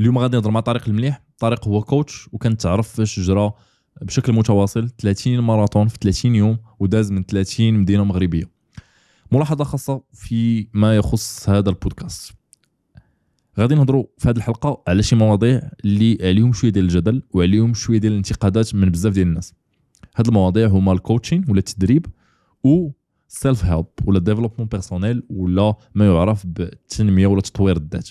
اليوم غادي نهضر مع طارق المليح طارق هو كوتش وكان تعرف فاش جرى بشكل متواصل 30 ماراثون في 30 يوم وداز من 30 مدينه مغربيه ملاحظه خاصه في ما يخص هذا البودكاست غادي نهضروا في هذه الحلقه على شي مواضيع اللي عليهم شويه ديال الجدل وعليهم شويه ديال الانتقادات من بزاف ديال الناس هاد المواضيع هما الكوتشين ولا التدريب و سيلف هيلب ولا ديفلوبمون بيرسونيل ولا ما يعرف بالتنميه ولا تطوير الذات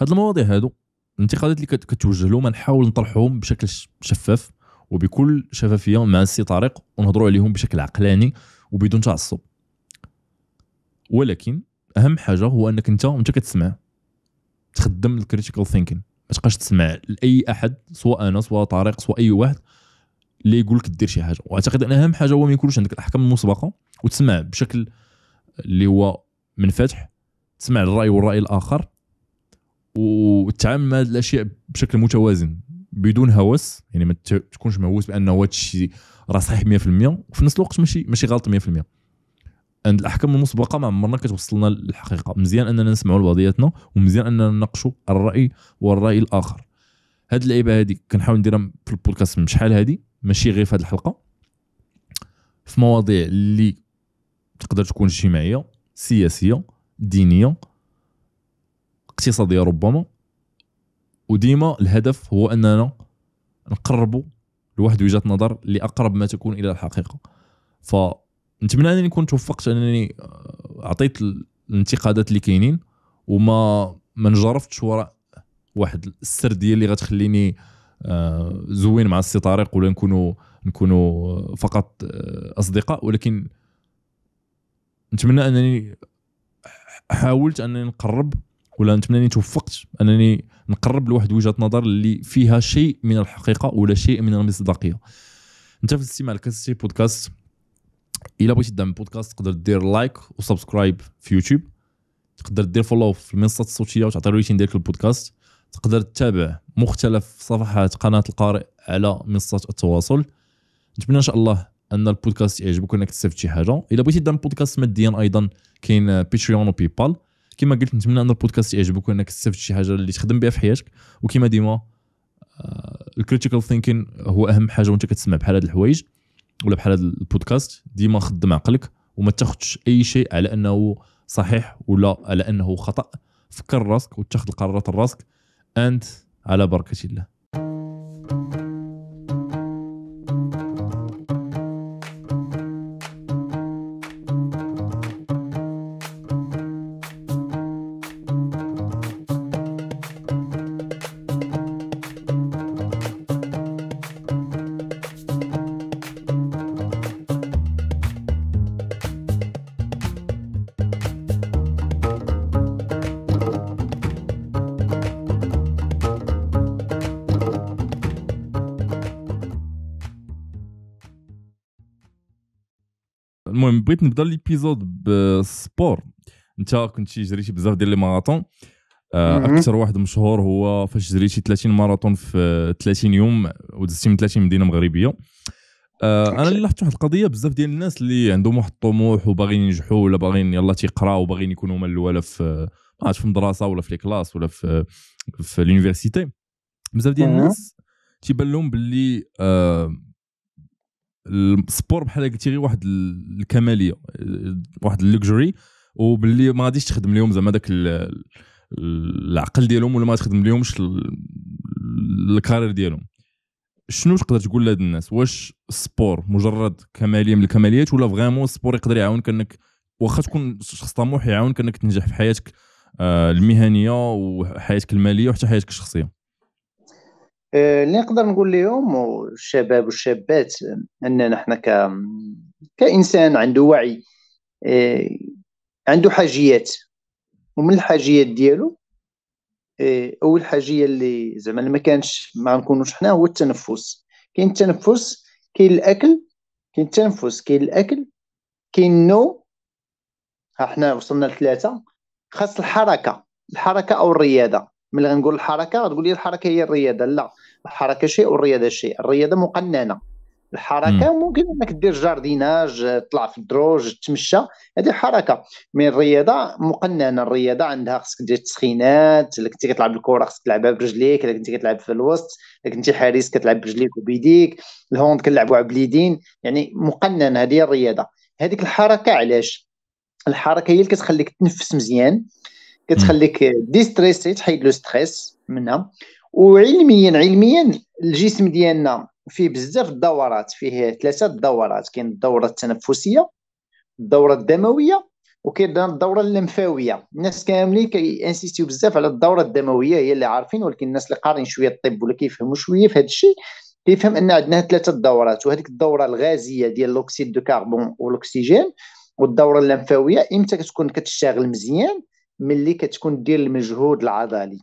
هاد المواضيع هادو الانتقادات اللي كتوجه لهم نحاول نطرحهم بشكل شفاف وبكل شفافيه مع السي طارق ونهضروا عليهم بشكل عقلاني وبدون تعصب ولكن اهم حاجه هو انك انت وانت كتسمع تخدم الكريتيكال ثينكين ما تبقاش تسمع لاي احد سواء انا سواء طارق سواء اي واحد اللي يقول لك دير شي حاجه واعتقد ان اهم حاجه هو ما يكونش عندك الاحكام المسبقه وتسمع بشكل اللي هو منفتح تسمع الراي والراي الاخر وتتعامل مع الاشياء بشكل متوازن بدون هوس يعني ما تكونش مهووس بانه هذا الشيء راه صحيح 100% وفي نفس الوقت ماشي ماشي غلط 100% عند الاحكام المسبقه ما عمرنا كتوصلنا للحقيقه مزيان اننا نسمعوا لبعضياتنا ومزيان اننا نناقشوا الراي والراي الاخر هاد اللعيبه هادي كنحاول نديرها في البودكاست من شحال هادي ماشي غير في هاد الحلقه في مواضيع اللي تقدر تكون اجتماعيه سياسيه دينيه اقتصادية ربما وديما الهدف هو أننا نقربوا لواحد وجهة نظر لأقرب ما تكون إلى الحقيقة فنتمنى أنني كنت وفقت أنني آه، أعطيت الانتقادات اللي كاينين وما ما نجرفتش وراء واحد السرديه اللي غتخليني آه، زوين مع السي طارق ولا نكونوا نكونوا آه، فقط اصدقاء ولكن نتمنى انني حاولت انني نقرب ولا نتمنى اني توفقت انني نقرب لواحد وجهه نظر اللي فيها شيء من الحقيقه ولا شيء من المصداقيه انت في الاستماع لكاسي بودكاست الا بغيتي تدعم البودكاست تقدر دير لايك وسبسكرايب في يوتيوب تقدر دير فولو في المنصات الصوتيه وتعطي الريتين ديالك للبودكاست تقدر تتابع مختلف صفحات قناه القارئ على منصات التواصل نتمنى ان شاء الله ان البودكاست يعجبك وانك تستفد شي حاجه الا بغيتي تدعم البودكاست ماديا ايضا كاين باتريون وبيبال كما قلت نتمنى ان البودكاست يعجبك وانك تستفدت شي حاجه اللي تخدم بها في حياتك وكما ديما آه، الكريتيكال ثينكين هو اهم حاجه وانت كتسمع بحال هاد الحوايج ولا بحال هاد البودكاست ديما خدم عقلك وما تاخذش اي شيء على انه صحيح ولا على انه خطا فكر راسك وتاخذ القرارات راسك انت على بركه الله بغيت نبدا ليبيزود بالسبور انت كنت جريتي بزاف ديال لي ماراطون آه، اكثر واحد مشهور هو فاش جريتي 30 ماراطون في 30 يوم ودزتي من 30 مدينه مغربيه آه، انا اللي لاحظت واحد القضيه بزاف ديال الناس اللي عندهم واحد الطموح وباغيين ينجحوا ولا باغيين يلا تيقراو وباغيين يكونوا هما الاولى في ما عرفتش في المدرسه ولا في لي كلاس ولا في في لونيفرسيتي بزاف ديال الناس تيبان لهم باللي آه السبور بحال قلتي غير واحد الكماليه واحد اللوكجري وباللي ما غاديش تخدم لهم زعما داك العقل ديالهم ولا ما تخدم لهمش الكارير ديالهم شنو تقدر تقول لهاد الناس واش السبور مجرد كماليه من الكماليات ولا فغيمون السبور يقدر يعاونك انك واخا تكون شخص طموح يعاونك انك تنجح في حياتك آه، المهنيه وحياتك الماليه وحتى حياتك الشخصيه أه، نقدر نقول لهم الشباب والشابات اننا حنا ك... كانسان عنده وعي أه، عنده حاجيات ومن الحاجيات ديالو أه، اول حاجيه اللي زعما ما كانش ما نكونوش حنا هو التنفس كاين التنفس كاين الاكل كاين التنفس كاين الاكل كاين النوم ها حنا وصلنا لثلاثه خاص الحركه الحركه او الرياضه ملي غنقول الحركه غتقول لي الحركه هي الرياضه لا الحركه شيء والرياضه شيء الرياضه مقننه الحركه مم. ممكن انك دير جارديناج تطلع في الدروج تمشى هذه حركه مي الرياضه مقننه الرياضه عندها خصك دير التسخينات الا كنتي كتلعب الكره خصك تلعبها برجليك الا كنتي كتلعب في الوسط الا كنتي حارس كتلعب برجليك وبيديك الهوند كنلعبوا على باليدين يعني مقننه هذه الرياضه هذيك الحركه علاش الحركه هي اللي كتخليك تنفس مزيان كتخليك ديستريسي تحيد لو ستريس منها وعلميا علميا الجسم ديالنا فيه بزاف الدورات فيه ثلاثه الدورات كاين الدوره التنفسيه الدوره الدمويه وكاين الدوره اللمفاويه الناس كاملين كينسيستيو بزاف على الدوره الدمويه هي اللي عارفين ولكن الناس اللي قارين شويه الطب ولا كيفهموا شويه في هذا الشيء كيفهم ان عندنا ثلاثه الدورات وهذيك الدوره الغازيه ديال الاكسيد دو كاربون والاكسجين والدوره اللمفاويه امتى كتكون كتشتغل مزيان ملي كتكون دير المجهود العضلي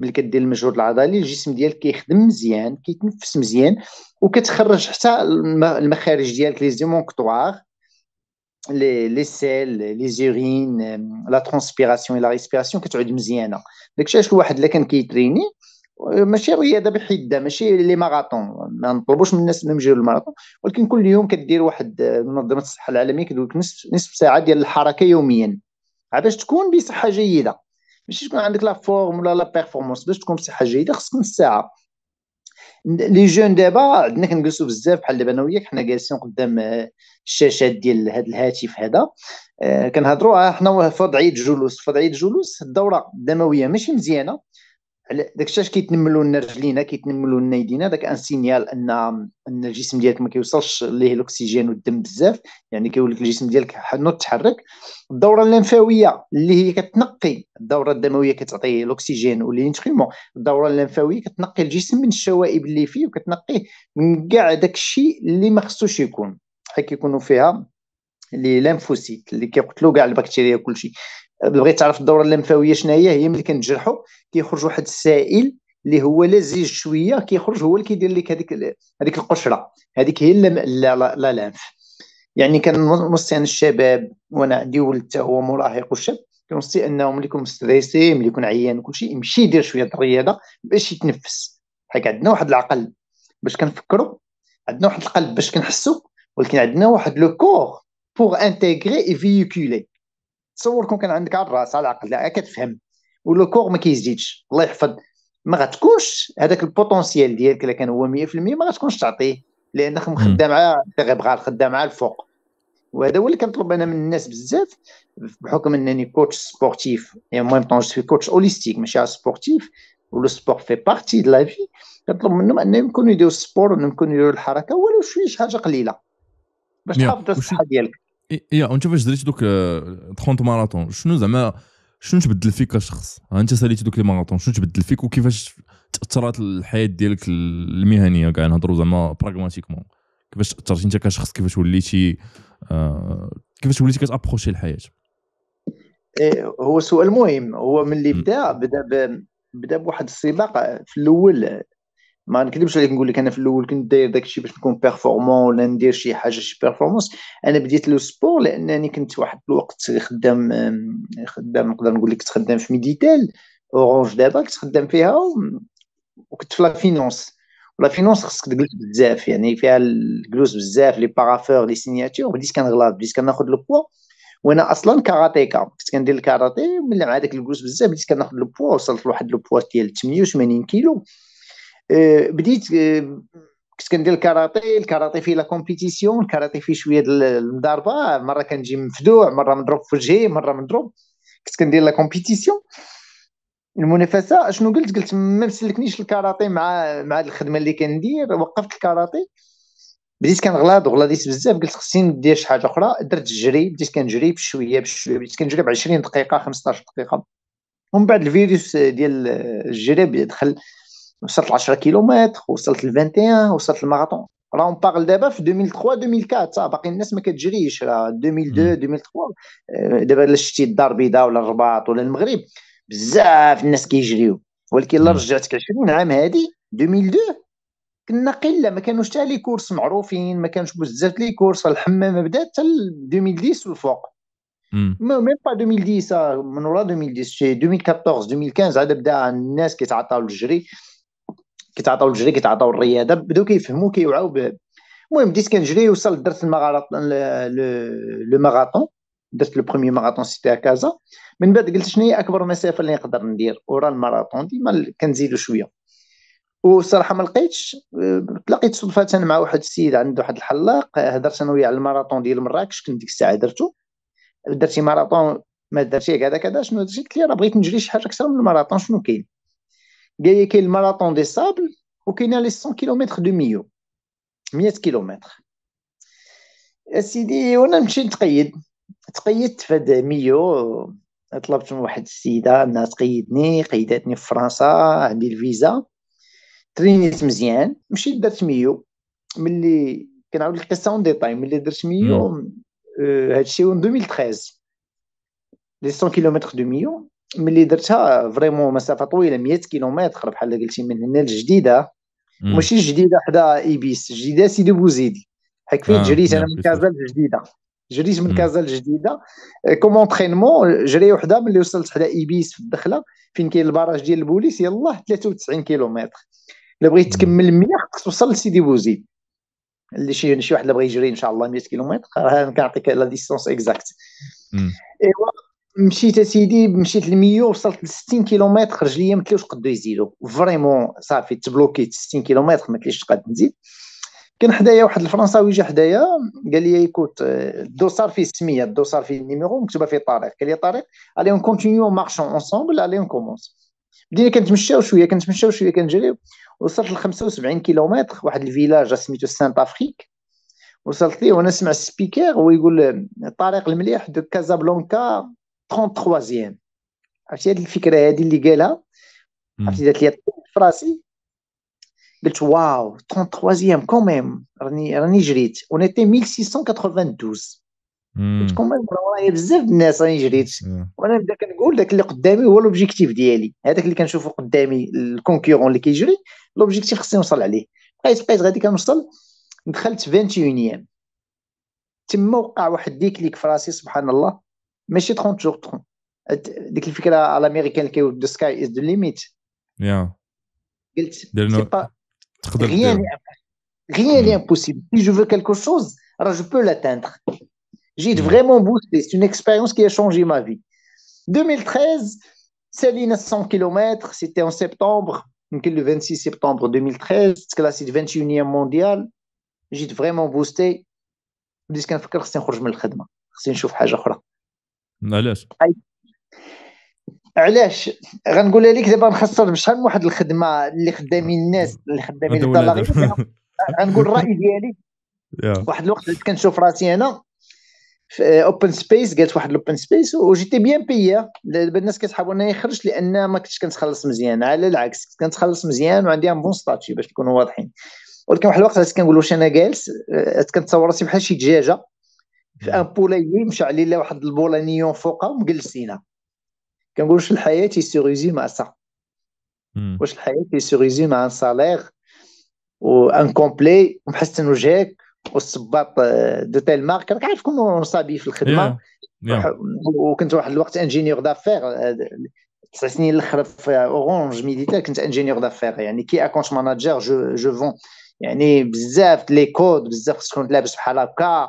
ملي كدير المجهود العضلي الجسم ديالك كيخدم مزيان كيتنفس مزيان وكتخرج حتى المخارج ديالك لي زيمونكتوار لي لي سيل لي زورين لا ترونسبيراسيون لا ريسبيراسيون كتعود مزيانه داكشي علاش الواحد الا كان كيتريني آه، ماشي رياضه بحده ماشي لي ماراطون ما نطلبوش من الناس انهم يجيو الماراطون ولكن كل يوم كدير واحد آه، منظمه الصحه العالميه كتقول لك نصف ساعه ديال الحركه يوميا باش تكون بصحه جيده ماشي تكون عندك لا فورم ولا لا بيرفورمانس باش تكون بصحه جيده خصك نص ساعه لي جون دابا عندنا كنجلسوا بزاف بحال دابا انا وياك حنا جالسين قدام آه، الشاشات ديال هذا الهاتف هذا آه، كنهضروا آه، حنا في وضعيه الجلوس في وضعيه الجلوس الدوره الدمويه ماشي مزيانه على داك الشيء كيتنملوا لنا رجلينا كيتنملوا لنا يدينا داك ان سينيال ان ان الجسم ديالك ما كيوصلش ليه الاكسجين والدم بزاف يعني كيقول لك الجسم ديالك حنوض تحرك الدوره اللمفاويه اللي هي كتنقي الدوره الدمويه كتعطي الاكسجين والنيتريمون الدوره اللمفاويه كتنقي الجسم من الشوائب اللي فيه وكتنقيه من كاع داك الشيء اللي ما خصوش يكون حيت كيكونوا فيها لي لامفوسيت اللي كيقتلوا كاع البكتيريا وكلشي بغيت تعرف الدوره اللمفاويه شنو هي هي ملي كنتجرحوا كيخرج واحد السائل اللي هو لزيج شويه كيخرج هو اللي كيدير لك هذيك هذيك القشره هذيك هي لا لا, لا لانف يعني كنوصي انا الشباب وانا عندي ولد هو مراهق وشاب كنوصي انه ملي يكون ستريسي ملي يكون عيان وكلشي يمشي يدير شويه الرياضه باش يتنفس حيت عندنا واحد العقل باش كنفكروا عندنا واحد القلب باش كنحسوا ولكن عندنا واحد لو كور بوغ انتيغري اي فيكولي تصور كون كان عندك على الراس على العقل لا كتفهم ولو كور ما كيزيدش الله يحفظ ما غتكونش هذاك البوتونسيال ديالك الا كان هو 100% ما غتكونش تعطيه لانك مخدام على غيبغى خدام على الفوق وهذا هو اللي كنطلب انا من الناس بزاف بحكم انني كوتش سبورتيف اي ميم طون جو كوتش اوليستيك ماشي سبورتيف ولو سبور في بارتي دو لا في كنطلب منهم انهم يكونوا يديروا السبور وانهم يكونوا يديروا الحركه ولو شويه شي حاجه قليله باش تحافظ على الصحه ديالك يا انت فاش دريت دوك 30 آه، ماراطون شنو زعما شنو تبدل فيك كشخص انت ساليتي دوك لي ماراطون شنو تبدل فيك وكيفاش تاثرات الحياه ديالك المهنيه كاع نهضروا زعما براغماتيكمون كيفاش تاثرتي انت كشخص كيفاش وليتي آه كيفاش وليتي كتابروشي الحياه هو سؤال مهم هو من اللي بدا بدا بدا بواحد السباق آه، في الاول آه، ما نكذبش عليك نقول لك انا في الاول كنت داير داكشي باش نكون بيرفورمون ولا ندير شي حاجه شي بيرفورمانس انا بديت لو سبور لانني كنت واحد الوقت خدام خدام نقدر نقول لك كنت خدام في ميديتال اورانج دابا كنت خدام فيها و... وكنت في لا فينونس لا فينونس خصك تجلس بزاف يعني فيها الجلوس بزاف لي بارافور لي سينياتور بديت كنغلط بديت كناخذ لو بوا وانا اصلا كاراتيكا كنت كندير الكاراتي ملي مع داك الجلوس بزاف بديت كناخذ لو بوا وصلت لواحد لو بوا ديال 88 كيلو بديت آه، كنت كندير الكاراتي الكاراتي فيه لا كومبيتيسيون الكاراتي فيه شويه ديال المضاربه مره كنجي مفدوع مره مضروب في وجهي مره مضروب كنت كندير لا كومبيتيسيون المنافسه شنو قلت قلت ما مسلكنيش الكاراتي مع مع الخدمه اللي كندير وقفت الكاراتي بديت كنغلاض وغلاضيت بزاف قلت خصني ندير شي حاجه اخرى درت الجري بديت كنجري بشويه بشويه بديت كنجري ب 20 دقيقه 15 دقيقه ومن بعد الفيروس ديال الجري دخل وصلت 10 كيلومتر وصلت ل 21 وصلت الماراثون راه اون بارل دابا في 2003 2004 صافي باقي الناس ما كتجريش راه 2002 2003 دابا الا شتي الدار البيضاء ولا الرباط ولا المغرب بزاف الناس كيجريو ولكن الا رجعتك 20 عام هادي 2002 كنا قله ما كانوش حتى لي كورس معروفين ما كانوش بزاف لي كورس الحمامه بدات حتى 2010 والفوق ميم با 2010 من ورا 2010 2014 2015 عاد بدا الناس كيتعطاو للجري كيتعطاو الجري كيتعطاو الرياضه بداو كيفهموا كيوعاو المهم بديت كنجري وصل درت المغارط لو ماراطون درت لو بروميي ماراطون سيتي كازا من بعد قلت شنو هي اكبر مسافه اللي نقدر ندير ورا الماراطون ديما كنزيدو شويه وصراحه ما لقيتش آه، تلاقيت صدفه مع واحد السيد عنده واحد الحلاق هضرت آه، انا وياه على الماراطون ديال مراكش كنت ديك الساعه درتو درتي ماراطون ما درتي كذا كذا شنو درتي قلت لي راه بغيت نجري شي حاجه اكثر من الماراطون شنو كاين gagné le marathon des sables, ou il y a les 100 km de Mio. 100 km. est تقيدت في ميو طلبت من واحد السيده انها تقيدني Très في فرنسا عندي الفيزا ترينيت مزيان مشيت درت ميو ملي كنعاود القصه اون ديتاي ملي درت ميو هادشي en 2013 Les 100 km de ميو ملي درتها فريمون مسافه طويله 100 كيلومتر بحال قلتي من هنا للجديده ماشي الجديده حدا ايبيس الجديده سيدي بوزيدي حيت فين آه جريت انا من كازا للجديده جريت من كازا للجديده آه، كوم اونترينمون جري وحده ملي وصلت حدا ايبيس في الدخله فين كاين الباراج ديال البوليس يلاه 93 كيلومتر الا بغيت تكمل 100 خصك توصل لسيدي بوزيد اللي شي شي واحد اللي بغى يجري ان شاء الله 100 كيلومتر راه كنعطيك لا ديستونس اكزاكت ايوا مشيت اسيدي مشيت ل 100 وصلت ل 60 كيلومتر رجليا ما تلاوش قدو يزيدوا فريمون صافي تبلوكيت 60 كيلومتر ما تليش تقاد نزيد كان حدايا واحد الفرنساوي جا حدايا قال لي ايكوت الدوسار فيه السميه الدوسار فيه النيميرو مكتوبه فيه طارق قال لي طارق الي اون كونتينيو مارشون اونسومبل الي اون كومونس بدينا كنتمشاو شويه كنتمشاو شويه كنجريو وصلت ل 75 كيلومتر واحد الفيلاج سميتو سانت افريك وصلت ليه وانا نسمع السبيكر ويقول الطريق المليح دو كازابلانكا 33 عرفتي هذه الفكره هذه اللي قالها عرفتي دات لي في راسي قلت واو 33 كوميم راني راني جريت ايتي 1692 قلت كوميم ورايا بزاف الناس راني جريت وانا نبدا كنقول داك اللي قدامي هو لوبجيكتيف ديالي هذاك اللي كنشوفه قدامي الكونكورون اللي كيجري لوبجيكتيف خصني نوصل عليه بقيت بقيت غادي كنوصل دخلت 21 تما وقع واحد ديكليك في راسي سبحان الله mais 30 30 jours الفكره على الامريكان que the le sky the limit. limite. rien rien n'est hmm. impossible si je veux quelque chose alors je peux l'atteindre j'ai hmm. vraiment boosté c'est une expérience qui a changé ma vie 2013 Céline 100 km c'était en septembre le 26 septembre 2013 c'est que le 21e mondial j'ai vraiment boosté بديت كنفكر خصني نخرج من je vais voir علاش؟ علاش غنقولها لك دابا نخسر بشحال من واحد الخدمه اللي خدامين الناس اللي خدامين الدلاغي يعني غنقول الراي ديالي واحد الوقت كنشوف راسي انا في اوبن سبيس قالت واحد الاوبن سبيس وجيتي بيان بيا دابا الناس كتحاول انها يخرج لان ما كنتش كنتخلص مزيان على العكس كنت كنتخلص مزيان وعندي ان بون ستاتي باش نكونوا واضحين ولكن واحد الوقت كنقول واش انا جالس أه، كنتصور راسي بحال شي دجاجه في ان بولاي مشى علينا واحد البولانيون فوقها ومجلسينا كنقول واش الحياه سيغيزي مع سا واش الحياه سيغيزي مع ان سالير وان كومبلي ومحسن وجهك والصباط دو تيل مارك راك عارف كون صابي في الخدمه yeah. Yeah. وكنت واحد الوقت انجينيور دافير تسع سنين الاخر في اورانج ميديتال كنت انجينيور دافير يعني كي اكونت ماناجر جو جو فون يعني بزاف لي كود بزاف خصك لابس بحال هكا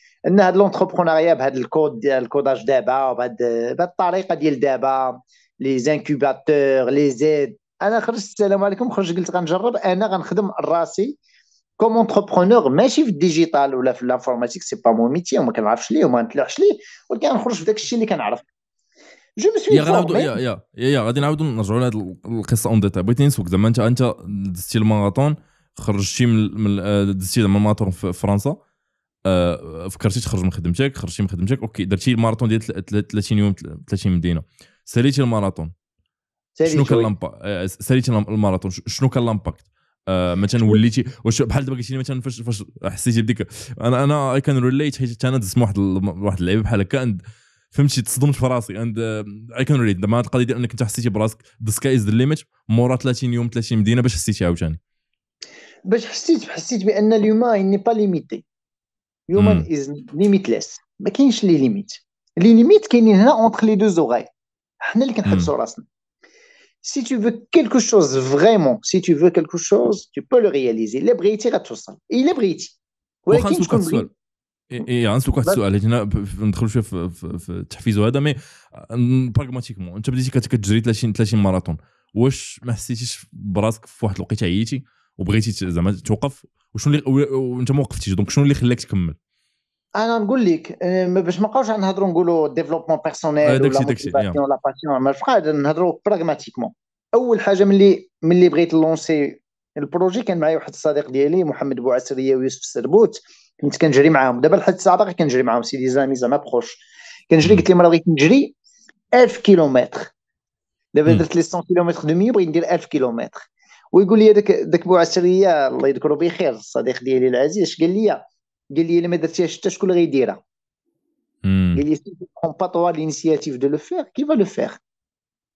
ان هاد لونتربرونيا بهاد الكود الكوداج دابا وبهذا الطريقه ديال دابا لي زانكوباتور لي زيد انا خرجت السلام عليكم خرجت قلت غنجرب انا غنخدم راسي كوم اونتربرونور ماشي في الديجيتال ولا في الانفورماتيك سي با مون ميتي وما كنعرفش ليه وما نتلوحش ليه ولكن غنخرج في داك الشيء اللي كنعرف جو مي يا يا يا يا غادي نعاودو نرجعوا لهاد القصه اون ديتا بغيت نسوق زعما انت انت دزتي الماراثون خرجتي من دزتي زعما الماراثون في فرنسا آه، فكرتي تخرج من خدمتك خرجتي من خدمتك اوكي درتي الماراثون ديال 30 يوم 30 مدينه ساليتي الماراثون شنو كان ساليتي آه، آه، الماراثون شنو كان الامباكت مثلا وليتي واش بحال دابا قلتي لي مثلا فاش فاش حسيتي بديك انا انا اي كان ريليت حيت انا دزت واحد واحد اللعيبه بحال هكا فهمتي تصدمت في راسي اند اي كان ريليت زعما القضيه ديال انك انت حسيتي براسك ذا سكاي از ذا ليميت مورا 30 يوم 30 مدينه باش حسيتي عاوتاني باش حسيت حسيت بان اليوم اني با ليميتي هيومن از ليميتليس ما كاينش لي ليميت لي ليميت كاينين هنا اونتر لي دو زوغاي حنا اللي كنحبسوا hmm. راسنا سي tu فو كيلكو chose فريمون سي tu فو كيلكو chose, tu peux le réaliser. Les brillants, il est brillant. واخا نسولك واحد السؤال اي غنسولك واحد السؤال هنا ندخل شويه في, في التحفيز وهذا مي براغماتيكمون انت بديتي كتجري 30 30 ماراثون واش ما حسيتيش براسك في واحد الوقيته عييتي وبغيتي زعما توقف وشنو اللي وانت ما وقفتيش دونك شنو اللي خلاك تكمل انا نقول لك آه، باش ما نبقاوش نهضروا نقولوا ديفلوبمون بيرسونيل ولا موتيفاسيون ولا باسيون باش بقى نهضروا براغماتيكمون اول حاجه ملي ملي بغيت لونسي البروجي كان معايا واحد الصديق ديالي محمد بوعسريه ويوسف السربوت كنت كنجري معاهم دابا لحد الساعه باقي كنجري معاهم سيدي زامي زعما بخوش كنجري قلت لهم راه بغيت نجري 1000 كيلومتر دابا درت لي 100 كيلومتر دو مي بغيت ندير 1000 كيلومتر ويقول لي داك داك بوعسريه الله يذكره بخير الصديق ديالي العزيز اش قال لي قال لي الا ما درتيهاش حتى شكون اللي غيديرها قال لي سي برون با توا لينيسياتيف دو لو فيغ كي فا لو فيغ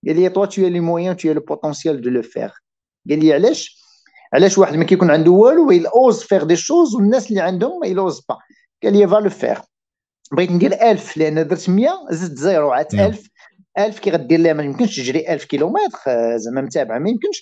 قال لي توا تو لي موان تو لو بوتونسيال دو لو فيغ قال لي علاش علاش واحد ما كيكون عنده والو ويل اوز فيغ دي شوز والناس اللي عندهم ما يلوز با قال لي فا لو فيغ بغيت ندير 1000 لان درت 100 زدت زيرو عاد 1000 نعم. 1000 كي غدير لها ما يمكنش تجري 1000 كيلومتر آه، زعما متابعه ما يمكنش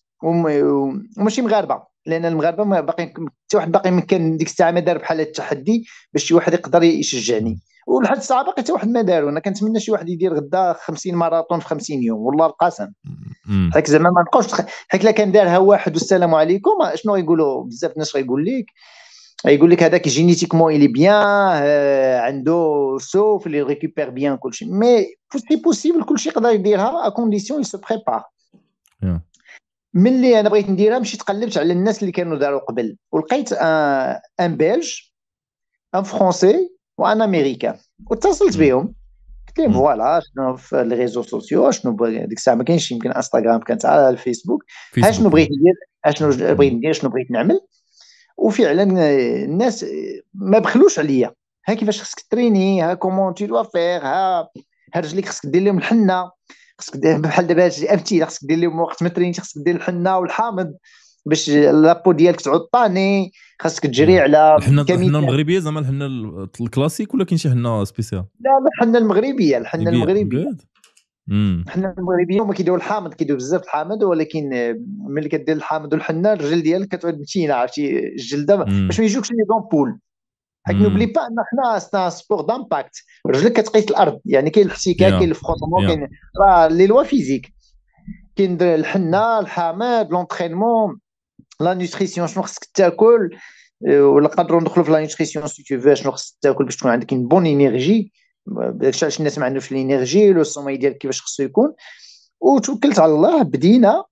وماشي مغاربه لان المغاربه ما باقي حتى واحد باقي من كان ديك الساعه ما دار بحال التحدي باش شي واحد يقدر يشجعني ولحد الساعه باقي حتى واحد ما دارو انا كنتمنى شي واحد يدير غدا 50 ماراطون في 50 يوم والله القسم حيت زعما ما نبقاوش حيت لا كان دارها واحد والسلام عليكم شنو غيقولوا بزاف الناس غيقول لك غيقول لك هذاك جينيتيكمون الي بيان عنده سوف اللي ريكوبير بيان كلشي مي سي بوسيبل كلشي يقدر يديرها ا كونديسيون يل سو بريبار ملي انا بغيت نديرها مشيت قلبت على الناس اللي كانوا داروا قبل ولقيت ان بلج ان فرونسي وان امريكان واتصلت بهم قلت لهم فوالا شنو في لي ريزو سوسيو شنو ديك الساعه ما كاينش يمكن انستغرام كانت على الفيسبوك ها شنو بغيت ندير اشنو بغيت ندير شنو بغيت نعمل وفعلا الناس ما بخلوش عليا ها كيفاش خصك تريني ها كومون تي دوا فيغ ها ها رجليك خصك دير لهم الحنه خصك بحال دابا هادشي امثله خصك دير لهم وقت ما ترينش خصك دير الحنه والحامض باش لابو ديالك تعود طاني خاصك تجري على الحنه الحنه المغربيه زعما الحنه الكلاسيك ولا كاين شي حنه سبيسيال لا الحنه المغربيه الحنه المغربيه حنا المغربيه هما كيديروا الحامض كيديروا بزاف الحامض ولكن ملي كدير الحامض والحنه الرجل ديالك كتعود متينه عرفتي الجلده باش ما يجوكش لي زومبول حيت نوبلي با ان حنا سنا سبور دامباكت رجلك كتقيس الارض يعني كاين الاحتكاك كاين الفخوطمون كاين راه لي لوا فيزيك كاين الحنا الحماد لونترينمون لا نيوتريسيون شنو خصك تاكل آه، ولا نقدروا ندخلوا في لا نيوتريسيون سي تو فو شنو خصك تاكل باش تكون عندك بون انرجي علاش الناس ما عندهمش لينيرجي لو سومي ديالك كيفاش خصو يكون وتوكلت على الله بدينا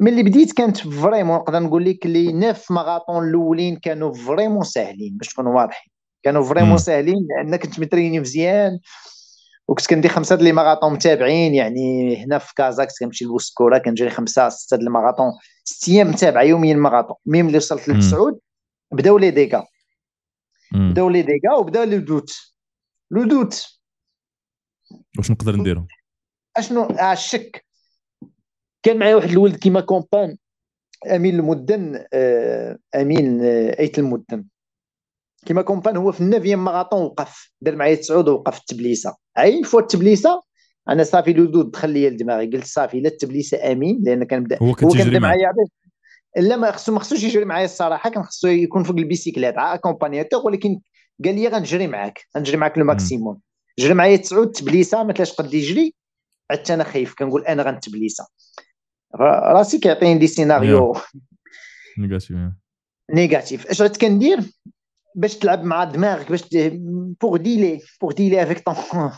ملي بديت كانت فريمون نقدر نقول لك لي نيف ماراطون الاولين كانوا فريمون ساهلين باش نكونوا واضحين كانوا فريمون ساهلين لان كنت متريني مزيان وكنت كندير خمسه د لي ماراطون متابعين يعني هنا في كازا كنت كنمشي لبوسكولا كنجري خمسه سته د الماراطون ست ايام متابعه يوميا الماراطون ميم اللي وصلت للتسعود بداو لي ديكا بداو لي ديكا وبدا لو دوت لو دوت واش نقدر نديرو اشنو آه، الشك كان معايا واحد الولد كيما كومبان امين المدن آه، امين آه، ايت المدن كيما كومبان هو في النافيام ماراطون وقف دار معايا تسعود ووقف في التبليسه عين فوا التبليسه انا صافي الودود دخل لي لدماغي قلت صافي لا التبليسه امين لان كنبدا هو كان معايا لا ما خصو ما خصوش يجري معايا الصراحه كان خصو يكون فوق البيسيكلات عا اكومبانياتور ولكن قال لي غنجري معاك غنجري معاك لو ماكسيموم جري معايا تسعود تبليسه ما تلاش قد يجري حتى انا خايف كنقول انا غنتبليسه راسي كيعطيني دي سيناريو نيجاتيف نيجاتيف اش غادي كندير باش تلعب مع دماغك باش بوغ ديلي بوغ ديلي افيك طون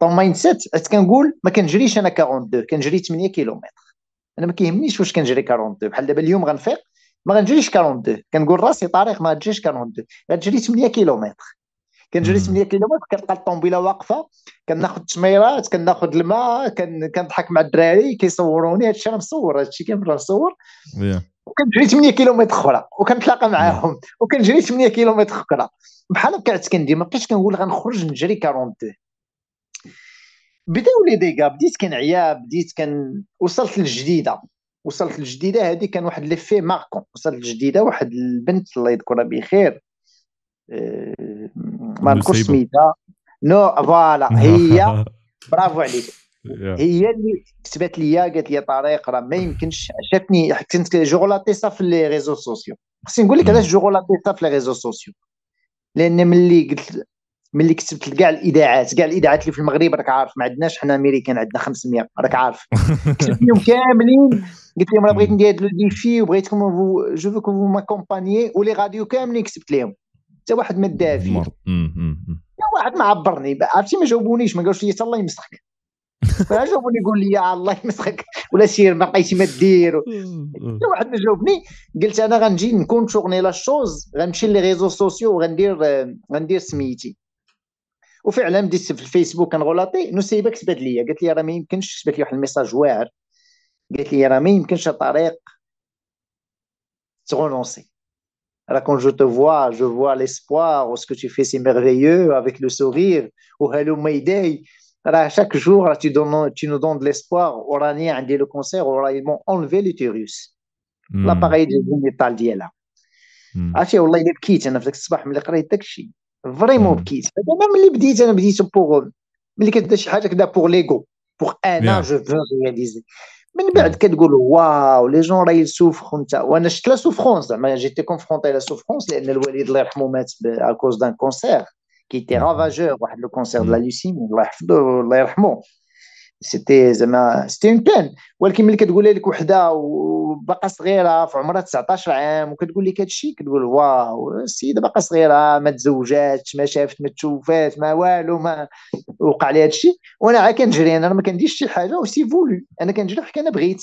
طون مايند سيت اش كنقول ما كنجريش انا 42 كنجري 8 كيلومتر انا ما كيهمنيش واش كنجري 42 بحال دابا اليوم غنفيق ما غنجريش 42 كنقول راسي طريق ما تجيش 42 غتجري 8 كيلومتر كنجري 8 كيلومتر كتلقى الطوموبيله واقفه كناخذ التميرات كناخذ الماء كنضحك مع الدراري كيصوروني هادشي انا مصور هادشي كامل مصور وكنجري 8 كيلومتر اخرى وكنتلاقى معاهم وكنجري 8 كيلومتر اخرى بحال كعت كندير ما بقيتش كنقول غنخرج نجري 42 بداو لي ديكا بديت كنعيا بديت كن وصلت للجديده وصلت للجديده هذه كان واحد لي في ماركون وصلت للجديده واحد البنت الله يذكرها بخير ما نقولش سميتها نو فوالا هي برافو عليك هي اللي كتبت لي قالت لي طريق راه ما يمكنش شافني كنت جوغلاطيسا في لي ريزو سوسيو خصني نقول لك mm. علاش جوغلاطيسا في لي ريزو سوسيو لان ملي قلت ملي كتبت لكاع الاذاعات كاع الاذاعات اللي في المغرب راك عارف ما عندناش حنا امريكان عندنا 500 راك عارف كتبت لهم كاملين قلت لهم راه بغيت ندير لو ديفي وبغيتكم جو فو كو ماكومباني ولي راديو كاملين كتبت لهم حتى واحد ما دافي يا واحد ما عبرني عرفتي ما جاوبونيش ما قالوش لي الله يمسخك جاوبوني يقول لي الله يمسخك ولا سير ما بقيتي ما دير حتى واحد ما جاوبني قلت انا غنجي نكون شغني لا شوز غنمشي لي ريزو سوسيو وغندير غندير سميتي وفعلا بديت في الفيسبوك كنغلاطي نسيبه كتبات لي قالت لي راه ما يمكنش كتبات لي واحد الميساج واعر قالت لي راه ما يمكنش طريق تغونونسي Alors, quand je te vois, je vois l'espoir, ce que tu fais, c'est merveilleux, avec le sourire, ou Hello My Day. chaque jour, tu, nous donnes de l'espoir. on a dit le cancer, on m'ont enlevé l'utérus. Hmm. L'appareil de l'hôpital dit là. Vraiment, même les petits, pour l'ego, pour un âge je veux réaliser. Mais mm. tu te dis, waouh, les gens souffrent. Hein. J'étais confronté à la souffrance quand le wali de l'Arhamou m'a mis à cause d'un cancer qui était mm. ravageur. le cancer de mm. la Lucie. Mais le سيتي زعما سيتي اون بان ولكن ملي كتقولها لك وحده وباقا صغيره في عمرها 19 عام وكتقول لك هذا الشيء كتقول واو السيده باقا صغيره ما تزوجاتش ما شافت ما تشوفات ما والو ما وقع لها هذا الشيء وانا عا كنجري انا ما كنديرش شي حاجه وسي فولو انا كنجري حيت انا بغيت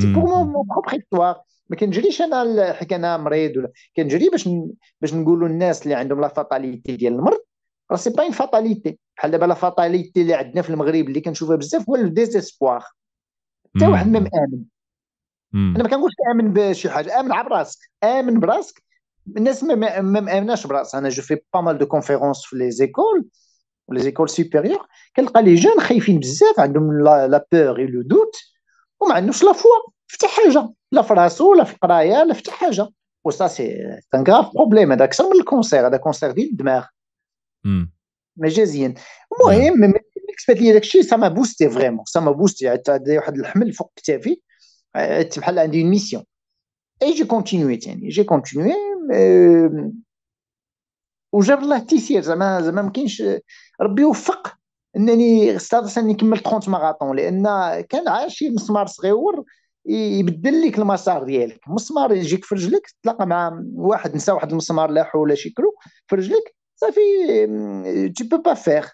سي بور مون بروبر ايستوار ما كنجريش انا حيت انا مريض ولا كنجري باش باش نقولوا الناس اللي عندهم لا فاتاليتي ديال المرض راه سي با اون فاتاليتي بحال دابا لا فاتاليتي اللي عندنا في المغرب اللي كنشوفها بزاف هو لو ديزيسبوار حتى واحد ما مامن انا ما كنقولش امن بشي حاجه امن على براسك امن براسك الناس ما مامناش براسها انا جو في با مال دو كونفيرونس في لي زيكول ولي زيكول سوبيريور كنلقى لي جون خايفين بزاف عندهم لا بور لو دوت وما عندهمش لا فوا في حتى حاجه لا في راسو لا في القرايه لا في حتى حاجه وسا سي ان غاف بروبليم هذا اكثر من الكونسير هذا كونسير ديال الدماغ مجازيا المهم كتبت لي داكشي سا ما بوستي فريمون سا ما بوستي عطى واحد الحمل فوق كتافي بحال عندي اون ميسيون اي جي كونتينيو تاني جي كونتينيي وجاب الله التيسير زعما زعما ما كاينش ربي وفق انني استطعت اني نكمل 30 ماراطون لان كان عايش شي مسمار صغيور يبدل لك المسار ديالك مسمار يجيك في رجلك تلاقى مع واحد نسى واحد المسمار لاحو ولا كرو في رجلك صافي تي بو با فيغ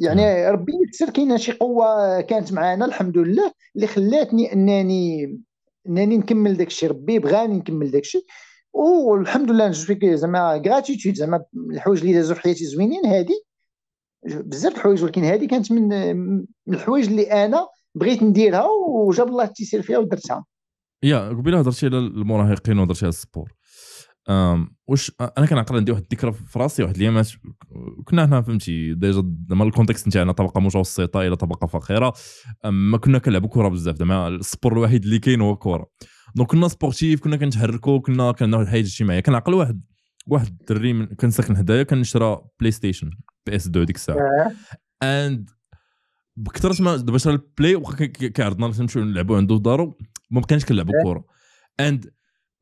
يعني نعم. ربي يسر كاينه شي قوه كانت معانا الحمد لله اللي خلاتني انني انني نكمل داك الشيء ربي بغاني نكمل داك الشيء والحمد لله فيك زعما غراتيتود زعما الحوايج اللي دازو في حياتي زوينين هادي بزاف الحوايج ولكن هادي كانت من من الحوايج اللي انا بغيت نديرها وجاب الله التيسير فيها ودرتها يا قبيله هضرتي على المراهقين وهضرتي على السبور واش انا كنعقل عندي واحد الذكرى في راسي واحد اليوم كنا هنا فهمتي ديجا زعما الكونتكست نتاعنا طبقه متوسطه الى طبقه فقيره ما كنا كنلعبوا كره بزاف زعما السبور الوحيد اللي كاين هو الكره دونك كنا سبورتيف كنا كنتحركوا كنا كنا واحد الحياه كان كنعقل واحد واحد الدري كان ساكن حدايا كان شرا بلاي ستيشن بي اس 2 ديك الساعه اند بكثرة ما دابا شرا البلاي وكيعرضنا نمشيو نلعبوا عنده في دارو ما بقيناش كنلعبوا كره اند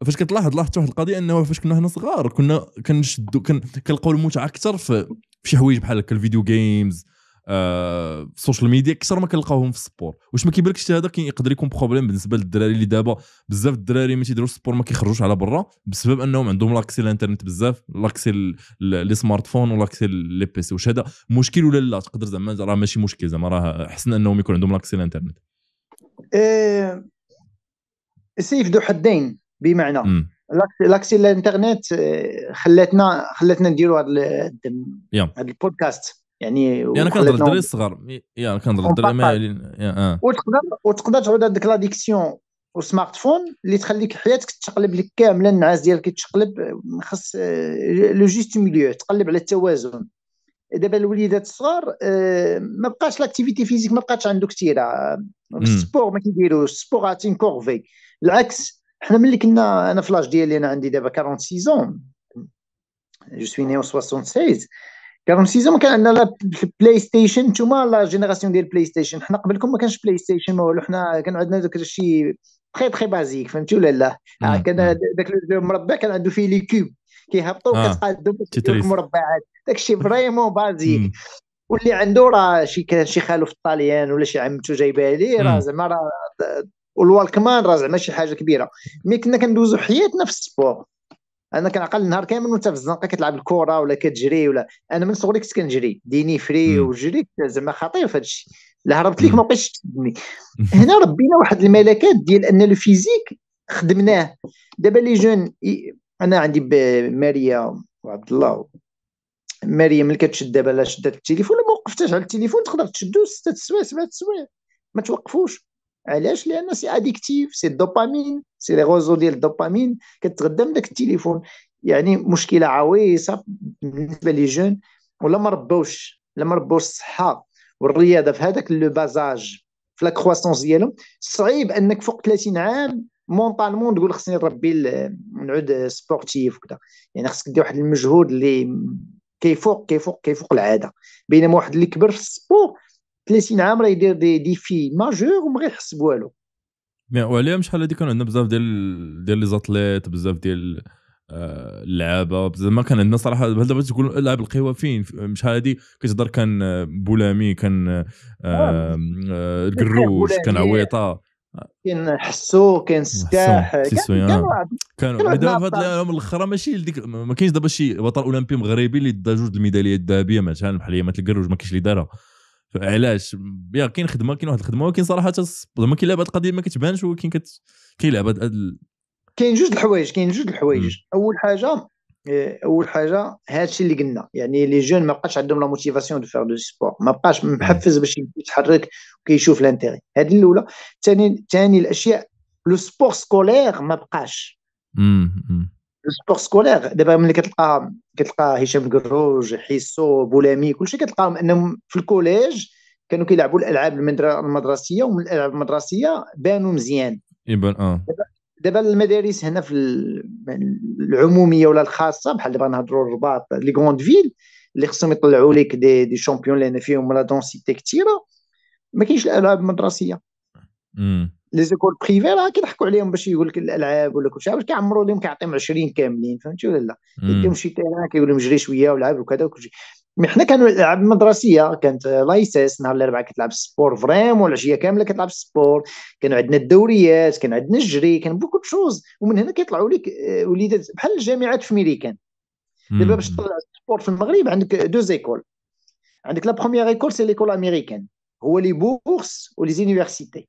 فاش كتلاحظ لاحظت واحد القضيه انه فاش كنا حنا صغار كنا كنشدو كنلقاو المتعه اكثر في شي حوايج بحال هكا الفيديو جيمز آه، السوشيال ميديا اكثر ما كنلقاوهم في السبور واش ما كيبان لكش هذا يقدر يكون بروبليم بالنسبه للدراري اللي دابا بزاف الدراري ما تيديروش السبور ما كيخرجوش على برا بسبب انهم عندهم لاكسي الانترنت بزاف لاكسي لي سمارت فون ولاكسي لي بيسي واش هذا مشكل ولا لا تقدر زعما راه ماشي مشكل زعما راه احسن انهم يكون عندهم لاكسي الانترنت آه، سيف ذو حدين بمعنى لاكسي الانترنت آه، خلاتنا خلاتنا نديروا هذا هذا البودكاست يعني انا كنهضر للدراري الصغار يا كنهضر للدراري ما آه. وتقدر وتقدر تعود هذيك لاديكسيون والسمارت فون اللي تخليك حياتك تقلب لك كامله النعاس ديالك تقلب آه، خاص لو جيست ميليو تقلب على التوازن دابا الوليدات الصغار ما بقاش لاكتيفيتي فيزيك ما بقاش عنده كثيره السبور ما كيديروش السبور عاد كورفي العكس حنا ملي كنا انا في لاج ديالي انا عندي دابا 46 سيزون جو سوي نيو 76 46 سيزون ما كان عندنا بلاي ستيشن نتوما لا جينيراسيون ديال بلاي ستيشن حنا قبلكم ما كانش بلاي ستيشن ما والو حنا كان عندنا داك الشيء تخي تخي بازيك فهمتي ولا لا آه، كان داك المربع كان عنده فيه لي كوب كيهبطوا آه، وكتقادوا كتقادوا المربعات داك الشيء فريمون بازيك واللي عنده راه شي كان شي خالو في الطاليان ولا شي عمته جايبها ليه راه زعما راه والوالكمان راه زعما شي حاجه كبيره مي كنا كندوزو حياتنا في السبور انا كنعقل النهار كامل وانت في الزنقه كتلعب الكره ولا كتجري ولا انا من صغري كنت كنجري ديني فري وجري زعما خطير في هادشي لا هربت ليك ما بقيتش تشدني هنا ربينا واحد الملكات ديال ان الفيزيك خدمناه دابا لي جون انا عندي ماريا وعبد الله ماريا ملي كتشد دابا لا شدات التليفون ما وقفتهاش على التليفون تقدر تشدو ستة سوايع سبعة سوايع ما توقفوش علاش لان سي اديكتيف سي الدوبامين سي لي غوزو ديال الدوبامين كتغدى من داك التليفون يعني مشكله عويصه بالنسبه لي جون ولا ما ربوش لا ما ربوش الصحه والرياضه في هذاك لو بازاج في لا كرواسونس ديالهم صعيب انك فوق 30 عام مونطالمون تقول خصني نربي نعود سبورتيف وكذا يعني خصك دير واحد المجهود اللي كيفوق كيفوق كيفوق العاده بينما واحد اللي كبر في السبور 30 عام راه يدير دي دي في ماجور وما غيحس بوالو مي وعليهم شحال هذيك كان عندنا بزاف ديال ديال لي زاتليت بزاف ديال آه, اللعابه بزاف ما كان عندنا صراحه بحال دابا تقول لاعب القوى فين شحال هادي كتهضر كان آه, بولامي كان آه, القروش كان عويطه كاين حسو كاين سكاح كانوا دابا في هاد الاخر ماشي ديك ما كاينش دابا شي بطل اولمبي مغربي اللي دا جوج الميداليات الذهبيه مثلا بحال هي القروج ما كاينش اللي دارها علاش يا كاين خدمه كاين واحد الخدمه ولكن صراحه زعما كاين لعبات قضيه ما كتبانش ولكن كت... كاين لعبات أدل... كاين جوج الحوايج كاين جوج الحوايج اول حاجه آه، اول حاجه هذا الشيء اللي قلنا يعني لي جون ما بقاش عندهم لا موتيفاسيون دو فير دو سبور ما بقاش محفز باش يتحرك وكيشوف لانتيغي هذه الاولى ثاني ثاني الاشياء لو سبور سكولير ما بقاش السبور سكولير دابا ملي كتلقى كتلقى هشام كروج حيسو بولامي كلشي كتلقاهم انهم في الكوليج كانوا كيلعبوا الالعاب المدرسيه ومن الالعاب المدرسيه بانوا مزيان يبان اه دابا المدارس هنا في العموميه ولا الخاصه بحال دابا نهضروا الرباط لي غوند فيل اللي خصهم يطلعوا لك دي دي شامبيون لان فيهم لا دونسيتي كثيره ما كاينش الالعاب المدرسيه امم لي زيكول بريفي راه كيضحكوا عليهم باش يقول لك الالعاب ولا كلشي باش كيعمروا لهم كيعطيهم 20 كاملين فهمتي ولا لا يديهم شي تيران كيقول لهم جري شويه ولعب وكذا وكلشي مي حنا كانوا الالعاب مدرسيه كانت لايسيس نهار الاربعاء كتلعب سبور فريمون العشيه كامله كتلعب سبور كان عندنا الدوريات كان عندنا الجري كان بوكو شوز ومن هنا كيطلعوا لك آه، وليدات بحال الجامعات في ميريكان دابا باش تطلع سبور في المغرب عندك دو زيكول عندك لا بروميير ايكول سي ليكول امريكان هو لي بورس ولي زونيفرسيتي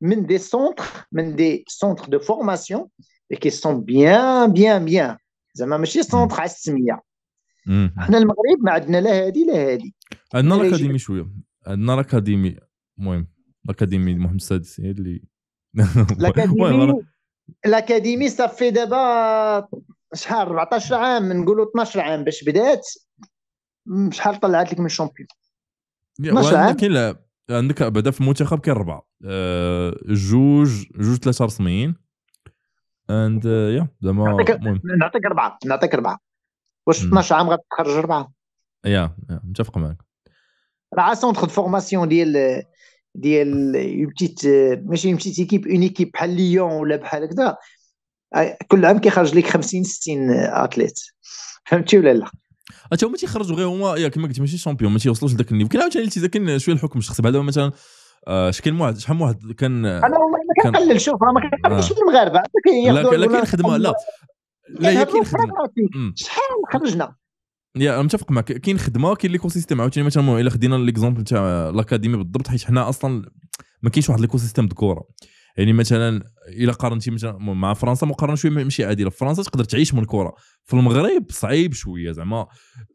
من دي سونتر من دي سونتر دو فورماسيون كي سون بيان بيان بيان زعما ماشي سونتر على السميه حنا المغرب ما عندنا لا هادي لا هادي عندنا الاكاديمي شويه عندنا الاكاديمي المهم الاكاديمي محمد السادس هي اللي الاكاديمي الاكاديمي صافي دابا شحال 14 عام نقولوا 12 عام باش بدات شحال طلعت لك من الشامبيون 12 عام عندك بعدا في المنتخب كاين اربعه آه، جوج جوج ثلاثه رسميين اند آه، يا زعما نعطيك اربعه نعطيك اربعه واش 12 عام غتخرج اربعه يا متفق معك راه سونتر دو فورماسيون ديال ديال اون بتيت ماشي اون بتيت ايكيب اون ايكيب بحال ليون ولا بحال هكذا آه، كل عام كيخرج لك 50 60 اتليت فهمتي ولا لا حتى هما تيخرجوا غير هما يا كما قلت ماشي شامبيون ما تيوصلوش لذاك النيفو كاين عاوتاني اللي كان شويه الحكم الشخصي بعدا مثلا آه شكل واحد شحال واحد كان انا والله ما كنقلل شوف راه ما كنقللش آه. المغاربه لا خدمه لا لا هي إيه، كاين خدمه شحال خرجنا يا انا متفق معك كاين خدمه كاين ليكو سيستيم عاوتاني مثلا الا خدينا ليكزومبل تاع الاكاديمي بالضبط حيت حنا اصلا ما كاينش واحد ليكو سيستيم ذكوره يعني مثلا الا قارنتي مثلا مع فرنسا مقارنه شويه ماشي عادله فرنسا تقدر تعيش من الكره في المغرب صعيب شويه زعما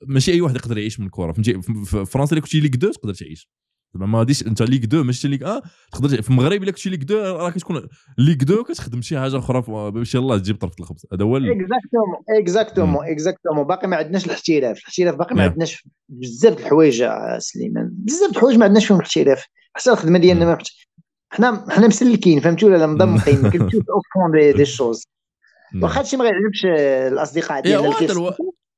ماشي اي واحد يقدر يعيش من الكره فهمتي في فرنسا اللي كنتي ليغ 2 تقدر تعيش زعما ما غاديش انت ليغ 2 ماشي ليغ 1 تقدر في المغرب الا كنتي ليغ 2 راه كتكون ليغ 2 كتخدم شي حاجه اخرى باش يلاه تجيب طرف الخبز هذا هو اكزاكتومون اكزاكتومون اكزاكتومون باقي ما عندناش الاحتراف الاحتراف باقي ما نعم. عندناش بزاف د الحوايج سليمان بزاف د الحوايج ما عندناش فيهم الاحتراف حتى الخدمه ديالنا ما حنا حنا مسلكين فهمتي ولا مضمقين كنمشيو في اوبسيون دي, دي شوز واخا هادشي ما غيعجبش الاصدقاء إيه، ديالنا الكيسيون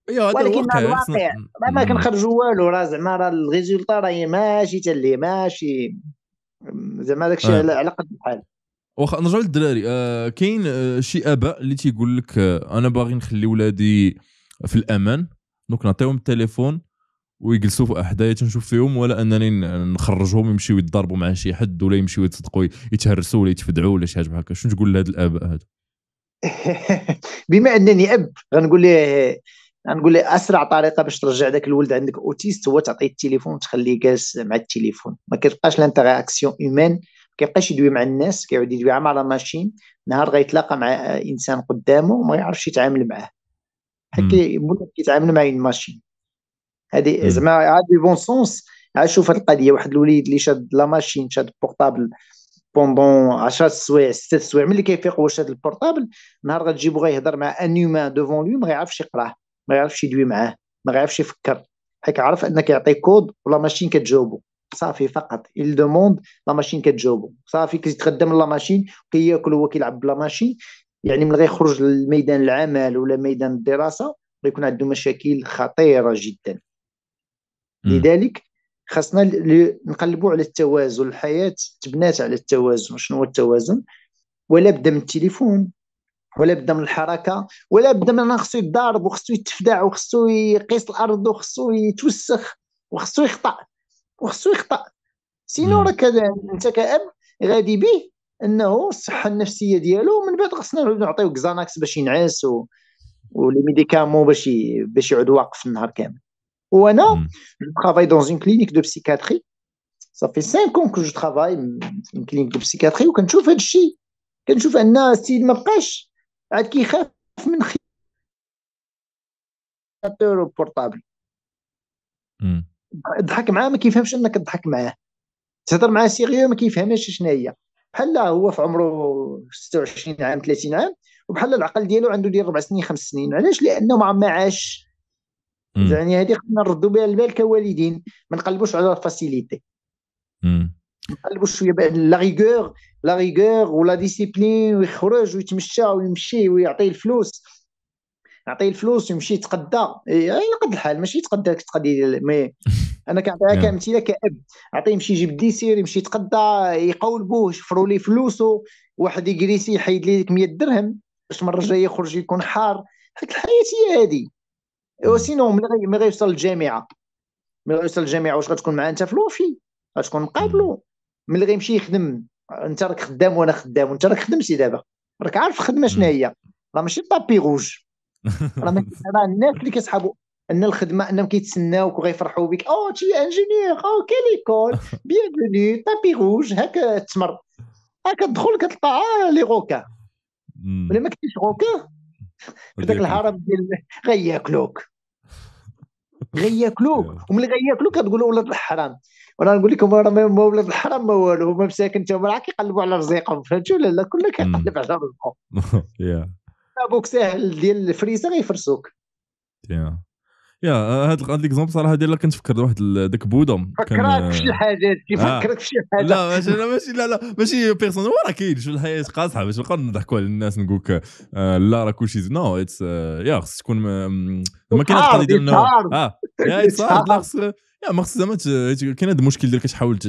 إيه، ولكن الواقع ما كنخرجوا والو راه زعما راه الريزولتا راه ماشي حتى اللي ماشي زعما داكشي آه. على قد الحال واخا نرجعوا للدراري آه كاين آه، شي اباء اللي تيقول لك آه، انا باغي نخلي ولادي في الامان دونك نعطيهم التليفون ويجلسوا في حدايا تنشوف فيهم ولا انني نخرجهم يمشيو يتضاربوا مع شي حد ولا يمشيو يتصدقوا يتهرسوا ولا يتفدعوا ولا شي حاجه بحال هكا شنو تقول لهاد الاباء هذا بما انني اب غنقول ليه غنقول ليه اسرع طريقه باش ترجع ذاك الولد عندك اوتيست هو تعطيه التليفون وتخليه جالس مع التليفون ما كيبقاش لانتراكسيون هيومان ما كيبقاش يدوي مع الناس كيعود يدوي مع لا ماشين نهار غيتلاقى مع انسان قدامه وما يعرفش يتعامل معاه حيت كيتعامل مع ماشين هذه زعما عاد بون سونس عاد شوف هذه القضيه واحد الوليد اللي شاد لا ماشين شاد بورتابل بوندون 10 سوايع 6 سوايع ملي كيفيق واش هذا البورتابل نهار غتجيبو غيهضر مع ان هيومان دوفون لو ما غيعرفش يقراه ما غيعرفش يدوي معاه ما غيعرفش يفكر حيت عرف انك كيعطي كود ولا ماشين كتجاوبو صافي فقط il demande لا ماشين كتجاوبو صافي كيتخدم لا ماشين كياكل هو كيلعب بلا ماشين يعني من غيخرج لميدان العمل ولا ميدان الدراسه غيكون عنده مشاكل خطيره جدا لذلك خاصنا نقلبوا على التوازن الحياه تبنات على التوازن شنو هو التوازن ولا بدا من التليفون ولا بدا من الحركه ولا بدا من خصو يضارب وخصو يتفدع وخصو يقيس الارض وخصو يتوسخ وخصو يخطا وخصو يخطا سينو راك انت كاب غادي به انه الصحه النفسيه ديالو من بعد خصنا نعطيو كزاناكس باش ينعس و... ولي ميديكامون باش باش يعود واقف النهار كامل وانا hmm. travaille dans une clinique de psychiatrie ça fait 5 ans que je travaille في une clinique de psychiatrie وكنشوف هذا الشيء كنشوف ان السيد ما بقاش عاد كيخاف من خير بورطابل ضحك معاه ما كيفهمش انك تضحك معاه تهضر معاه سيريو ما كيفهمش شنو هي بحال هو في عمره 26 عام 30 عام وبحال العقل ديالو عنده ديال 4 سنين 5 سنين علاش لانه ما عاش يعني هذه خصنا نردوا بها البال كوالدين ما نقلبوش على الفاسيليتي نقلبوا شويه لا ريغور لا ريغور ولا ديسيبلين ويخرج ويتمشى ويمشي ويعطيه الفلوس يعطيه الفلوس ويمشي يتقدى إيه، على قد الحال ماشي يتقدى تقدي مي انا كنعطيها نعم. كامثله كاب عطيه يمشي يجيب ديسير يمشي يتقدى يقولبوه شفروا لي فلوسه واحد يجريسي يحيد لي 100 درهم باش المره الجايه يخرج يكون حار حيت الحياه هي هادي وسينو ملي غيوصل للجامعه ملي غيوصل للجامعه واش غتكون معاه انت فلوفي غتكون مقابلو ملي غيمشي يخدم انت راك خدام وانا خدام وانت راك خدمتي دابا راك عارف الخدمه شنو هي راه ماشي بابي غوج راه الناس اللي كيصحابوا ان الخدمه انهم كيتسناوك وغيفرحوا بك او تي انجينيور او كيليكول بيانفوني بابي غوج هكا التمر هكا تدخل كتلقى آه، لي غوكا ولا ما كاينش غوكا بداك الهرم ديال غياكلوك غياكلوك أيوه. وملي غياكلوك كتقول ولاد الحرام وانا نقول لكم راه ما ولاد الحرام ما والو هما مساكن تا هما كيقلبوا على رزيقهم فهمتوا ولا لا كل كيقلب على رزقه ابوك ساهل ديال الفريسه غيفرسوك يا هاد هاد ليكزومبل صراحه ديال كنت فكر واحد داك بودا فكرك في شي حاجات كيفكرك في شي حاجه لا ماشي لا ماشي لا لا ماشي بيرسون هو راه كاين شو الحياه قاصحه باش نبقاو نضحكوا على الناس نقول لك آه، لا راه كلشي نو اتس آه، يا خص تكون ما كاينش القضيه ديال اه يا اتس لا خص لا ما خص زعما كاين هذا المشكل ديال كتحاول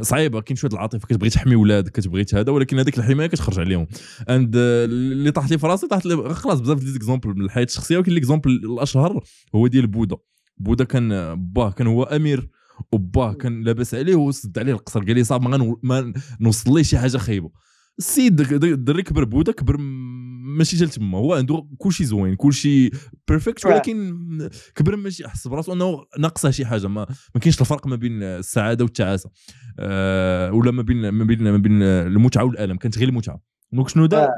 صعيبه كاين شويه العاطفه كتبغي تحمي ولادك كتبغي هذا ولكن هذيك الحمايه كتخرج عليهم اند آه، اللي طاحت لي في راسي طاحت لي خلاص بزاف ديال ليكزومبل من الحياه الشخصيه ولكن ليكزومبل الاشهر هو ديال بودا بودا كان آه، باه كان هو امير وباه كان لاباس عليه وسد عليه القصر قال لي صاحب ما نوصل ليه شي حاجه خايبه السيد الدري كبر بودا كبر ماشي جا تما هو عنده كلشي زوين كلشي بيرفكت ولكن كبر ماشي حس براسو انه ناقصه شي حاجه ما, ما كاينش الفرق ما بين السعاده والتعاسه أه ولا ما بين ما بين ما بين المتعه والالم كانت غير المتعه دونك شنو دار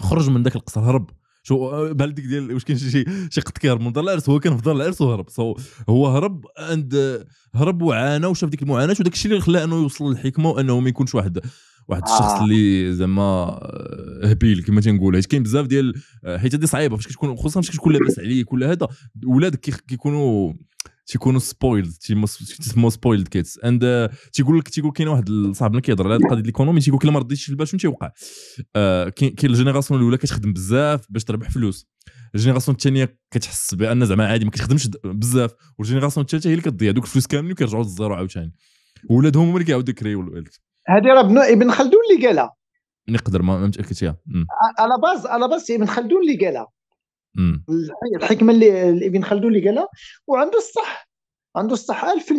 خرج من ذاك القصر هرب شو بحال ديك ديال واش كاين شي شي قط كيهرب من دار العرس هو كان في دار العرس وهرب سو هو هرب عند هرب وعانى وشاف ديك المعاناه وداك الشيء اللي خلاه انه يوصل للحكمه وانه ما يكونش واحد واحد الشخص آه. اللي زعما آه، هبيل كما تنقول حيت كاين بزاف ديال آه، حيت هذه صعيبه فاش كتكون خصوصا فاش كتكون لاباس عليه كل هذا ولادك كيكونوا تيكونوا سبويلد تيسموا سبويلد كيتس اند تيقول لك تيقول كاين واحد صاحبنا كيهضر على القضيه الايكونومي تيقول لك الا ما رديتش البال شنو تيوقع آه كاين الجينيراسيون الاولى كتخدم بزاف باش تربح فلوس الجينيراسيون الثانيه كتحس بان زعما عادي ما كتخدمش بزاف والجينيراسيون الثالثه هي اللي كتضيع دوك الفلوس كاملين وكيرجعوا للزيرو عاوتاني ولادهم هما اللي كيعاودوا يكريو الوالد هذه راه ابن خلدون اللي قالها نقدر ما متاكدش على باز على باز ابن خلدون اللي قالها الحكمه اللي ابن خلدون اللي قالها وعنده الصح عنده الصح 1000%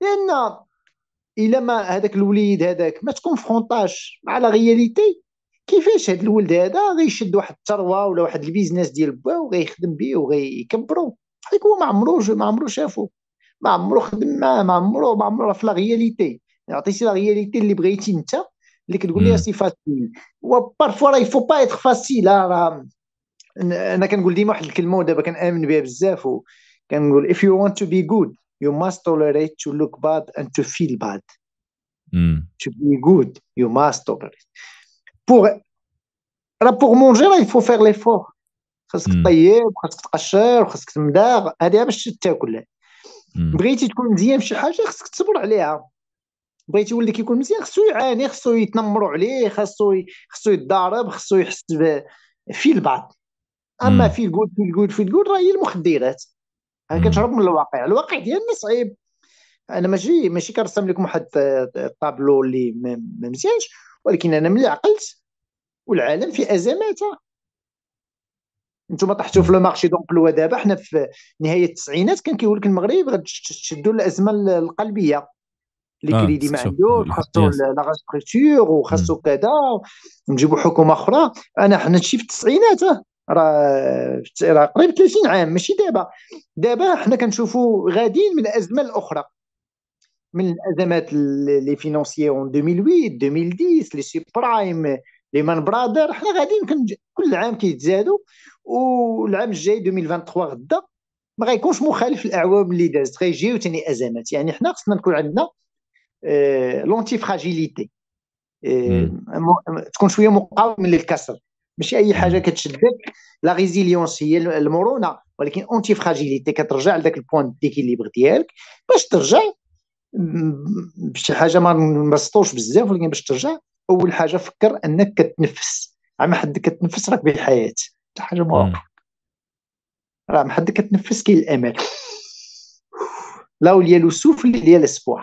لان الا ما هذاك الوليد هذاك ما تكونفرونطاش مع لا رياليتي كيفاش هذا الولد هذا غيشد واحد الثروه ولا واحد البيزنس ديال باه وغيخدم به وغيكبروا حيت هو ما عمرو ما عمرو شافو ما عمرو خدم معاه ما عمرو ما عمرو في لا رياليتي عطيتي لا رياليتي اللي بغيتي انت اللي كتقول لي سي فاسيل وبارفوا راه يفو با اتر فاسيل راه انا كنقول ديما واحد الكلمه ودابا كنامن بها بزاف وكنقول if you want to be good you must tolerate to look bad and to feel bad mm. to be good you must tolerate بور راه بور مونجي راه يفو فيغ ليفور خاصك طيب خاصك تقشر خاصك تمداغ هذه باش تاكل بغيتي تكون مزيان في شي حاجه خاصك تصبر عليها بغيت يولي كيكون مزيان خصو يعاني خصو يتنمروا عليه خصو خصو يتضارب خصو يحس في البعض اما في الجود في الجود في الجود راه هي المخدرات كتهرب من الواقع الواقع ديالنا صعيب انا ماشي ماشي كنرسم لكم واحد الطابلو اللي ما مزيانش ولكن انا ملي عقلت والعالم في ازماته انتم طحتوا في لو مارشي لو دابا حنا في نهايه التسعينات كان كيقول لك المغرب غتشدوا الازمه القلبيه لي آه، كريدي ما عندوش خاصو لا ستركتور وخاصو كذا نجيبو حكومه اخرى انا حنا شي في التسعينات راه راه قريب 30 عام ماشي دابا دابا حنا كنشوفوا غاديين من الازمه الاخرى من الازمات لي اون 2008 2010 لي سي برايم مان برادر حنا غاديين كل عام كيتزادوا والعام الجاي 2023 غدا ما غيكونش مخالف الاعوام اللي دازت غيجيو ثاني ازمات يعني حنا خصنا نكون عندنا آه، فراجيليتي آه، تكون شويه مقاوم للكسر ماشي اي حاجه كتشدك لا ريزيليونس هي المرونه ولكن اونتي فراجيليتي كترجع لذاك البوان ديكيليبر ديالك باش ترجع بشي حاجه ما نبسطوش بزاف ولكن باش ترجع اول حاجه فكر انك كتنفس عم حد كتنفس راك بالحياه حتى حاجه ما راه محدك حد كتنفس كاين الامل لا هو ديال السفلي ديال الاسبوع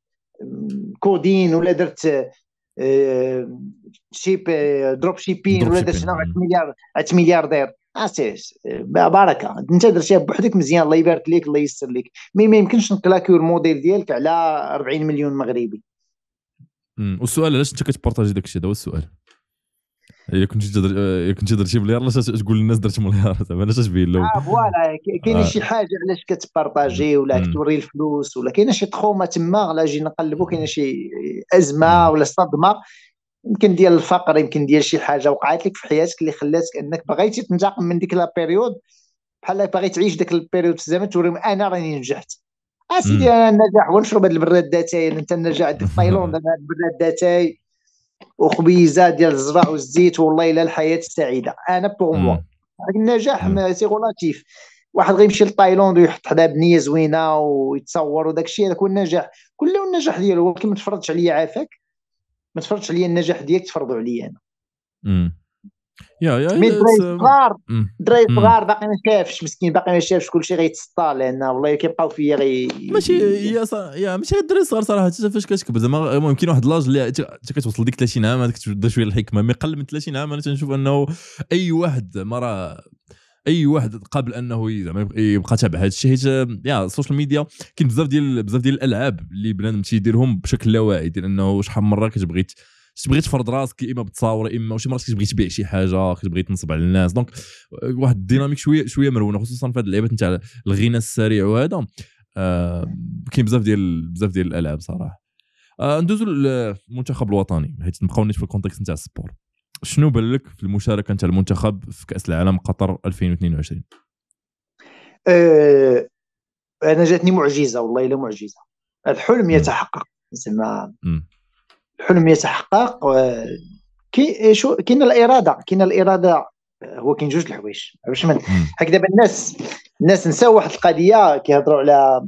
كودين ولا درت شيب دروب شيبين ولا درت شنو مليار ملياردير اسيس بركه انت درتيها بوحدك مزيان الله يبارك ليك الله ييسر ليك مي ما يمكنش نكلاكيو الموديل ديالك على 40 مليون مغربي والسؤال علاش انت كتبارطاجي داك الشيء هذا هو السؤال الا كنتي تدر... الا آه، كنتي درتي مليار علاش تقول للناس درت مليار زعما علاش تبين لهم آه، فوالا كاين آه. شي حاجه علاش كتبارطاجي ولا كتوري الفلوس ولا كاين شي تخومه تما لا جي نقلبوا كاين شي ازمه ولا صدمه يمكن ديال الفقر يمكن ديال شي حاجه وقعت لك في حياتك اللي خلاتك انك بغيتي تنتقم من ديك لابيريود بحال باغي تعيش ديك البيريود في الزمن توريهم انا راني نجحت اسيدي انا النجاح ونشرب هذا هاد البراد داتاي انت النجاح عندك في تايلاند انا البراد داتاي وخبيزه ديال الزرع والزيت والله الا الحياه السعيده انا بوغ موا النجاح سي غولاتيف واحد غيمشي لتايلاند ويحط حدا بنيه زوينه ويتصور وداك الشيء هذاك هو النجاح كل النجاح ديالو ولكن ما تفرضش عليا عافاك ما تفرضش عليا النجاح ديالك تفرضوا عليا انا يا يا مي دراي صغار دراي صغار باقي ما شافش مسكين باقي ما شافش كلشي غيتسطى لان والله كيبقاو فيا غي ماشي يا يا ماشي غير الدراري الصغار صراحه حتى فاش كتكبر زعما كاين واحد لاج اللي حتى كتوصل ديك 30 عام كتبدا شويه الحكمه مي قل من 30 عام انا تنشوف انه اي واحد ما راه اي واحد قبل انه زعما يبقى تابع هذا الشيء حيت يا السوشيال ميديا كاين بزاف ديال بزاف ديال الالعاب اللي بنادم تيديرهم بشكل لا واعي ديال انه شحال من مره كتبغي تبغي بغيت تفرض راسك اما بتصاور اما وشي مرات كتبغي تبيع شي حاجه كتبغي تنصب على الناس دونك آه، واحد الديناميك شويه شويه مرونه خصوصا في هذه اللعبات نتاع الغنى السريع وهذا آه، كاين بزاف ديال بزاف ديال الالعاب صراحه آه، ندوزو للمنتخب الوطني حيت نبقاو في الكونتكست نتاع السبور شنو بان لك في المشاركه نتاع المنتخب في كاس العالم قطر 2022 أه انا جاتني معجزه والله الا معجزه الحلم يتحقق زعما الحلم يتحقق كي شو كاين الاراده كاين الاراده هو كاين جوج الحوايج باش من هكا دابا الناس الناس نساو واحد القضيه كيهضروا على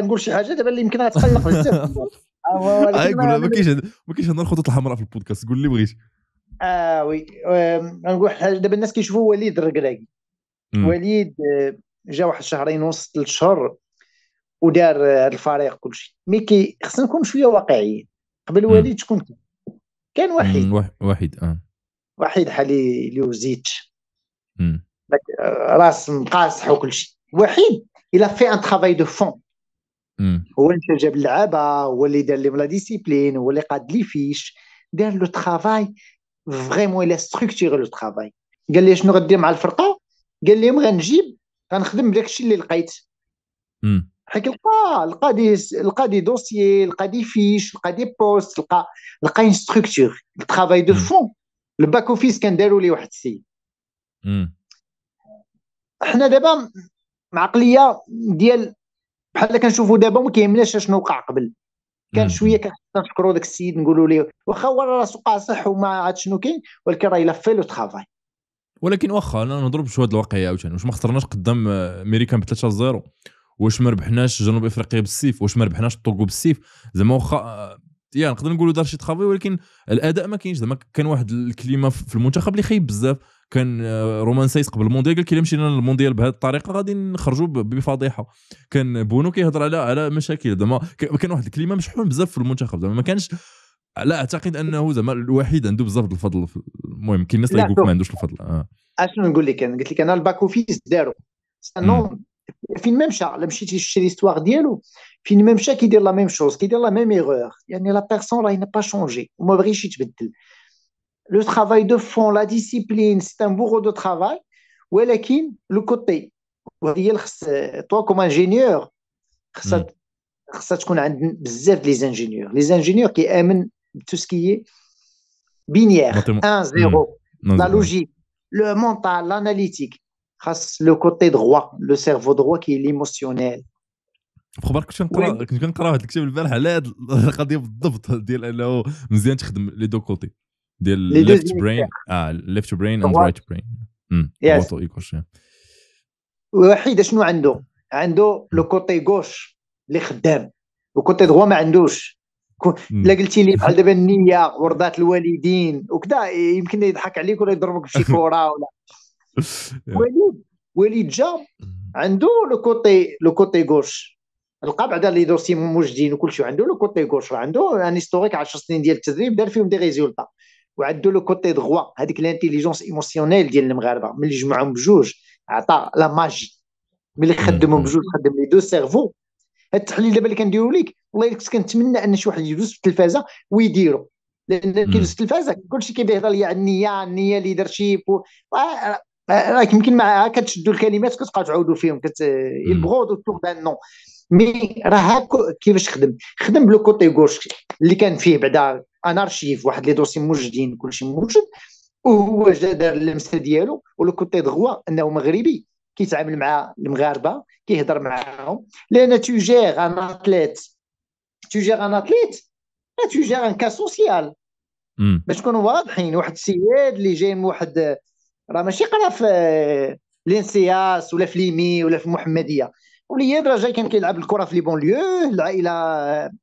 غنقول شي حاجه دابا اللي يمكن غتقلق بزاف آه، قول ما كاينش ما كاينش هضر الخطوط الحمراء في البودكاست قول اللي بغيتي اه وي غنقول حاجه دابا الناس كيشوفوا وليد الركراكي وليد آه، جا واحد شهرين ونص ثلاث شهور ودار الفريق كلشي مي كي خصنا نكون شويه واقعيين قبل وليد شكون كان كان وحيد وحيد اه وحيد حالي ليوزيتش آه، راس مقاصح وكلشي وحيد الا في ان ترافاي دو فون هو اللي جاب اللعابه هو اللي دار لهم لا ديسيبلين هو اللي قاد لي فيش دار لو ترافاي فريمون الا ستركتيغ لو ترافاي قال لي شنو غدير مع الفرقه قال لهم غنجيب غنخدم بداك الشيء اللي لقيت مم. حيت لقى لقى دي لقى دي دوسيي لقى دي فيش لقى دي بوست لقى لقى ان ستركتور ترافاي دو فون الباك اوفيس كان داروا ليه واحد السيد mm. حنا دابا معقليه ديال بحال كنشوفوا دابا ما كيهمناش شنو وقع قبل كان mm. شويه كنشكروا داك السيد نقولوا ليه واخا هو راسو قاصح وما عاد شنو كاين ولكن راه الا في لو ترافاي ولكن واخا انا نضرب شويه الواقعيه عاوتاني واش ما خسرناش قدام ميريكان ب 3 0 واش ما ربحناش جنوب افريقيا بالسيف واش ما ربحناش الطوغو بالسيف زعما واخا يا يعني نقدر نقولوا دار شي ترافي ولكن الاداء ما كاينش زعما كان واحد الكلمه في المنتخب اللي خايب بزاف كان آه، رومان سايس قبل المونديال قال كي مشينا للمونديال بهذه الطريقه غادي نخرجوا بفضيحه كان بونو كيهضر على على مشاكل زعما كان واحد الكلمه مشحون بزاف في المنتخب زعما ما كانش لا اعتقد انه زعما الوحيد عنده بزاف الفضل المهم كاين الناس اللي يقولك ما عندوش الفضل آه. اشنو نقول لك انا قلت لك انا الباك اوفيس داروا سي fin même chat le même chez l'histoire d'Yelou fin même chat qui dit la même chose qui dit la même erreur il y a la personne là il n'a pas changé le travail de fond la discipline c'est un bourreau de travail ou elle est le côté toi comme ingénieur ça ce mm. qu'on a les ingénieurs les ingénieurs qui aiment tout ce qui est binaire 1 0 la logique le mental l'analytique خاص لو كوتي دغوا لو سيرفو دغوا كي ليموسيونيل خبرك كنت كنقرا كنت كنقرا واحد الكتاب البارح على هذه القضيه بالضبط ديال انه مزيان تخدم لي دو كوتي ديال ليفت برين اه ليفت برين اند رايت برين يس وحيد شنو عنده عنده لو كوتي غوش اللي خدام وكوتي دغوا ما عندوش لا قلتي لي بحال دابا النيه ورضات الوالدين وكذا يمكن يضحك عليك ولا يضربك بشي كوره ولا وليد وليد جا عنده لو كوتي لو كوتي غوش لقى بعدا لي دوسي موجدين وكلشي عنده لو كوتي غوش راه عنده ان هيستوريك 10 سنين ديال التدريب دار فيهم دي ريزولطا وعندو لو كوتي دغوا هذيك لانتيليجونس ايموسيونيل ديال المغاربه ملي جمعهم بجوج عطى لا ماجي ملي خدمهم بجوج خدم لي دو سيرفو هاد التحليل دابا اللي كنديرو ليك والله كنتمنى ان شي واحد يدوز في التلفازه ويديرو لان كيدوز التلفازه كلشي كيبيهضر ليا على النيه النيه اللي شي آه، راك يمكن مع كتشدوا الكلمات كتبقى تعاودوا فيهم دو دوتور دان نو مي راه هاك كيفاش خدم خدم بلو كوتي غوش اللي كان فيه بعدا ان ارشيف واحد لي دوسي موجودين كلشي موجود وهو جا دار اللمسه ديالو ولو كوتي دغوا انه مغربي كيتعامل مع المغاربه كيهضر معاهم لان تجيغ ان اتليت تجيغ ان اتليت تجيغ ان كاسوسيال باش نكونوا واضحين واحد السيد اللي جاي من واحد راه ماشي قرا في لينسياس ولا في ليمي ولا في المحمديه ولي راه جاي كان كيلعب الكره في لي ليو العائله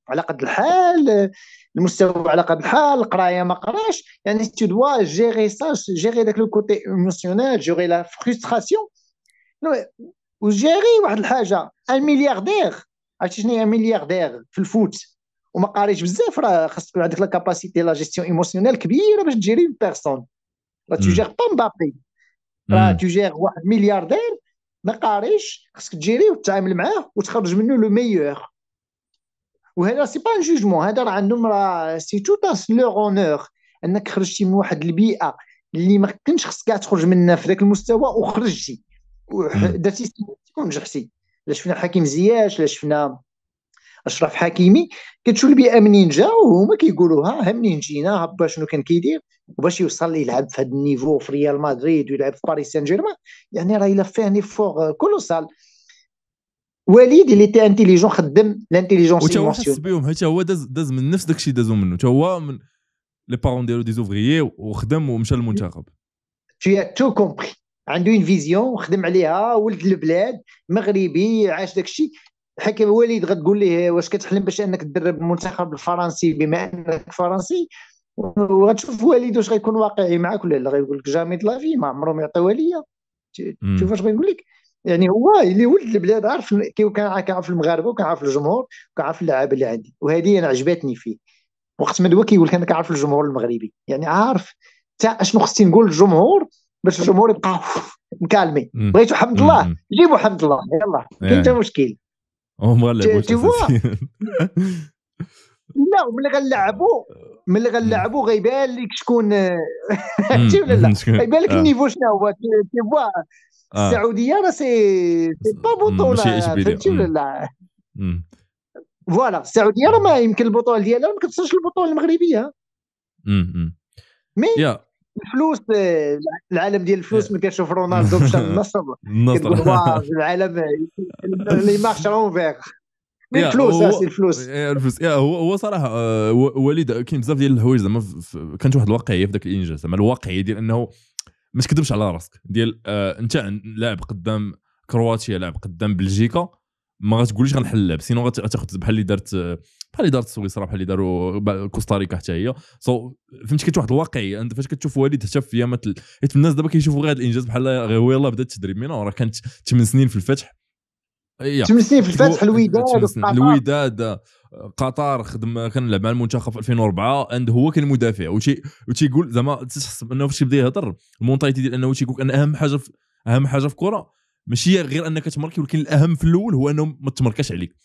على قد الحال المستوى على قد الحال القرايه ما قراش يعني تو دوا جيري سا جيري داك لو كوتي ايموسيونيل جيري لا فرستراسيون وجيري واحد الحاجه ان ملياردير عرفتي شنو هي ملياردير في الفوت وما قاريش بزاف راه خاص تكون عندك لا كاباسيتي لا جيستيون ايموسيونيل كبيره باش تجيري بيرسون راه تجير با مبابي راه تجير واحد ملياردير ما قاريش خصك تجيري وتتعامل معاه وتخرج منه لو ميور وهذا سي با ان جوجمون هذا راه عندهم راه سي تو تاس لو اونور انك خرجتي من واحد البيئه اللي ما كنتش خصك كاع تخرج منها في ذاك المستوى وخرجتي درتي ونجحتي لا شفنا حكيم زياش لا شفنا اشرف حكيمي كتشوف البيئه منين جا وهما كيقولوها ها منين جينا هبا شنو كان كيدير وباش يوصل يلعب في هذا النيفو في ريال مدريد ويلعب في باريس سان جيرمان يعني راه الا فيه نيفور كولوسال وليد اللي تي انتيليجون خدم لانتيليجونس وتا هو بهم حتى هو داز داز من نفس داكشي دازو منه حتى هو من لي بارون ديالو دي زوفغيي وخدم ومشى للمنتخب تي تو كومبري عنده اون فيزيون وخدم عليها ولد البلاد مغربي عاش داكشي حكيم وليد غتقول ليه واش كتحلم باش انك تدرب المنتخب الفرنسي بما انك فرنسي وغتشوف وليد واش غيكون واقعي معك ولا لا غيقول لك جامي في ما ما يعطيوها ليا شوف واش غنقول لك يعني هو اللي ولد البلاد عارف كان كيعرف المغاربه وكيعرف الجمهور وكيعرف اللعابه اللي عندي وهذه انا عجبتني فيه وقت ما دوا كيقول لك انا كنعرف الجمهور المغربي يعني عارف حتى اشنو خصني نقول للجمهور باش الجمهور يبقى مكالمي بغيتو حمد الله جيبوا حمد الله يلا كاين حتى إيه. مشكل هم غنلعبوا تي فوا لا ملي غنلعبوا ملي غنلعبوا غيبان لك شكون فهمتي ولا لا غيبان لك النيفو شنو هو تي فوا آه. السعوديه راه سي سي با بطوله آه، فهمتي ولا لا فوالا السعوديه راه ما يمكن البطوله ديالها ما كتصيرش البطوله المغربيه مي الفلوس آه، العالم ديال الفلوس ملي كتشوف رونالدو مشى للنصر النصر العالم لي مارش لونفيغ الفلوس الفلوس الفلوس هو هو صراحه آه، وليد كاين بزاف ديال الحوايج زعما كانت واحد الواقعيه في ذاك الانجاز زعما الواقعيه ديال انه ما تكذبش على راسك ديال آه، انت لاعب قدام كرواتيا لاعب قدام بلجيكا ما غتقوليش غنحل اللعب سينو غتاخذ بحال اللي دارت بحال اللي دارت سويسرا بحال اللي داروا كوستاريكا حتى هي سو so, فهمتي كتشوف واحد الواقعيه انت فاش كتشوف وليد حتى في يامات حيت الناس دابا كيشوفوا غير هذا الانجاز بحال غير هو يلاه بدا التدريب مينا راه كانت 8 سنين في الفتح 8 سنين في الفتح الوداد الوداد قطر خدم لعب مع المنتخب في 2004 عند هو كان مدافع وتي وتيقول زعما تحس انه فاش كيبدا يهضر المونتاليتي ديال انه تيقول ان اهم حاجه في اهم حاجه في الكره ماشي غير انك تمركي ولكن الاهم في الاول هو انه ما تمركاش عليك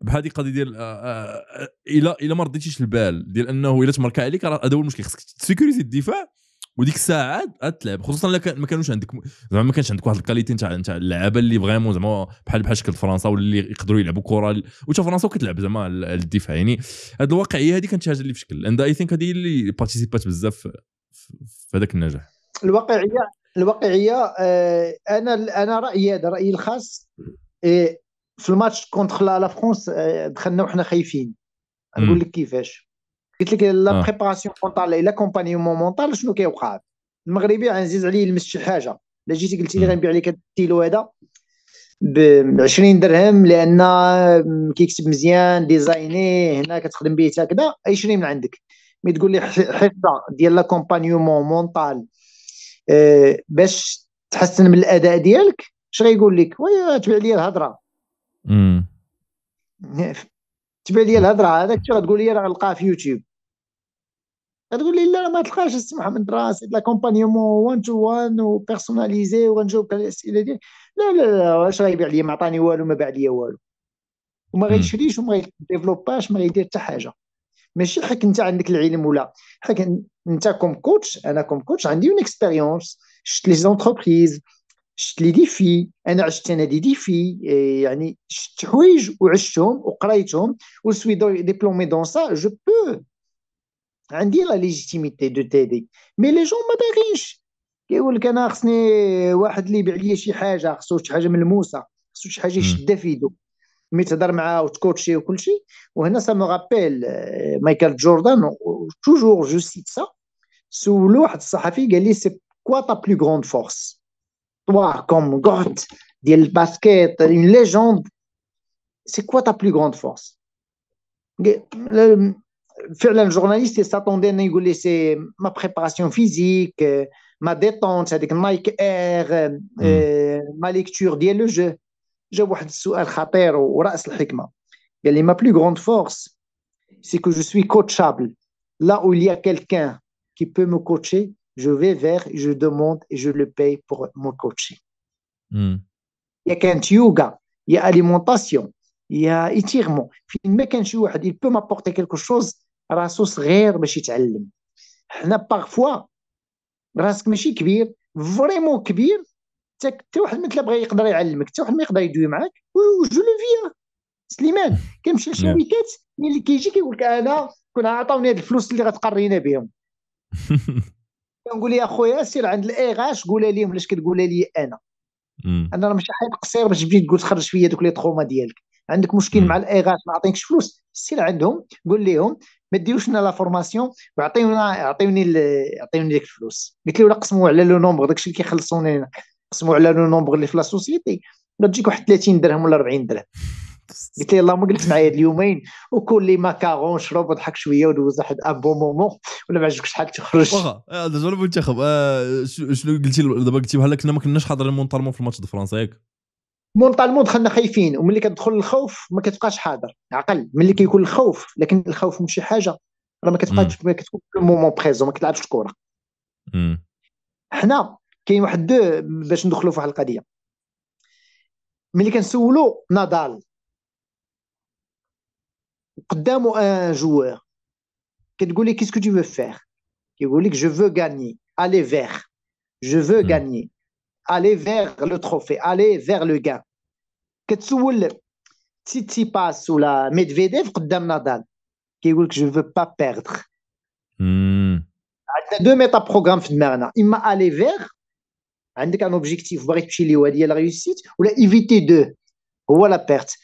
بهذه القضيه ديال آه، آه، آه، الا الا ما رديتيش البال ديال انه الا تمركا عليك راه هذا هو المشكل خصك سيكوريتي الدفاع وديك عاد تلعب خصوصا الا ما كانوش عندك زعما ما كانش عندك واحد الكاليتي نتاع نتاع اللعابه اللي فريمون زعما بحال بحال شكل فرنسا واللي يقدروا يلعبوا كره وتا فرنسا كتلعب زعما الدفاع يعني هاد الواقعيه هذه كانت حاجه اللي في شكل اند اي ثينك هذه اللي بارتيسيبات بزاف في هذاك النجاح الواقعيه الواقعيه آه، انا انا رايي هذا رايي الخاص آه، في الماتش كونتر لا فرونس آه، دخلنا وحنا خايفين نقول لك كيفاش قلت لك لا بريباراسيون مونتال لا كومبانيومون مونتال شنو كيوقع المغربي عزيز عليه يلمس شي حاجه لا جيتي قلتي لي غنبيع لك التيلو هذا ب 20 درهم لان كيكتب مزيان ديزايني هنا كتخدم به هكذا يشري 20 من عندك مي تقول لي حصه ديال لا كومبانيومون مونتال آه، باش تحسن من الاداء ديالك اش غيقول لك وي تبع لي الهضره تبع لي الهضره هذاك الشيء غتقول لي راه نلقاه في يوتيوب غتقول لي لا ما تلقاش اسمح من راسي لا كومبانيومون وان تو وان وبيرسوناليزي وغنجاوبك على الاسئله ديالك لا لا لا اش غيبيع لي ما عطاني والو ما باع لي والو وما غيشريش وما غيديفلوباش ما غيدير حتى حاجه ماشي حك انت عندك العلم ولا حك انت كوم كوتش انا كوم كوتش عندي اون اكسبيريونس شفت لي زونتربريز شفت لي ديفي انا عشت انا دي ديفي يعني شفت حوايج وعشتهم وقريتهم وسوي ديبلومي دون سا جو بو عندي لا ليجيتيميتي دو تيدي مي لي جون ما باغينش كيقول لك انا خصني واحد اللي يبيع لي شي حاجه خصو شي حاجه ملموسه خصو شي حاجه يشدها في يدو Mitsadharma ça me rappelle euh, Michael Jordan, toujours, je cite ça, sous c'est quoi ta plus grande force Toi, comme God, le basket, une légende, c'est quoi ta plus grande force Faire le journaliste s'attendait à me c'est ma préparation physique, ma détente avec Mike R., ma lecture, dièle le jeu. جاب واحد question خطير وراس الحكمه قال لي ma plus grande force c'est que je suis coachable là où il y a quelqu'un qui peut me coacher je vais vers je demande et je le paye pour me coacher hmm. il y a qu'un yoga il y a alimentation il y a étirement a il peut m'apporter quelque chose à راسو صغير باش يتعلم حنا parfois راسك ماشي كبير فريمون كبير حتى واحد مثلا بغى يقدر يعلمك حتى واحد ما يقدر يدوي معاك وجو لو فيا سليمان كنمشي للشركات نعم. اللي كيجي كيقول لك انا كنا عطاوني هاد الفلوس اللي غتقرينا بهم كنقول يا خويا سير عند الايغاش قولها لهم علاش كتقولها لي انا انا راه ماشي حيط قصير باش تجي تقول تخرج فيا دوك لي تخوما ديالك عندك مشكل مع الايغاش ما عطينكش فلوس سير عندهم قول لهم ما ديروش لنا لا فورماسيون وعطيونا عطيوني عطيوني ديك الفلوس قلت له قسموا على لو نومبر داكشي اللي كيخلصوني قسموا على لو نومبر اللي في لا سوسيتي واحد 30 درهم ولا 40 درهم قلت لي اللهم قلت معايا هاد اليومين وكل لي ماكارون شرب وضحك شويه ودوز واحد ان بون مومون ولا ما عجبك شحال تخرج واخا آه، دابا المنتخب آه، شنو قلتي دابا قلتي بحال كنا ما كناش حاضرين مونطالمون في الماتش ديال فرنسا ياك مونطالمون دخلنا خايفين وملي كتدخل الخوف ما كتبقاش حاضر عقل ملي كيكون الخوف لكن الخوف ماشي حاجه راه ما كتبقاش ما كتكون في بريزون ما كتلعبش الكره حنا Qui y en a deux pour entrer si Nadal, il est devant un joueur qui te dit « Qu'est-ce que tu veux faire ?» Il te Je veux gagner. Aller vers. Je veux hmm. gagner. Aller vers le trophée. Aller vers le gain. » Si tu te souviens, si tu passes la Medvedev devant Nadal, il te dit « Je ne veux pas perdre. » Il y a deux métaprogrammes dans le Marne. Il aller vers un a de la réussite ou éviter de la perte.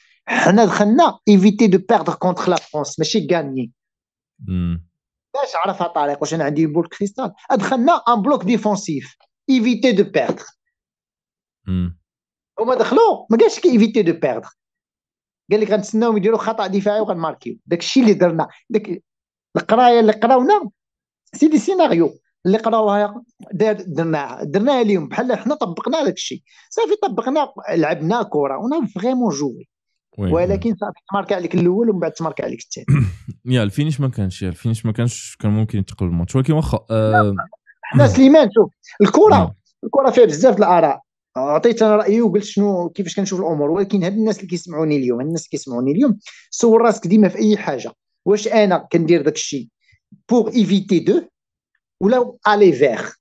évité de perdre contre la France, mais j'ai gagné. je on bloc défensif, éviter de perdre. éviter de perdre c'est اللي قراوها درناها درناها اليوم بحال حنا طبقنا هذاك الشيء صافي طبقنا لعبنا كره ونا فريمون جوي ولكن صافي تمارك عليك الاول ومن بعد تمارك عليك الثاني يا الفينيش ما كانش يا الفينيش ما كانش كان ممكن يتقلب الماتش ولكن واخا آه، حنا نعم. سليمان شوف الكره نعم. الكره فيها بزاف الاراء عطيت انا رايي وقلت شنو كيفاش كنشوف الامور ولكن هاد الناس اللي كيسمعوني اليوم الناس اللي كيسمعوني اليوم صور راسك ديما في اي حاجه واش انا كندير داك الشيء بور ايفيتي دو ou là aller vers.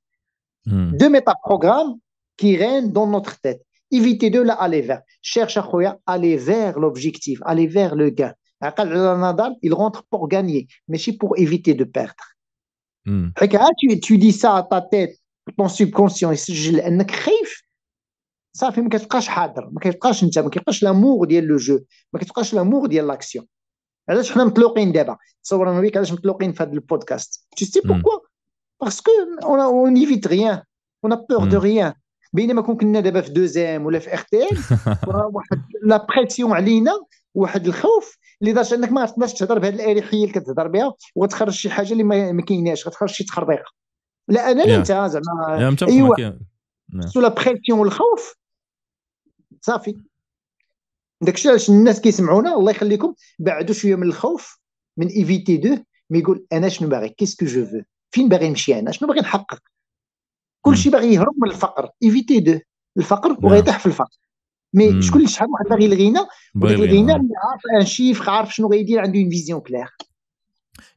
Hmm. Deux métaprogrammes qui règnent dans notre tête. Évitez de là aller vers. Cherche à aller vers l'objectif, aller vers le gain. Il rentre pour gagner, mais c'est pour éviter de perdre. Hmm. Ah, tu, dis ça à ta tête, ton subconscient, ça fait que l'amour le jeu, l'amour de l'action. Tu sais hmm. pourquoi باسكو اون ايفيت ريان اون بور دو ريان بينما كون كنا دابا في دوزيام ولا في اخ تي واحد لا بريسيون علينا واحد الخوف لدرجه انك ما عرفتش تهضر بهذه الاريحيه اللي كتهضر بها وغتخرج شي حاجه اللي ما كايناش غتخرج شي تخربيقه لا انا لا انت زعما ايوا نعم. سو لا بريسيون والخوف صافي داكشي علاش الناس كيسمعونا الله يخليكم بعدوا شويه من الخوف من ايفيتي دوه مي يقول انا شنو باغي كيسكو جو فو فين باغي نمشي انا شنو باغي نحقق كلشي باغي يهرب من الفقر ايفيتي دو الفقر نعم. وغيطيح في الفقر مي شكون اللي شحال واحد باغي الغنى باغي الغنى اللي عارف ان شيف عارف شنو غيدير عنده اون فيزيون كلير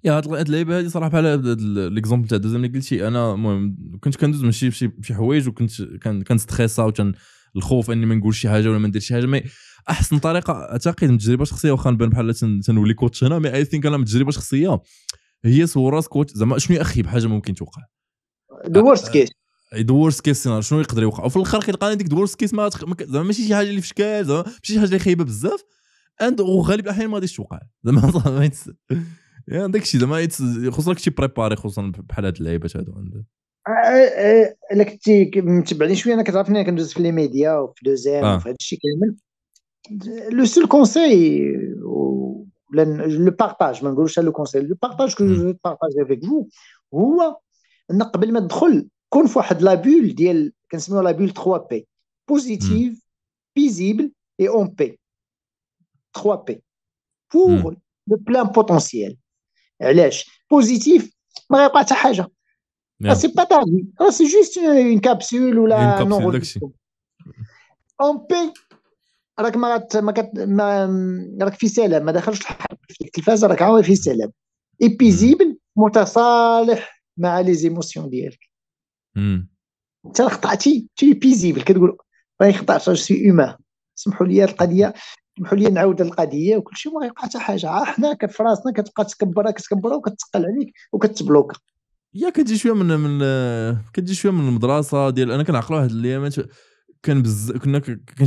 يا هاد اللعيبه هادي صراحه بحال ليكزومبل تاع الدوزيام اللي قلتي انا المهم كنت كندوز من شي شي حوايج وكنت كنستخيصا وكان الخوف اني ما نقول شي حاجه ولا ما ندير شي حاجه مي احسن طريقه اعتقد من تجربه شخصيه واخا نبان بحال تنولي كوتش هنا مي اي ثينك انا من تجربه شخصيه هي صوره سكوت زعما شنو اخيب حاجه ممكن توقع دو ورست كيس دو ورست كيس سيناريو شنو يقدر يوقع وفي الاخر كيلقاني ديك دو ورست كيس ما زعما ماشي شي حاجه اللي في شكال زعما ماشي شي حاجه اللي خايبه بزاف اند وغالب الاحيان ما غاديش توقع زعما داك الشيء زعما خصك شي بريباري خصوصا بحال هاد اللعيبات هادو آه، آه، آه، الا كنتي متبعني شويه انا كتعرفني كندوز في لي ميديا وفي دوزير وفي الشيء كامل لو سول كونساي le partage, le conseil, le partage que je hmm. veux partager avec vous, ou de la bulle, 3P, positive, hmm. visible et en paix. 3P, pour hmm. le plein potentiel. Positif, mais pas ça. Ah, pas ah, C'est juste une, capsule ou la non En paix, راك ما غات ما, كت... ما راك في سلام ما دخلش الحرب في التلفاز راك عاوي في سلام اي بيزيبل متصالح مع لي زيموسيون ديالك انت خطاتي تي بيزيبل كتقول ما خطات راه سي اومان سمحوا لي القضيه سمحوا لي نعاود القضيه وكل شيء ما غيبقى حتى حاجه عا آه، حنا في راسنا كتبقى تكبر كتكبر وكتثقل عليك وكتبلوكا يا كتجي شويه من من كتجي شويه من المدرسه ديال انا كنعقل واحد الايامات كان بز... كنا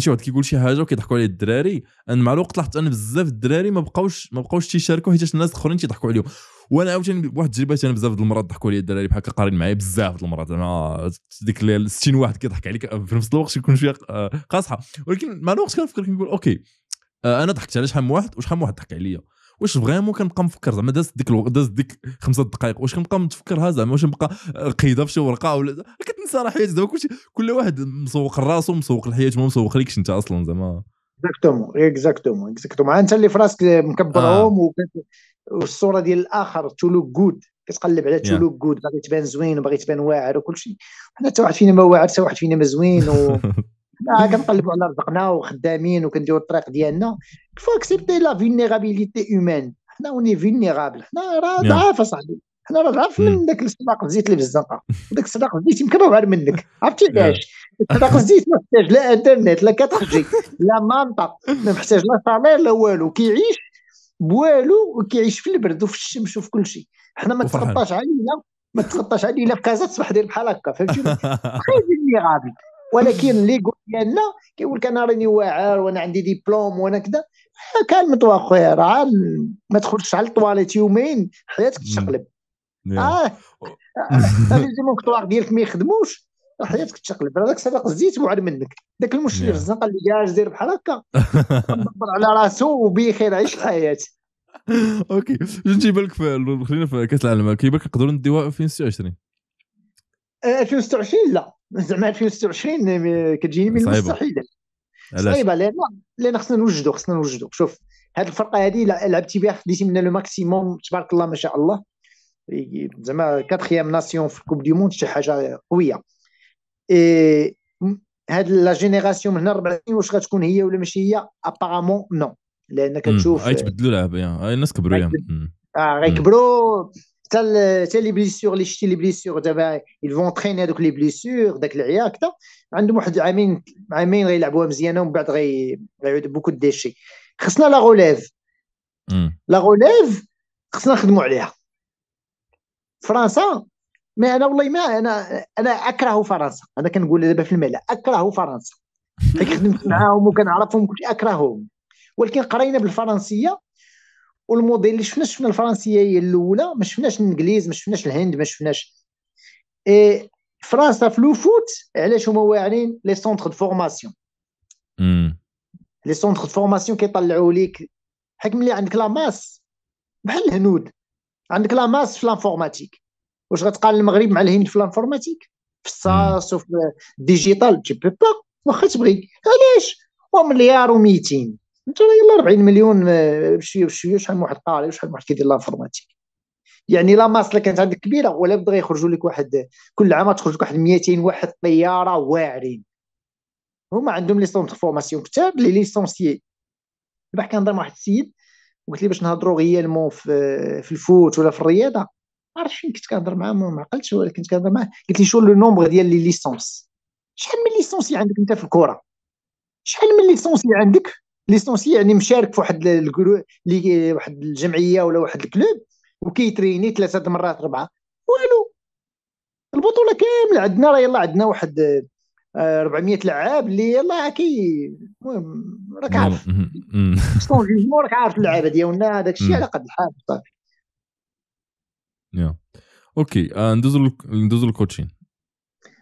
واحد كيقول شي حاجه وكيضحكوا عليه الدراري انا مع الوقت لاحظت ان بزاف الدراري ما بقاوش ما بقاوش تيشاركوا حيت الناس الاخرين تيضحكوا عليهم وانا عاوتاني واحد التجربه انا بزاف المرات ضحكوا عليا الدراري بحال قارين معايا بزاف المرات انا آه، ديك 60 واحد كيضحك عليك آه، في نفس الوقت يكون شويه آه، قاصحه ولكن مع الوقت كنفكر كنقول اوكي انا ضحكت على شحال من واحد وشحال من واحد ضحك عليا واش فريمون كنبقى مفكر زعما دازت ديك الوقت دازت ديك خمسة دقائق واش كنبقى متفكرها زعما واش نبقى قيده في شي ورقه ولا كتنسى راه حياتي دابا كلشي كل واحد مسوق راسو مسوق الحياه ما مسوق ليكش انت اصلا زعما اكزاكتومون اكزاكتومون اكزاكتومون انت اللي في راسك مكبرهم آه. والصوره ديال الاخر تو لوك جود كتقلب على تو لوك جود باغي تبان زوين وباغي تبان واعر وكل شيء حنا حتى واحد فينا ما واعر حتى واحد فينا ما زوين كنقلبوا على رزقنا وخدامين وكنديروا الطريق ديالنا كفو اكسبتي لا فينيرابيليتي اومان حنا اوني فينيرابل حنا راه ضعاف اصاحبي حنا راه ضعاف من ذاك الصداق الزيت اللي في الزنقه ذاك الصداق الزيت يمكن غير منك عرفتي علاش الصداق الزيت ما محتاج لا انترنت لا كاترجي لا منطق ما محتاج لا صالير لا والو كيعيش بوالو وكيعيش في البرد وفي الشمس وفي كل شيء حنا ما تغطاش علينا ما تغطاش علينا في كازا تصبح دير بحال هكا فهمتي خايب اللي ولكن اللي يقول لي لا كيقول لك انا راني واعر وانا عندي ديبلوم وانا كذا كان خويا راه ما تخرجش على الطواليت يومين حياتك تشقلب اه لازم الكطواق ديالك ما يخدموش حياتك تشقلب هذاك سبق الزيت وعر منك داك المشرف اللي في الزنقه اللي جالس يدير بحال هكا دبر على راسو وبخير عيش الحياه اوكي شنو تيبان لك خلينا في كاس العالم كيبان لك نقدروا نديوها 2026 2026 لا زعما 2026 كتجيني من المستحيل صعيبه لان لان خصنا نوجدوا خصنا نوجدوا شوف هاد الفرقه هادي لعبتي بها خديتي منها لو ماكسيموم تبارك الله ما شاء الله زعما كاتخيام ناسيون في الكوب دي موند شي حاجه قويه هاد لا جينيراسيون هنا ربع سنين واش غتكون هي ولا ماشي هي ابارامون نو لان كتشوف غيتبدلوا لعب الناس كبروا اه غيكبروا حتى حتى لي بليسيور اللي شتي لي بليسيور دابا يلفون تريني هذوك لي بليسيور داك العيا كذا عندهم واحد عامين عامين غيلعبوها مزيانه ومن بعد غيعود بوكو ديشي خصنا لا غوليف لا غوليف خصنا نخدموا عليها فرنسا ما انا والله ما انا انا اكره فرنسا انا كنقول دابا في الملأ اكره فرنسا خدمت معاهم وكنعرفهم كلشي اكرههم ولكن قرينا بالفرنسيه والموديل اللي شفنا شفنا الفرنسيه هي الاولى ما شفناش الانجليز ما شفناش الهند ما شفناش اي فرنسا في لو فوت علاش هما واعرين لي سونتر دو فورماسيون لي سونتر دو فورماسيون كيطلعوا ليك حكم اللي عندك لا ماس بحال الهنود عندك لا ماس في لانفورماتيك واش غتقارن المغرب مع الهند في لانفورماتيك في الساس وفي الديجيتال تي بي با واخا تبغي علاش ومليار و200 انت يلا 40 مليون آه، بشويه بشويه شحال من واحد قاري وشحال من واحد كيدير لافورماتيك يعني لا ماس اللي كانت عندك كبيره ولا بدا يخرجوا لك واحد كل عام تخرج لك واحد 200 واحد طياره واعرين هما عندهم لي سونتر فورماسيون كتاب لي ليسونسيي البارح كنهضر مع واحد السيد قلت لي باش نهضروا غيالمون في في الفوت ولا في الرياضه ما عرفتش فين كنت كنهضر معاه ما عقلتش ولكن كنت كنهضر معاه قلت لي شو لو نومبر ديال لي ليسونس شحال من ليسونسي عندك انت في الكره شحال من ليسونسي عندك ليسونسي يعني مشارك في واحد الجرو لي واحد الجمعيه ولا واحد الكلوب وكيتريني ثلاثه مرات اربعه والو البطوله كامله عندنا راه يلاه عندنا واحد 400 آه، لعاب اللي يلاه كي المهم راك نعم. عارف شكون الجمهور راك عارف اللعابه ديالنا هذاك الشيء على قد الحال صافي طيب. اوكي آه، ندوزو ندوزو للكوتشين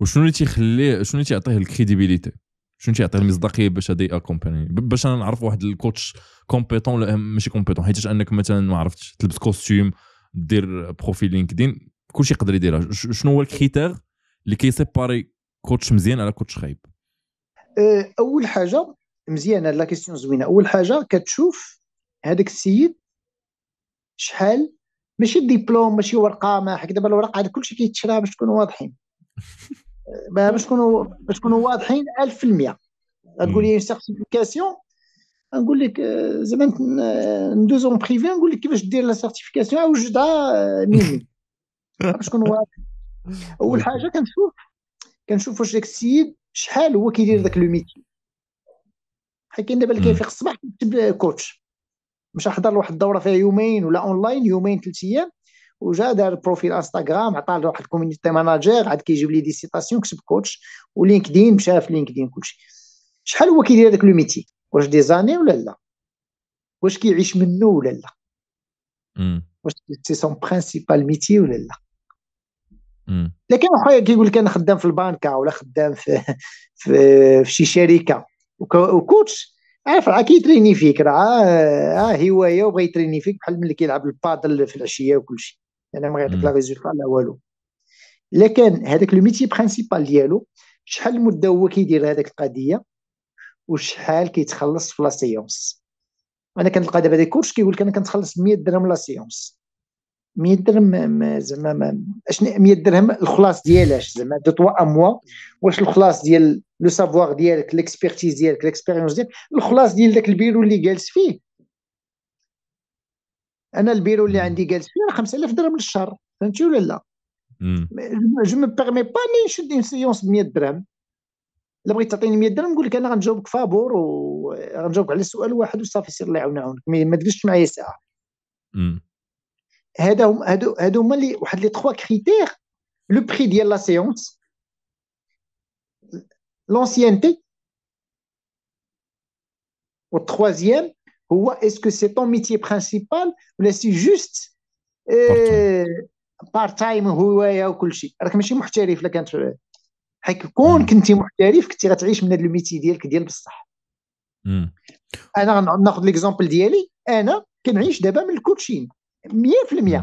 وشنو اللي تيخليه شنو اللي تيعطيه الكريديبيليتي شنو اللي تيعطيه المصداقيه باش هذا اكومباني باش انا نعرف واحد الكوتش كومبيتون ولا ماشي كومبيتون حيتاش انك مثلا ما عرفتش تلبس كوستيم دير بروفيل لينكدين كلشي يقدر يديرها شنو هو الكريتير اللي كيسيباري كوتش مزيان على كوتش خايب أه، اول حاجه مزيانه لا كيسيون زوينه اول حاجه كتشوف هذاك السيد شحال ماشي ديبلوم ماشي ورقه ما حك دابا الورق هذا كلشي كيتشرا باش تكونوا واضحين باش نكونوا باش نكونوا واضحين 1000% غتقول لي سيرتيفيكاسيون نقول لك زعما ندوز اون بريفي نقول لك كيفاش دير لا سيرتيفيكاسيون وجدها منين باش نكونوا واضحين اول حاجه كنشوف كنشوف واش داك السيد شحال هو كيدير داك لو ميتي حيت كاين دابا اللي كيفيق الصباح كيكتب كوتش مش حضر لواحد الدوره فيها يومين ولا اونلاين يومين ثلاث ايام وجا دار بروفيل انستغرام عطى لواحد الكوميونيتي ماناجير عاد كيجيب لي دي سيتاسيون كتب كوتش ولينكدين مشى في لينكدين كلشي شحال هو كيدير هذاك لو ميتي واش دي زاني ولا لا واش كيعيش منه ولا لا واش سي سون برينسيبال ميتي ولا لا لكن خويا كيقول لك انا خدام في البنكه ولا خدام في في, في شي شركه وكوتش عارف راه كيتريني فيك راه آه، هوايه وبغى يتريني فيك بحال ملي كيلعب البادل في العشيه وكلشي يعني ما غيعطيك لا ريزولتا لا والو الا كان هذاك لو ميتي برينسيبال ديالو شحال المده هو كيدير هذيك القضيه وشحال كيتخلص في لا سيونس انا كنلقى دابا دي كورس كيقول لك انا كنتخلص 100 درهم لا سيونس 100 درهم زعما اشنو 100 درهم الخلاص ديالاش زعما دو توا اموا واش الخلاص ديال لو سافوار ديالك ليكسبيرتيز ديالك ليكسبيريونس ديالك الخلاص ديال داك البيرو اللي جالس فيه انا البيرو اللي عندي جالس فيه راه 5000 درهم للشهر فهمتي ولا لا جو مي بيغمي با ني نشد اون سيونس ب 100 درهم الا بغيت تعطيني 100 درهم نقول لك انا غنجاوبك فابور وغنجاوبك على سؤال واحد وصافي سير الله يعاون عونك ما تجلسش معايا ساعه هذا هم هادو هادو هما اللي واحد لي تخوا كريتير لو بري ديال لا سيونس لونسيانتي والتخوازيام هو اسكو سي طون ميتي برانسيبال ولا سي جوست بارت تايم هوايه وكل شيء راك ماشي محترف لا كانت حيت كون كنتي محترف كنتي غتعيش من هذا الميتي ديالك ديال بصح انا ناخذ ليكزومبل ديالي انا كنعيش دابا من الكوتشين 100%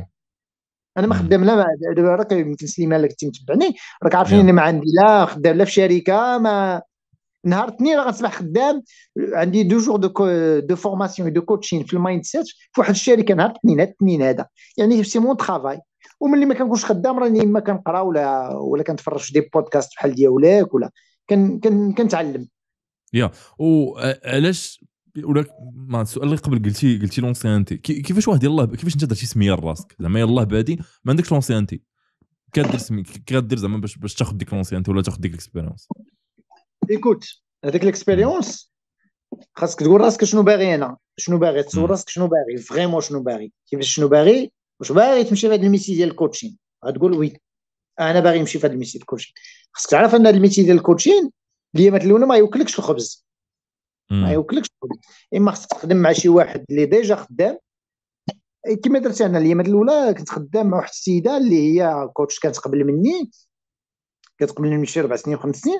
انا ما خدام لا دابا راك يمكن سليمان اللي كنتي متبعني راك عارفين اني ما عندي لا خدام لا في شركه ما نهار الاثنين راه غنصبح خدام عندي دو جور دو كو دو فورماسيون دو كوتشين في المايند سيت في واحد الشركه نهار الاثنين هاد الاثنين هذا يعني سي مون ترافاي وملي ما كنكونش خدام راني اما كنقرا ولا ولا كنتفرج في دي بودكاست بحال ديالك ولا كن كن كنتعلم يا وعلاش ولا ما السؤال اللي قبل قلتي قلتي لونسيانتي كيفاش واحد يلاه كيفاش انت درتي سميه لراسك زعما يلاه بادي ما عندكش لونسيانتي كدير سمي كدير زعما باش باش تاخذ ديك لونسيانتي ولا تاخذ ديك اكسبيرونس ايكوت هذيك ليكسبيريونس خاصك تقول راسك شنو باغي انا شنو باغي تسول راسك شنو باغي فريمون شنو باغي كيفاش شنو باغي واش باغي تمشي في هذا الميسي ديال الكوتشين غتقول وي انا باغي نمشي في هذا الميسي ديال الكوتشين خاصك تعرف ان هذا الميسي ديال الكوتشين اللي الاولى ما يوكلكش الخبز ما يوكلكش الخبز اما خاصك تخدم مع شي واحد اللي ديجا خدام كما درت انا الايامات الاولى كنت خدام مع واحد السيده اللي هي كوتش كانت قبل مني كانت قبل شي ربع سنين وخمس سنين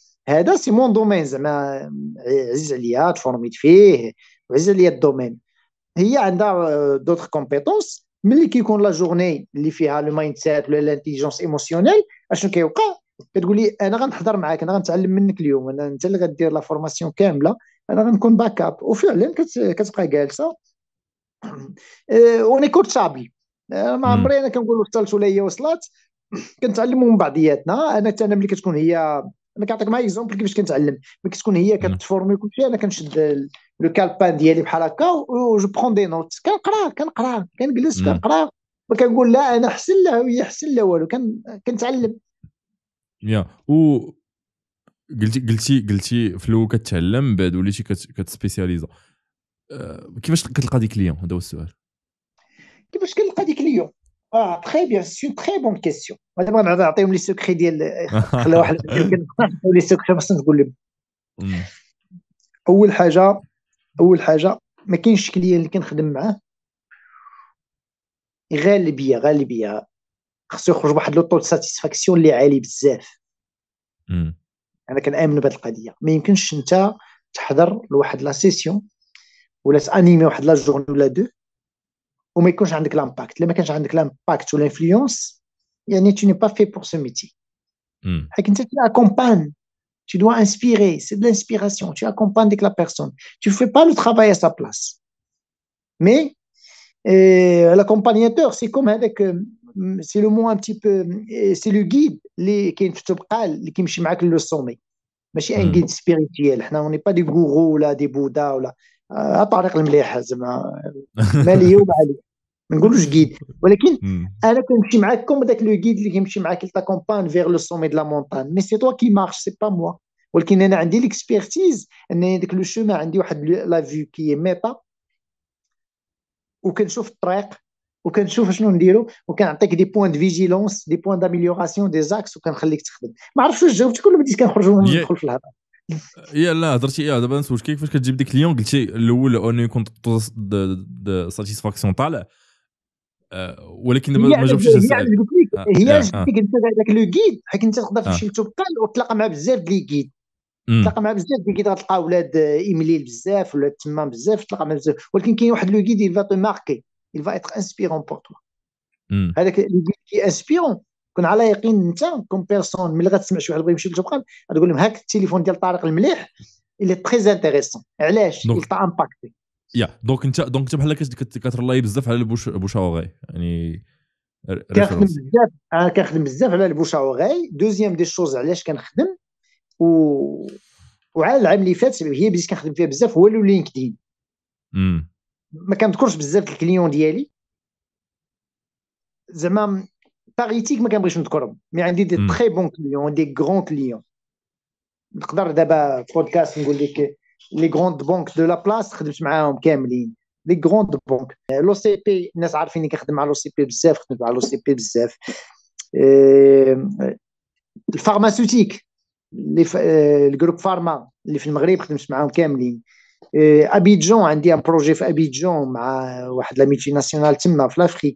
هذا سي مون دومين زعما عزيز عليا تفورميت فيه وعزيز عليا الدومين هي عندها دوتر آه، كومبيتونس ملي كيكون لا جورني اللي فيها لو مايند سيت ولا لانتيجونس ايموسيونيل اشنو كيوقع كتقول لي انا غنحضر معاك انا غنتعلم منك اليوم انا انت اللي غدير لا فورماسيون كامله انا غنكون باك اب وفعلا كتبقى جالسه وني كوت شابي ما عمري انا كنقول وصلت ولا هي وصلت كنتعلموا من بعضياتنا انا حتى انا ملي كتكون هي انا كنعطيك مع اكزومبل كيفاش كنتعلم ملي كتكون هي كتفورمي شيء انا كنشد لو كالبان ديالي بحال هكا وجو بخون دي نوت كنقرا كنقرا كنجلس كنقرا ما كنقول لا انا احسن لا هي احسن لا والو كنتعلم يا و قلتي قلتي قلتي في الاول كتعلم بعد وليتي كتسبيسياليزا آه، كيفاش كتلقى ديك ليون هذا هو السؤال كيفاش كنلقى ديك ليون اه تري بيان سي تري بون كيسيون دابا نعطيهم لي سكري ديال خلا واحد لي سكري خاصني نقول لهم اول حاجه اول حاجه ما كاينش كليان اللي كنخدم معاه غالبيه غالبيه خصو يخرج بواحد لو طول ساتيسفاكسيون اللي عالي بزاف انا كنامن بهذه القضيه ما يمكنش انت تحضر لواحد لا سيسيون ولا تانيمي واحد لا جورني ولا دو وما يكونش عندك لامباكت لما كانش عندك لامباكت يعني tu n'es pas fait pour ce métier hmm. tu accompagnes tu dois inspirer c'est de l'inspiration tu accompagnes avec la personne tu fais pas le travail à sa place mais euh, l'accompagnateur c'est comme avec euh, c'est le mot un petit peu euh, c'est le guide qui est le qui marche avec le sommet. un hmm. guide spirituel. on n'est pas des gourous là, des bouddhas là. الطريق آه، المليح زعما مالي وما علي ما نقولوش كيد ولكن انا كنمشي معاك كوم داك لو كيد اللي كيمشي معاك كومبان فيغ لو سومي دو لا مونتان مي سي توا كي مارش سي با موا ولكن انا عندي ليكسبيرتيز ان داك لو شومان عندي واحد لا فيو كي ميتا وكنشوف الطريق وكنشوف شنو نديرو وكنعطيك دي بوان دو فيجيلونس دي بوان داميليوراسيون دي زاكس وكنخليك تخدم ما عرفتش واش جاوبتك ولا بديت كنخرج وندخل في الهضره يا لا هضرتي ايه دابا نسولك كيفاش كتجيب ديك ليون قلتي الاول اون يكون ساتيسفاكسيون طالع آه، ولكن دابا ما جاوبش السؤال هي قلت آه، آه، لك انت هذاك لو كيد حيت انت تقدر تمشي لتبقال وتلاقى مع بزاف ديال لي كيد تلاقى مع بزاف ديال كيد غتلقى ولاد امليل بزاف ولا تما بزاف تلاقى مع بزاف ولكن كاين واحد لو كيد il va te marquer il va être inspirant هذاك لو كيد كي انسبيرون كون على يقين انت كون بيرسون ملي غتسمع شي واحد بغى يمشي للجبقان غتقول لهم هاك التليفون ديال طارق المليح اللي تري انتريسون علاش تا امباكتي يا دونك انت دونك انت بحال كترلاي بزاف على البوش بوشاوغي يعني كنخدم بزاف انا آه، كنخدم بزاف على البوشاوغي دوزيام دي شوز علاش كنخدم و وعلى العام اللي فات هي بديت كنخدم فيها بزاف هو لو لينكدين ما كنذكرش بزاف الكليون ديالي زعما باريتيك ما كنبغيش نذكرهم مي عندي دي تري بون كليون دي غران كليون نقدر دابا بودكاست نقول لك لي غروند بونك دو لا بلاص خدمت معاهم كاملين لي غروند بونك لو سي بي الناس عارفيني كنخدم مع لو سي بي بزاف خدمت مع لو سي بي بزاف الفارماسيوتيك اللي الجروب فارما اللي في المغرب خدمت معاهم كاملين ابيجون عندي ان بروجي في ابيجون مع واحد لا ميتي ناسيونال تما في لافريك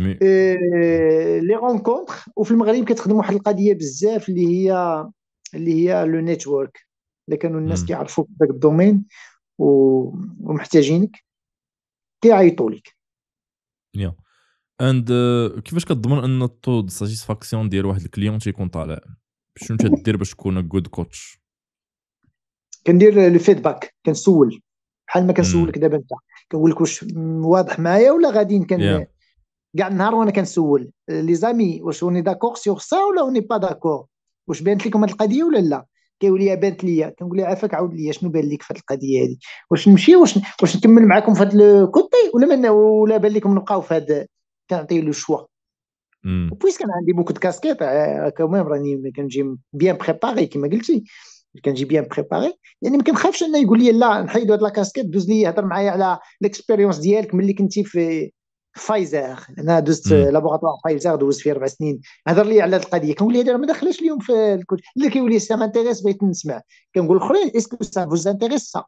إيه، لي رونكونتر وفي المغرب كتخدم واحد القضيه بزاف اللي هي اللي هي لو نيتورك اللي كانوا الناس كيعرفوك في ذاك الدومين ومحتاجينك كيعيطوا لك اند آه، كيفاش كتضمن ان الطو ساتيسفاكسيون ديال واحد الكليون تيكون طالع شنو تدير باش تكون جود كوتش كندير لو فيدباك كنسول بحال ما كنسولك دابا انت كنقول لك واش واضح معايا ولا غادي كن كاع النهار وانا كنسول لي زامي واش اوني داكور سيغ سا ولا اوني با داكور واش بانت لكم هاد القضيه ولا لا كيقول لي بانت ليا كنقول لي عافاك عاود ليا شنو بان لك في هاد القضيه هادي واش نمشي واش واش نكمل معاكم في هاد الكوتي ولا ما ولا بان لكم نبقاو في هاد كنعطيه لو شوا بويس كان عندي بوكو د كاسكيت كمان راني كنجي بيان بريباري كما قلتي كنجي بيان بريباري يعني ما كنخافش انه يقول لي لا نحيدوا هاد لا كاسكيت دوز لي هضر معايا على ليكسبيريونس ديالك ملي كنتي في فايزر انا دوزت لابوغاتوار فايزر دوزت فيه اربع سنين هضر لي على القضيه كنقول ليه ما دخلش اليوم في الكل اللي كيولي سا مانتيريس بغيت نسمع كنقول الاخرين اسكو سا فوز انتيريس سا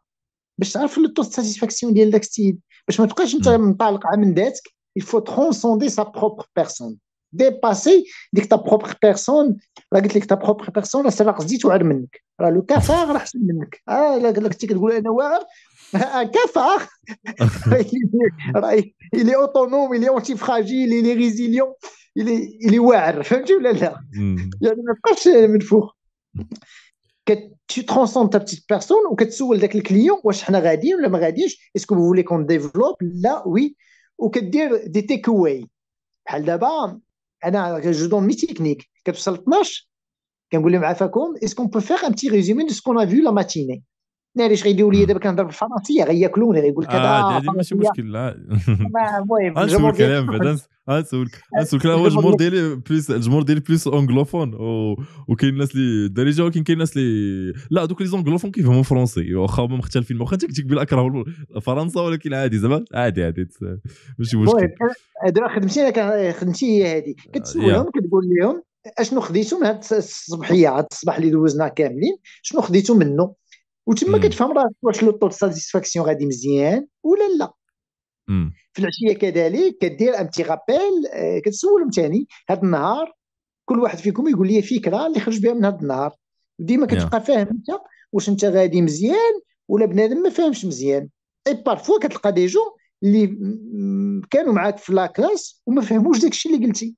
باش تعرف لو ساتيسفاكسيون ديال داك السيد باش ما تبقاش انت منطلق من ذاتك الفو ترونسوندي سا بروبر بيرسون ديباسي ديك تا بروبر بيرسون راه قلت لك تا بروبر بيرسون راه سبق زيت وعر منك راه لو كفاغ راه احسن منك اه الا كنتي كتقول انا واعر un cafard. il, est, autonome, il est antifragile, il est résilient, il est il est Tu hmm. Il y a une que tu transcendes ta petite personne ou que tu souhaites avec le client est-ce que vous voulez qu'on développe là oui ou que dire des takeaways d'abord je donne mes techniques كتوصل 12 كنقول لهم عافاكم est-ce qu'on peut faire un petit résumé de ce qu'on a vu la matinée ناريش غيديروا لي دابا كنهضر بالفرنسيه غياكلوني غيقول لك هذا آه هذه آه، ماشي مشكل المهم غنسولك الكلام بعدا نسولك نسولك هو الجمهور ديالي بليس الجمهور ديالي بليس اونغلوفون وكاين الناس اللي الدارجه ولكن كاين الناس اللي لا دوك لي زونغلوفون كيفهموا فرونسي واخا هما مختلفين واخا انت كتقول اكره فرنسا ولكن عادي زعما عادي عادي ماشي مشكل دابا خدمتي انا خدمتي هي هذه آه، كتسولهم كتقول لهم اشنو خديتو من هاد الصبحيه هاد الصباح اللي دوزناه كاملين شنو خديتو منه وتما كتفهم راه واش لو طول ساتيسفاكسيون غادي مزيان ولا لا في العشيه كذلك كدير تي غابيل كتسولهم ثاني هذا النهار كل واحد فيكم يقول لي فكره اللي خرج بها من هذا النهار ديما كتبقى yeah. فاهم انت واش انت غادي مزيان ولا بنادم ما فاهمش مزيان اي بارفوا كتلقى دي جون اللي كانوا معاك في لا كلاس وما فهموش داك الشيء اللي قلتي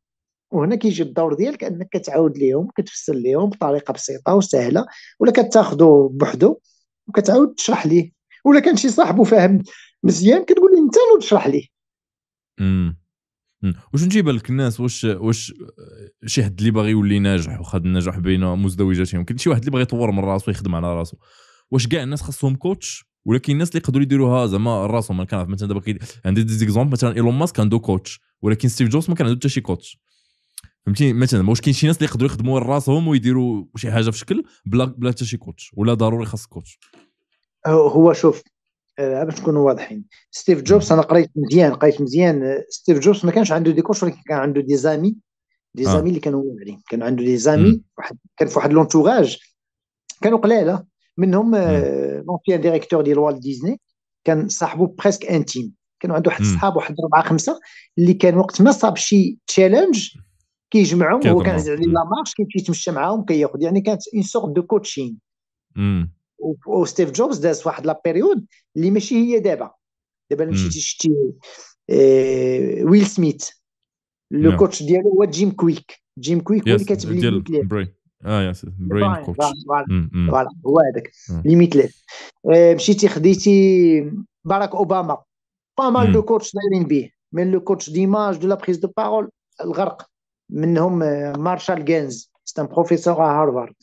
وهنا كيجي الدور ديالك انك كتعاود ليهم كتفسر ليهم بطريقه بسيطه وسهله ولا كتاخذوا بوحدو وكتعاود تشرح ليه ولا كان شي صاحبو فاهم مزيان كتقول ليه انت نوض تشرح ليه امم واش نجيب لك الناس واش واش شي حد اللي باغي يولي ناجح وخا النجاح بين مزدوجاتهم كاين شي واحد اللي باغي يطور من راسو يخدم على راسو واش كاع الناس خاصهم كوتش ولا كاين الناس اللي يقدروا يديروها زعما راسهم ما كنعرف مثلا دابا عندي دي زيكزومبل مثلا ايلون ماسك عنده كوتش ولكن ستيف جوبز ما كان عنده حتى شي كوتش فهمتي مثلا واش كاين شي ناس اللي يقدروا يخدموا راسهم ويديروا شي حاجه في شكل بلا بلا حتى شي كوتش ولا ضروري خاص كوتش هو شوف آه، باش نكونوا واضحين ستيف جوبز انا قريت مزيان قريت مزيان آه، ستيف جوبز ما كانش عنده دي كوتش ولكن كان عنده دي زامي دي آه. زامي آه. اللي كانوا واعرين كان عنده دي زامي واحد كان في واحد لونتوراج كانوا قلاله منهم لونسيان آه ديريكتور ديال والت ديزني كان صاحبه بريسك انتيم كانوا عنده واحد الصحاب واحد اربعه خمسه اللي كان وقت ما صاب شي تشالنج كيجمعهم هو كنعز عليه يعني لا مارش كيتمشى معاهم كياخذ يعني كانت اون سورت دو كوتشين وستيف جوبز داز واحد لا بيريود اللي ماشي هي دابا دابا مشيتي شتي اه ويل سميث لو كوتش ديالو هو جيم كويك جيم كويك هو اللي كاتب لي اه يا برين كوتش فوالا هو هذاك ليميتليس mm. آه، مشيتي خديتي باراك اوباما با مال دو كوتش دايرين به من لو كوتش ديماج دو لا بريز دو بارول الغرق منهم آه، مارشال جينز ستان بروفيسور على هارفارد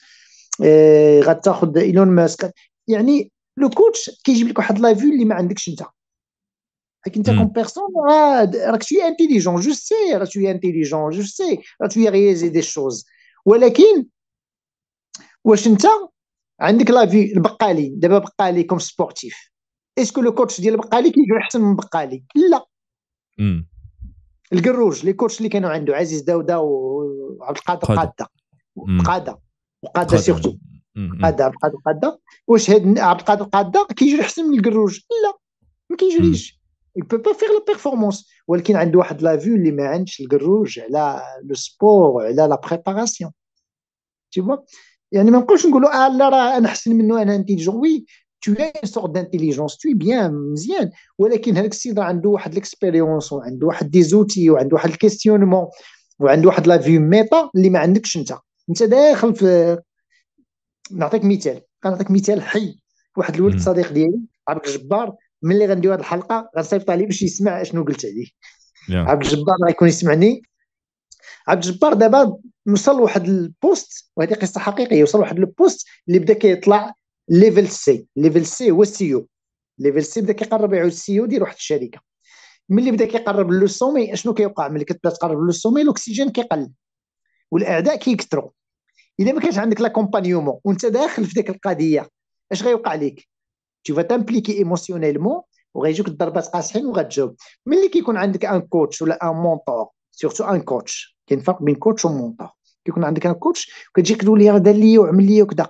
غتاخذ ايلون ماسك يعني لو كوتش كيجيب لك واحد لافيو اللي ما عندكش انت هاك انت كون بيرسون آه، راك شويه انتيليجون جو سي راك شويه انتيليجون جو سي راك شويه غيزي دي شوز ولكن واش انت عندك لافيو البقالي دابا بقالي كوم سبورتيف اسكو لو كوتش ديال البقالي كيجي احسن من بقالي لا القروج لي كوتش اللي كانوا عنده عزيز داوده وعبد القادر قاده قاده وقاده سيرتو قاده عبد القادر قاده واش هاد عبد القادر قاده كيجري احسن من القروج لا ما كيجريش بو با فيغ لا بيرفورمانس ولكن عنده واحد لا فيو اللي ما عندش القروج على لو سبور على لا بريباراسيون تي فوا يعني ما نقولش نقولوا اه لا راه انا احسن منه انا انتيليجون وي tu as une sorte d'intelligence tu es bien مزيان ولكن هذاك السيد راه عنده واحد ليكسبيريونس وعنده واحد دي زوتي وعنده واحد الكيستيونمون وعنده واحد لا فيو ميتا اللي ما عندكش انت انت داخل في نعطيك مثال نعطيك مثال حي واحد الولد صديق ديالي عبد الجبار ملي غندير هذه الحلقه غنصيفط عليه باش يسمع اشنو قلت عليه yeah. عبد الجبار غيكون يسمعني عبد الجبار دابا وصل واحد البوست وهذه قصه حقيقيه وصل واحد البوست اللي بدا كيطلع ليفل سي ليفل سي هو السي او ليفل سي بدا كيقرب يعود السي او ديال واحد الشركه ملي بدا كيقرب لو سومي اشنو كيوقع ملي كتبدا تقرب لو سومي الاكسجين كيقل والاعداء كيكثروا اذا ما كانش عندك لاكومبانيومون وانت داخل في ديك القضيه اش غيوقع لك tu vas t'impliquer émotionnellement وغيجيوك الضربات قاصحين وغتجاوب ملي كيكون عندك ان كوتش ولا ان مونتور سورتو ان كوتش كاين فرق بين كوتش ومونتور كيكون عندك ان كوتش كتجيك تقول لي راه دار لي وعمل لي وكذا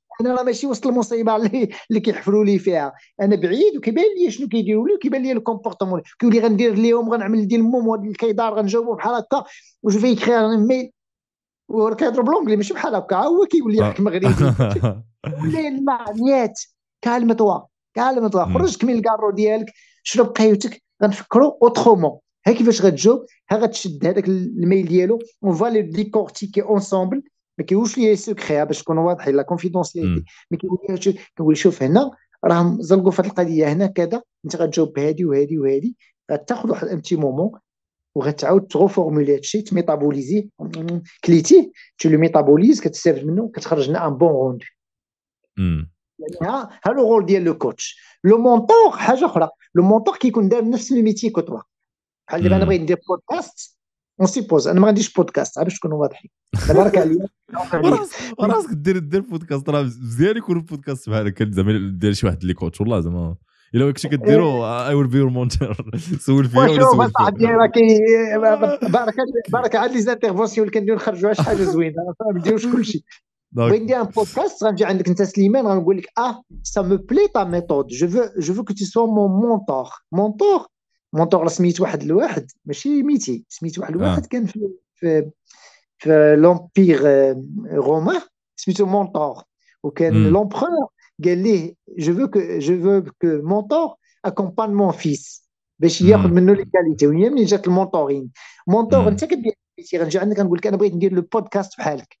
انا راه ماشي وسط المصيبه اللي اللي كيحفروا لي فيها انا بعيد وكيبان لي شنو كيديروا لي وكيبان لي الكومبورتمون كيولي غندير ليهم غنعمل ديال الموم وهاد الكيدار غنجاوبو بحال هكا وجو في يكري ميل وراه كيهضر بالونجلي ماشي بحال هكا هو كيقول لي آه. مغربي ولا لا نيات كالم توا كالم توا خرج من الكارو ديالك شرب قهوتك غنفكروا اوترومون ها كيفاش غتجاوب ها غتشد هذاك الميل ديالو اون فالي ديكورتيكي اونسومبل ما كيقولش لي سكري باش تكون واضح لا كونفيدونسياليتي ما كيقوليش كيقول شوف هنا راهم زلقوا في القضيه هنا كذا انت غتجاوب بهادي وهادي وهادي غتاخذ واحد امتي مومون وغتعاود تغو تغوفورمولي هادشي تميتابوليزي كليتيه تو لو ميتابوليز كتستافد منه كتخرج لنا ان بون روندو ها ها لو رول ديال لو كوتش لو مونتور حاجه اخرى لو مونتور كيكون دار نفس الميتي كو توا بحال دابا انا بغيت ندير بودكاست اون سيبوز انا ما عنديش بودكاست باش تكونوا واضحين بارك عليا راسك دير دير بودكاست راه مزيان يكون بودكاست بحال هكا زعما دير شي واحد اللي كوتش والله زعما الا كنتي كديرو اي ويل بي يور مونتير سول فيا ولا سول فيا صاحبي راه كي بارك بارك على لي زانترفونسيون اللي كنديرو نخرجوا شي حاجه زوينه ما نديروش كلشي بغيت ندير ان بودكاست غنجي عندك انت سليمان غنقول لك اه سا مو بلي تا ميثود جو فو جو فو كو تي سو مون مونتور مونتور مونتور سميت واحد الواحد ماشي ميتي سميت واحد الواحد آه. كان في في, في لومبيغ آه، رومان سميتو مونتور وكان لومبرور قال ليه جو فو جو فو كو مونتور اكومبان مون فيس باش ياخذ منه لي كاليتي وهي منين جات المونتورين مونتور انت كدير غنجي عندك غنقول لك انا بغيت ندير لو بودكاست بحالك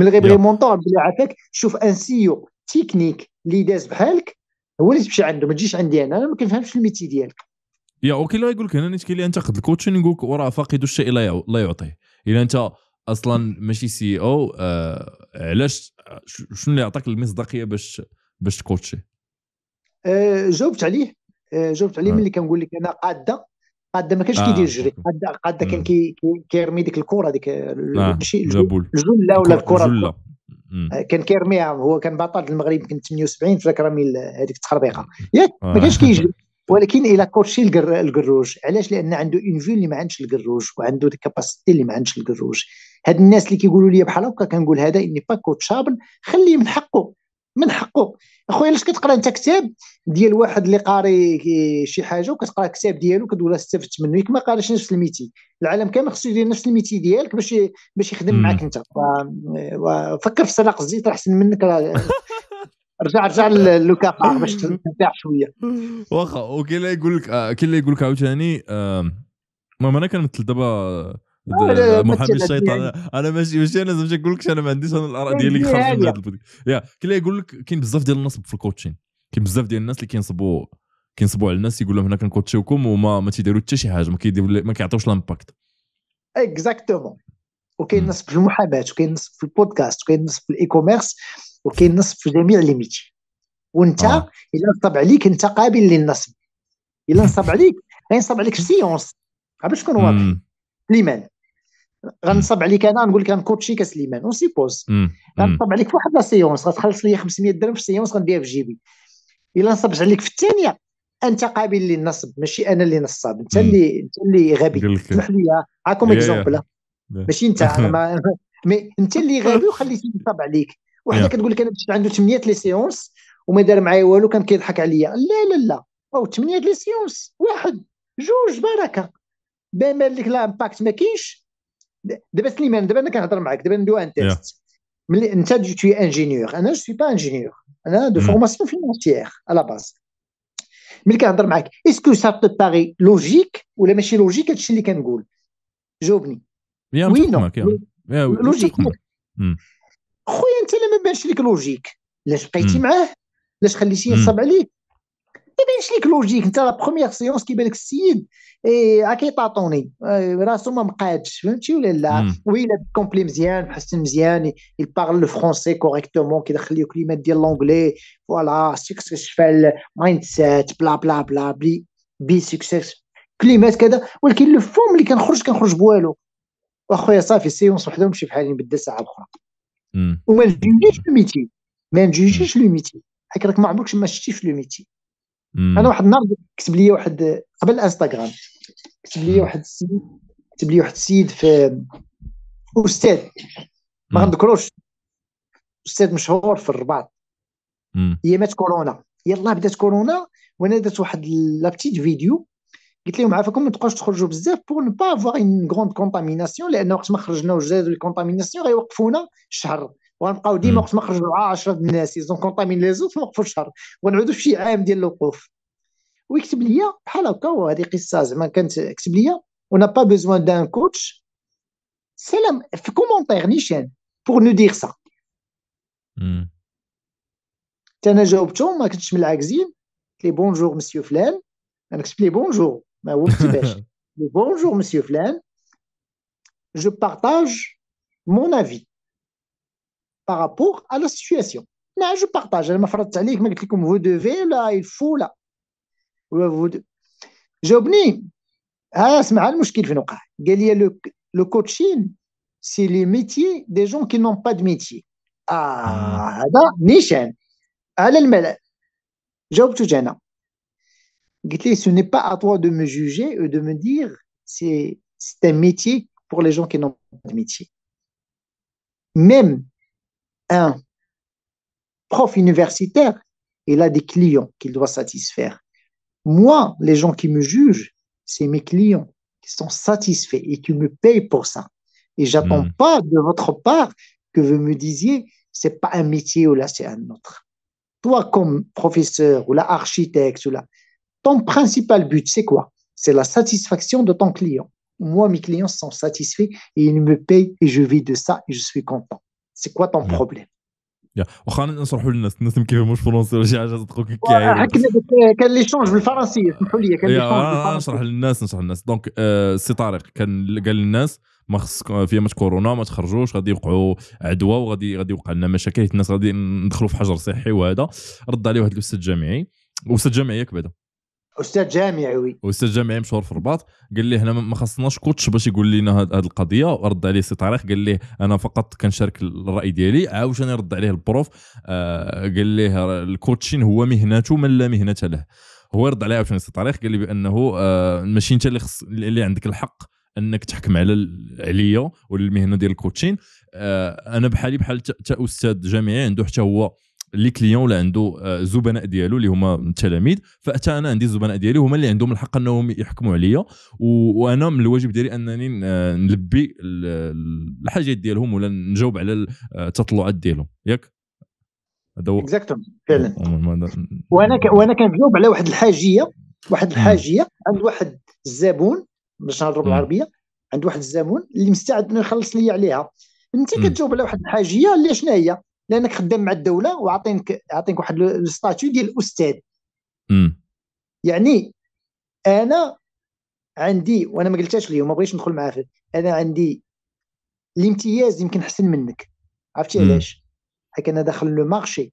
من غير بغي مونطور عافاك شوف ان سيو تكنيك اللي داز بحالك هو اللي تمشي عنده ما تجيش عندي انا انا ما كنفهمش الميتي ديالك يا اوكي لا يقول لك هنا نيت كاين انتقد الكوتشين يقول لك وراه فاقد الشيء لا لا يعطيه الا انت اصلا ماشي سي او آه علاش شنو اللي عطاك المصداقيه باش باش تكوتشي آه جاوبت عليه آه جاوبت عليه آه. ملي كنقول لك انا قاده قد ما كانش كيدير آه. جري قد قد كان كي كيرمي ديك الكره ديك ماشي الجله ولا الكره آه، كان كيرميها هو كان بطل المغرب يمكن 78 فاك رامي هذيك التخربيقه آه. ياك ما كانش كيجري ولكن الى كوتشي القروج علاش لان عنده اون فيو اللي ما عندش القروج وعنده ديك كاباسيتي اللي ما عندش القروج هاد الناس اللي كيقولوا لي بحال هكا كنقول هذا اني با كوتشابل خليه من حقه من حقه اخويا علاش كتقرا انت كتاب ديال واحد اللي قاري شي حاجه وكتقرا الكتاب ديالو كتقول استفدت منه ما قاريش نفس الميتي العالم كامل خصو يدير نفس الميتي ديالك باش باش يخدم مم. معك انت فكر في سلاق الزيت احسن منك رجع رجع لوكا باش ترتاح شويه واخا وكاين اللي يقول لك آه، كاين اللي يقول لك عاوتاني المهم انا كنمثل دابا محامي الشيطان آه، انا ماشي ماشي انا زعما نقول لك انا ما عنديش انا الاراء ديالي يعني، خارج من يعني. هذا البودي يا كاين يقول لك كاين بزاف ديال النصب في الكوتشين كاين بزاف ديال الناس اللي كينصبوا كينصبوا على الناس يقول لهم هنا كنكوتشيوكم وما ما تيديروا حتى شي حاجه ما كيديروا ما كيعطيوش لامباكت اكزاكتومون hmm. وكاين نصب في المحاماه وكاين نصب في البودكاست وكاين نصب في الاي كوميرس وكاين نصب في جميع لي ميتي وانت آه. الا نصب عليك انت قابل للنصب الا نصب عليك غينصب عليك سيونس باش تكون واضح hmm. سليمان غنصب عليك انا نقول لك كوتشي كسليمان اون سيبوز غنصب عليك في واحد لا سيونس غتخلص لي 500 درهم في سيونس غنديها في جيبي الا نصبت عليك في الثانيه انت قابل للنصب ماشي انا اللي نصاب انت اللي انت اللي غبي اسمح لي عاكم اكزومبل ماشي انت انا ما مي انت اللي غبي وخليتي نصاب عليك وحده كتقول لك انا مشيت عنده 8 لي سيونس وما دار معايا والو كان كيضحك عليا لا لا لا او 8 لي سيونس واحد جوج بركه بما لك لا امباكت ما كاينش دابا سليمان دابا انا كنهضر معاك دابا ندو ان تيست ملي انت تي انجينيور انا جو سوي با انجينيور انا دو فورماسيون فينانسيير على باز ملي كنهضر معاك اسكو سا تو باري لوجيك ولا ماشي لوجيك هادشي اللي كنقول جاوبني وي نو لوجيك خويا انت ما بانش لك لوجيك لاش بقيتي mm. معاه لاش خليتيه ينصب mm. عليك كيبانش ليك لوجيك انت لا بروميير سيونس كيبان لك السيد اي كيطاطوني راسو ما مقادش فهمتي ولا لا ويلا كومبلي مزيان محسن مزيان il parle le français كيدخل لك كلمات ديال لونغلي فوالا فال مايند سيت بلا بلا بلا بي بي سكسس كلمات كذا ولكن لو فوم اللي كنخرج كنخرج بوالو واخويا صافي سيونس وحده ومشي بحالي نبدا ساعه اخرى وما نجيش ميتي ما نجيش لو ميتي حيت راك ما عمرك ما شفتي في لو ميتي انا واحد النهار كتب لي واحد قبل انستغرام كتب لي واحد السيد كتب لي واحد السيد في استاذ ما غنذكروش استاذ مشهور في الرباط ايامات كورونا يلا بدات كورونا وانا درت واحد لابتيت فيديو قلت لهم عافاكم ما تبقاوش تخرجوا بزاف بور با افوار اون غروند كونتاميناسيون لان وقت ما خرجنا وجات الكونتاميناسيون غيوقفونا شهر on n'a pas besoin d'un coach c'est commentaire pour nous dire ça bonjour je partage mon avis par rapport à la situation. Là, je partage. vous hein, vous devez, là, il faut, là. J'ai oublié. Ah, le, le coaching, c'est les métiers des gens qui n'ont pas de métier. Ah, ah. le Ce n'est pas à toi de me juger ou de me dire c'est un métier pour les gens qui n'ont pas de métier. Même un prof universitaire, il a des clients qu'il doit satisfaire. Moi, les gens qui me jugent, c'est mes clients qui sont satisfaits et qui me payent pour ça. Et j'attends n'attends hmm. pas de votre part que vous me disiez, c'est pas un métier ou là, c'est un autre. Toi, comme professeur ou là, architecte ou là, ton principal but, c'est quoi? C'est la satisfaction de ton client. Moi, mes clients sont satisfaits et ils me payent et je vis de ça et je suis content. سي كوا طون بروبليم يا واخا نشرحوا للناس الناس ما كيفهموش فرونسي ولا شي حاجه كي كاين كان لي شونج بالفرنسيه اسمحوا لي كان لي شونج نشرح للناس نشرح للناس دونك سي طارق كان قال للناس ما خصكم في ماتش كورونا ما تخرجوش غادي يوقعوا عدوى وغادي غادي يوقع لنا مشاكل الناس غادي ندخلوا في حجر صحي وهذا رد عليه واحد الاستاذ جامعي الاستاذ جامعي ياك بعدا استاذ جامعي استاذ جامعي مشهور في الرباط قال لي هنا ما خصناش كوتش باش يقول لنا هذه القضيه رد عليه سي طارق قال لي انا فقط كنشارك الراي ديالي عاوتاني رد عليه البروف آه قال لي الكوتشين هو مهنته من لا مهنه له هو رد عليه عاوتاني سي طارق قال لي بانه آه ماشي انت اللي خص اللي عندك الحق انك تحكم على عليا والمهنه ديال الكوتشين آه انا بحالي بحال حتى استاذ جامعي عنده حتى هو لي كليون اللي عنده آه، زبناء ديالو اللي هما التلاميذ فحتى انا عندي الزبناء ديالي هما اللي عندهم الحق انهم يحكموا عليا وانا من الواجب ديالي انني آه، نلبي الحاجات ديالهم ولا نجاوب على آه، التطلعات ديالهم ياك هذا هو اكزاكتوم فعلا وانا ك... وانا كنجاوب على واحد الحاجيه واحد الحاجيه عند واحد الزبون باش نهضروا بالعربيه عند واحد الزبون اللي مستعد انه يخلص لي عليها انت كتجاوب على واحد الحاجيه اللي شنو هي لانك خدام مع الدوله وعاطينك عاطينك واحد الستاتيو ديال الاستاذ يعني انا عندي وانا ما قلتهاش اليوم ما بغيتش ندخل معاه في انا عندي الامتياز يمكن احسن منك عرفتي علاش حيت انا داخل لو مارشي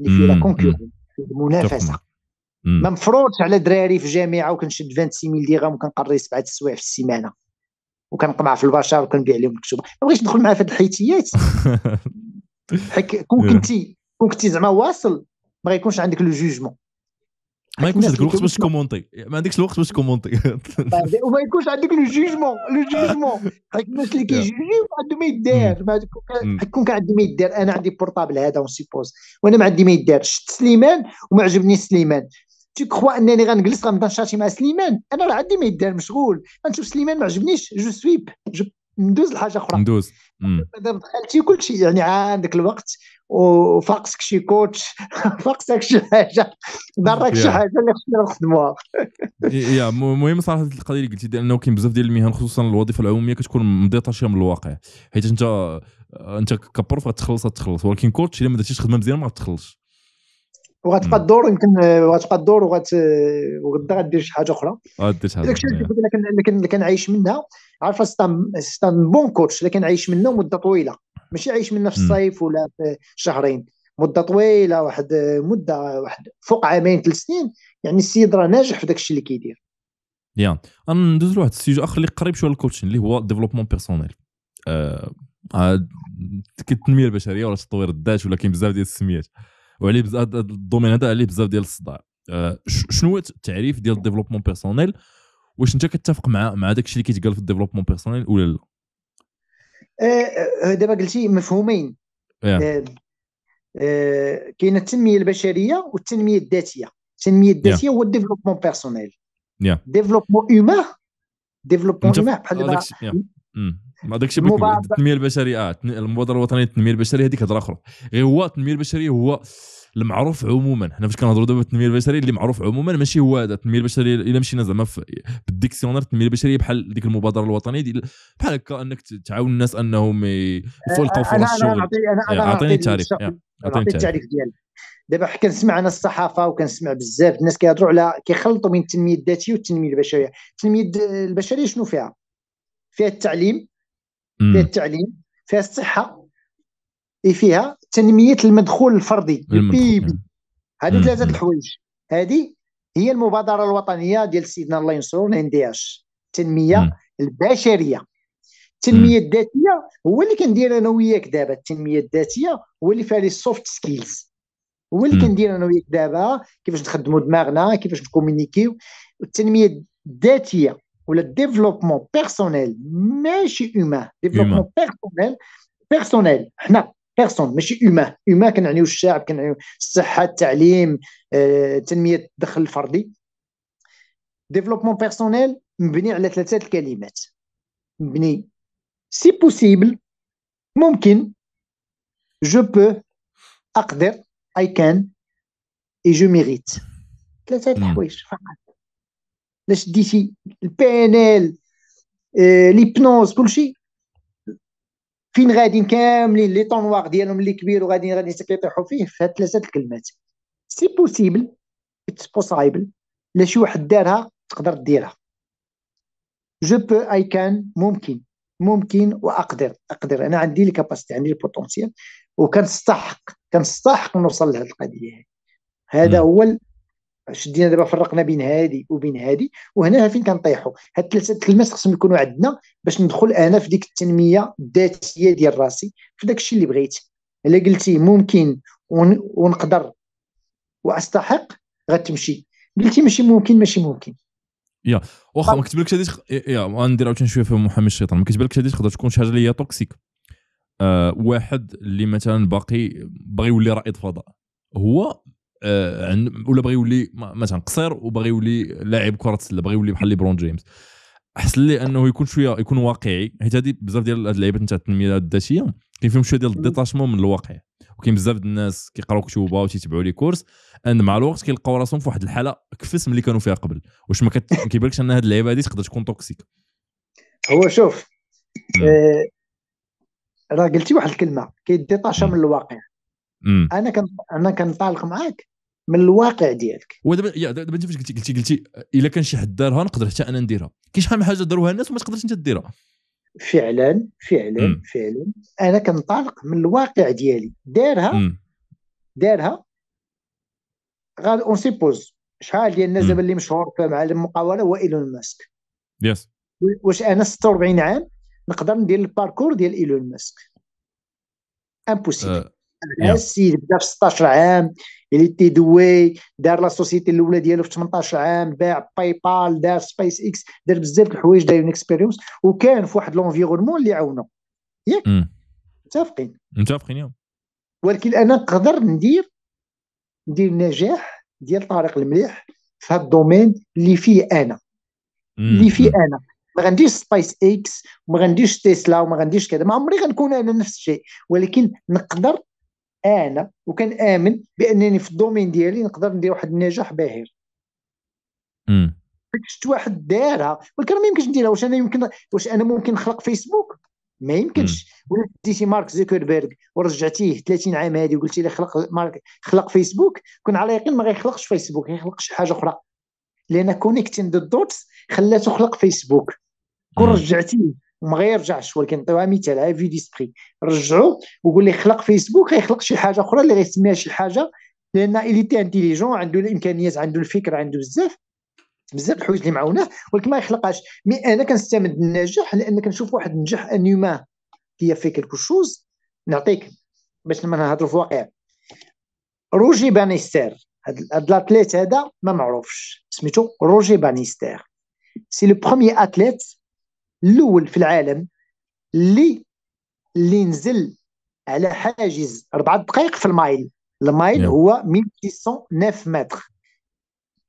اللي فيه لا كونكورون المنافسه ما مفروضش على دراري في جامعه وكنشد 26 درهم وكنقري سبعه السوايع في السيمانه وكنقمع في البشر وكنبيع لهم الكتب ما بغيتش ندخل معاه في هاد الحيتيات حيت كون كنتي كون كنتي زعما واصل ما غيكونش عندك لو جوجمون ما يكونش عندك الوقت باش تكومونتي ما عندكش الوقت باش تكومونتي وما يكونش عندك لو جوجمون لو جوجمون حيت الناس اللي كيجوجيو عندهم ما يدار mm. mm. كون كان عندي ما يدار انا عندي بورطابل هذا اون سيبوز وانا ما عندي ما يدار شفت سليمان وما عجبني سليمان تي كخوا انني غنجلس غنبدا نشاتي مع سليمان انا راه عندي ما يدار مشغول غنشوف سليمان ما عجبنيش جو سويب جو ندوز لحاجه اخرى ندوز مادام دخلتي كلشي يعني عندك الوقت وفاقسك شي كوتش فاقسك شي حاجه ضرك شي حاجه اللي خصنا نخدموها يا المهم صراحه القضيه اللي قلتي لانه كاين بزاف ديال المهن خصوصا الوظيفه العموميه كتكون مديطاشيه من الواقع حيت انت انت كبروف غتخلص غتخلص ولكن كوتش الا ما درتيش خدمه مزيان ما غتخلصش وغتبقى الدور يمكن آه، وغتبقى الدور وغت آه، وغدا غدير شي حاجه اخرى غدير آه، شي حاجه داكشي اللي كنعيش منها عارف ستان بون كوتش اللي كنعيش منه مده طويله ماشي عايش منه في الصيف ولا في شهرين مده طويله واحد مده واحد فوق عامين ثلاث سنين يعني السيد راه ناجح في داكشي اللي كيدير يا ندوز لواحد السيجو اخر اللي قريب شويه للكوتشين اللي هو ديفلوبمون بيرسونيل التنميه البشريه ولا التطوير الذات ولا كاين بزاف ديال السميات وعليه بزاف الدومين هذا عليه بزاف ديال الصداع آه، شنو هو التعريف ديال الديفلوبمون بيرسونيل واش انت كتفق مع مع داك الشيء اللي كيتقال في الديفلوبمون بيرسونيل ولا لا آه، آه، دابا قلتي مفهومين كاينه التنميه البشريه والتنميه الذاتيه التنميه الذاتيه هو الديفلوبمون بيرسونيل ديفلوبمون اومان ديفلوبمون اومان بحال ما داكشي بغيت التنميه البشريه اه المبادره الوطنيه للتنميه البشريه هذيك هضره اخرى غير هو التنميه البشريه هو المعروف عموما حنا فاش كنهضروا دابا التنميه البشريه اللي معروف عموما ماشي هو هذا التنميه البشريه الا مشينا زعما بالديكسيونير التنميه البشريه بحال ديك المبادره الوطنيه بحال هكا انك تعاون الناس انهم يفلقوا فرص الشغل اعطيني التعريف اعطيني التعريف ديالك دابا كنسمع انا الصحافه وكنسمع بزاف الناس كيهضروا على كيخلطوا بين التنميه الذاتيه والتنميه البشريه التنميه البشريه شنو فيها؟ فيها التعليم فيها التعليم فيها الصحه فيها تنميه المدخول الفردي البيبي نعم. هذه ثلاثه الحوايج هذه هي المبادره الوطنيه ديال سيدنا الله ينصرو الان دي اش التنميه مم. البشريه التنميه الذاتيه هو اللي كندير انا وياك دابا التنميه الذاتيه هو اللي فيها لي سوفت سكيلز هو اللي كندير انا وياك دابا كيفاش نخدموا دماغنا كيفاش نكومينيكيو التنميه الذاتيه ou le développement personnel, mais chez humain, développement personnel, personnel, personne, mais chez humain, humain, qui est le chef, qui santé, sahat, talim, euh, le développement personnel, on va venir à la tête si possible, mumkin, je peux, je et je mérite. La tête de لاش ديتي البي ان آه، ال ليبنوز كلشي فين غاديين كاملين لي طونوار ديالهم اللي كبير وغادي غادي كيطيحوا فيه في ثلاثه الكلمات سي بوسيبل اتس بوسايبل لا شي واحد دارها تقدر ديرها جو بو اي كان ممكن ممكن واقدر اقدر انا عندي الكاباسيتي عندي البوتونسيال وكنستحق كنستحق نوصل لهذه القضيه هذا نعم. هو شدينا دابا فرقنا بين هادي وبين هادي وهنا فين كنطيحوا هاد ثلاثه الكلمات خصهم يكونوا عندنا باش ندخل انا في ديك التنميه الذاتيه ديال راسي في داك الشيء اللي بغيت الا قلتي ممكن ونقدر واستحق غتمشي قلتي ماشي ممكن ماشي ممكن يا واخا ما كتبانلكش هذه يا غندير عاوتاني شويه في محمد الشيطان ما كتبانلكش هذه تقدر تكون شي حاجه اللي هي توكسيك آه واحد اللي مثلا باقي باغي يولي رائد فضاء هو آه، ولا بغى يولي مثلا قصير وبغى يولي لاعب كره السله بغى يولي بحال ليبرون جيمس احسن لي انه يكون شويه يكون واقعي حيت هذه بزاف ديال هاد اللعيبات نتاع التنميه الذاتيه كاين فيهم شويه ديال الديتاشمون من الواقع وكاين بزاف ديال الناس كيقراو كتوبه وتيتبعوا لي كورس ان مع الوقت كيلقاو راسهم في واحد الحاله كفس من اللي كانوا فيها قبل واش ما كيبانلكش ان هاد اللعيبه هذه تقدر تكون توكسيك هو شوف آه، راه قلتي واحد الكلمه كيديطاشا من الواقع انا كان انا كنطالق معاك من الواقع ديالك ودابا يا دابا انت فاش قلتي قلتي قلتي آه، الا كان شي حد دارها نقدر حتى انا نديرها كاين شحال من حاجه داروها الناس وما تقدرش انت ديرها فعلا فعلا م. فعلا انا كنطلق من الواقع ديالي دارها دارها غاد اون سيبوز شحال ديال الناس دابا اللي مشهور مع المقاوله هو ايلون ماسك يس واش انا 46 عام نقدر ندير الباركور ديال ايلون ماسك امبوسيبل أه. السيد بدا في 16 عام يعني تيدواي دار لا سوسيتي الاولى ديالو في 18 عام باع باي بال دار سبيس اكس دار بزاف د الحوايج داير اكسبيريونس وكان في واحد لونفيرونمون اللي عاونو ياك متفقين متفقين يوم ولكن انا نقدر ندير ندير نجاح ديال طارق المليح في هذا الدومين اللي فيه انا اللي فيه انا ما غنديش سبايس اكس وما غنديش تيسلا وما غنديش كذا ما عمري غنكون انا نفس الشيء ولكن نقدر انا وكان امن بانني في الدومين ديالي نقدر ندير واحد النجاح باهر شفت واحد دارها ولكن ما يمكنش نديرها واش انا يمكن واش انا ممكن نخلق فيسبوك ما يمكنش ولا ديتي مارك زوكربيرغ ورجعتيه 30 عام هذه وقلتي له خلق مارك خلق فيسبوك كن على يقين ما غيخلقش فيسبوك غيخلق شي حاجه اخرى لان كونيكتين ذا دوتس خلاته خلق فيسبوك كون رجعتيه وما غيرجعش ولكن نعطيوها مثال في ديسبري رجعوا وقول لي خلق فيسبوك غيخلق شي حاجه اخرى اللي غيسميها شي حاجه لان اليتي انتيليجون عنده الامكانيات عنده الفكره عنده بزاف بزاف الحوايج اللي معاوناه ولكن ما يخلقهاش مي انا كنستمد النجاح لان كنشوف واحد النجاح ان يوما كي في كلكو شوز نعطيك باش ما نهضروا في واقع روجي بانيستير هاد الاتليت هذا ما معروفش سميتو روجي بانيستير سي لو بروميير اتليت الاول في العالم اللي اللي نزل على حاجز أربعة دقائق في المايل المايل yeah. نعم. هو 1609 متر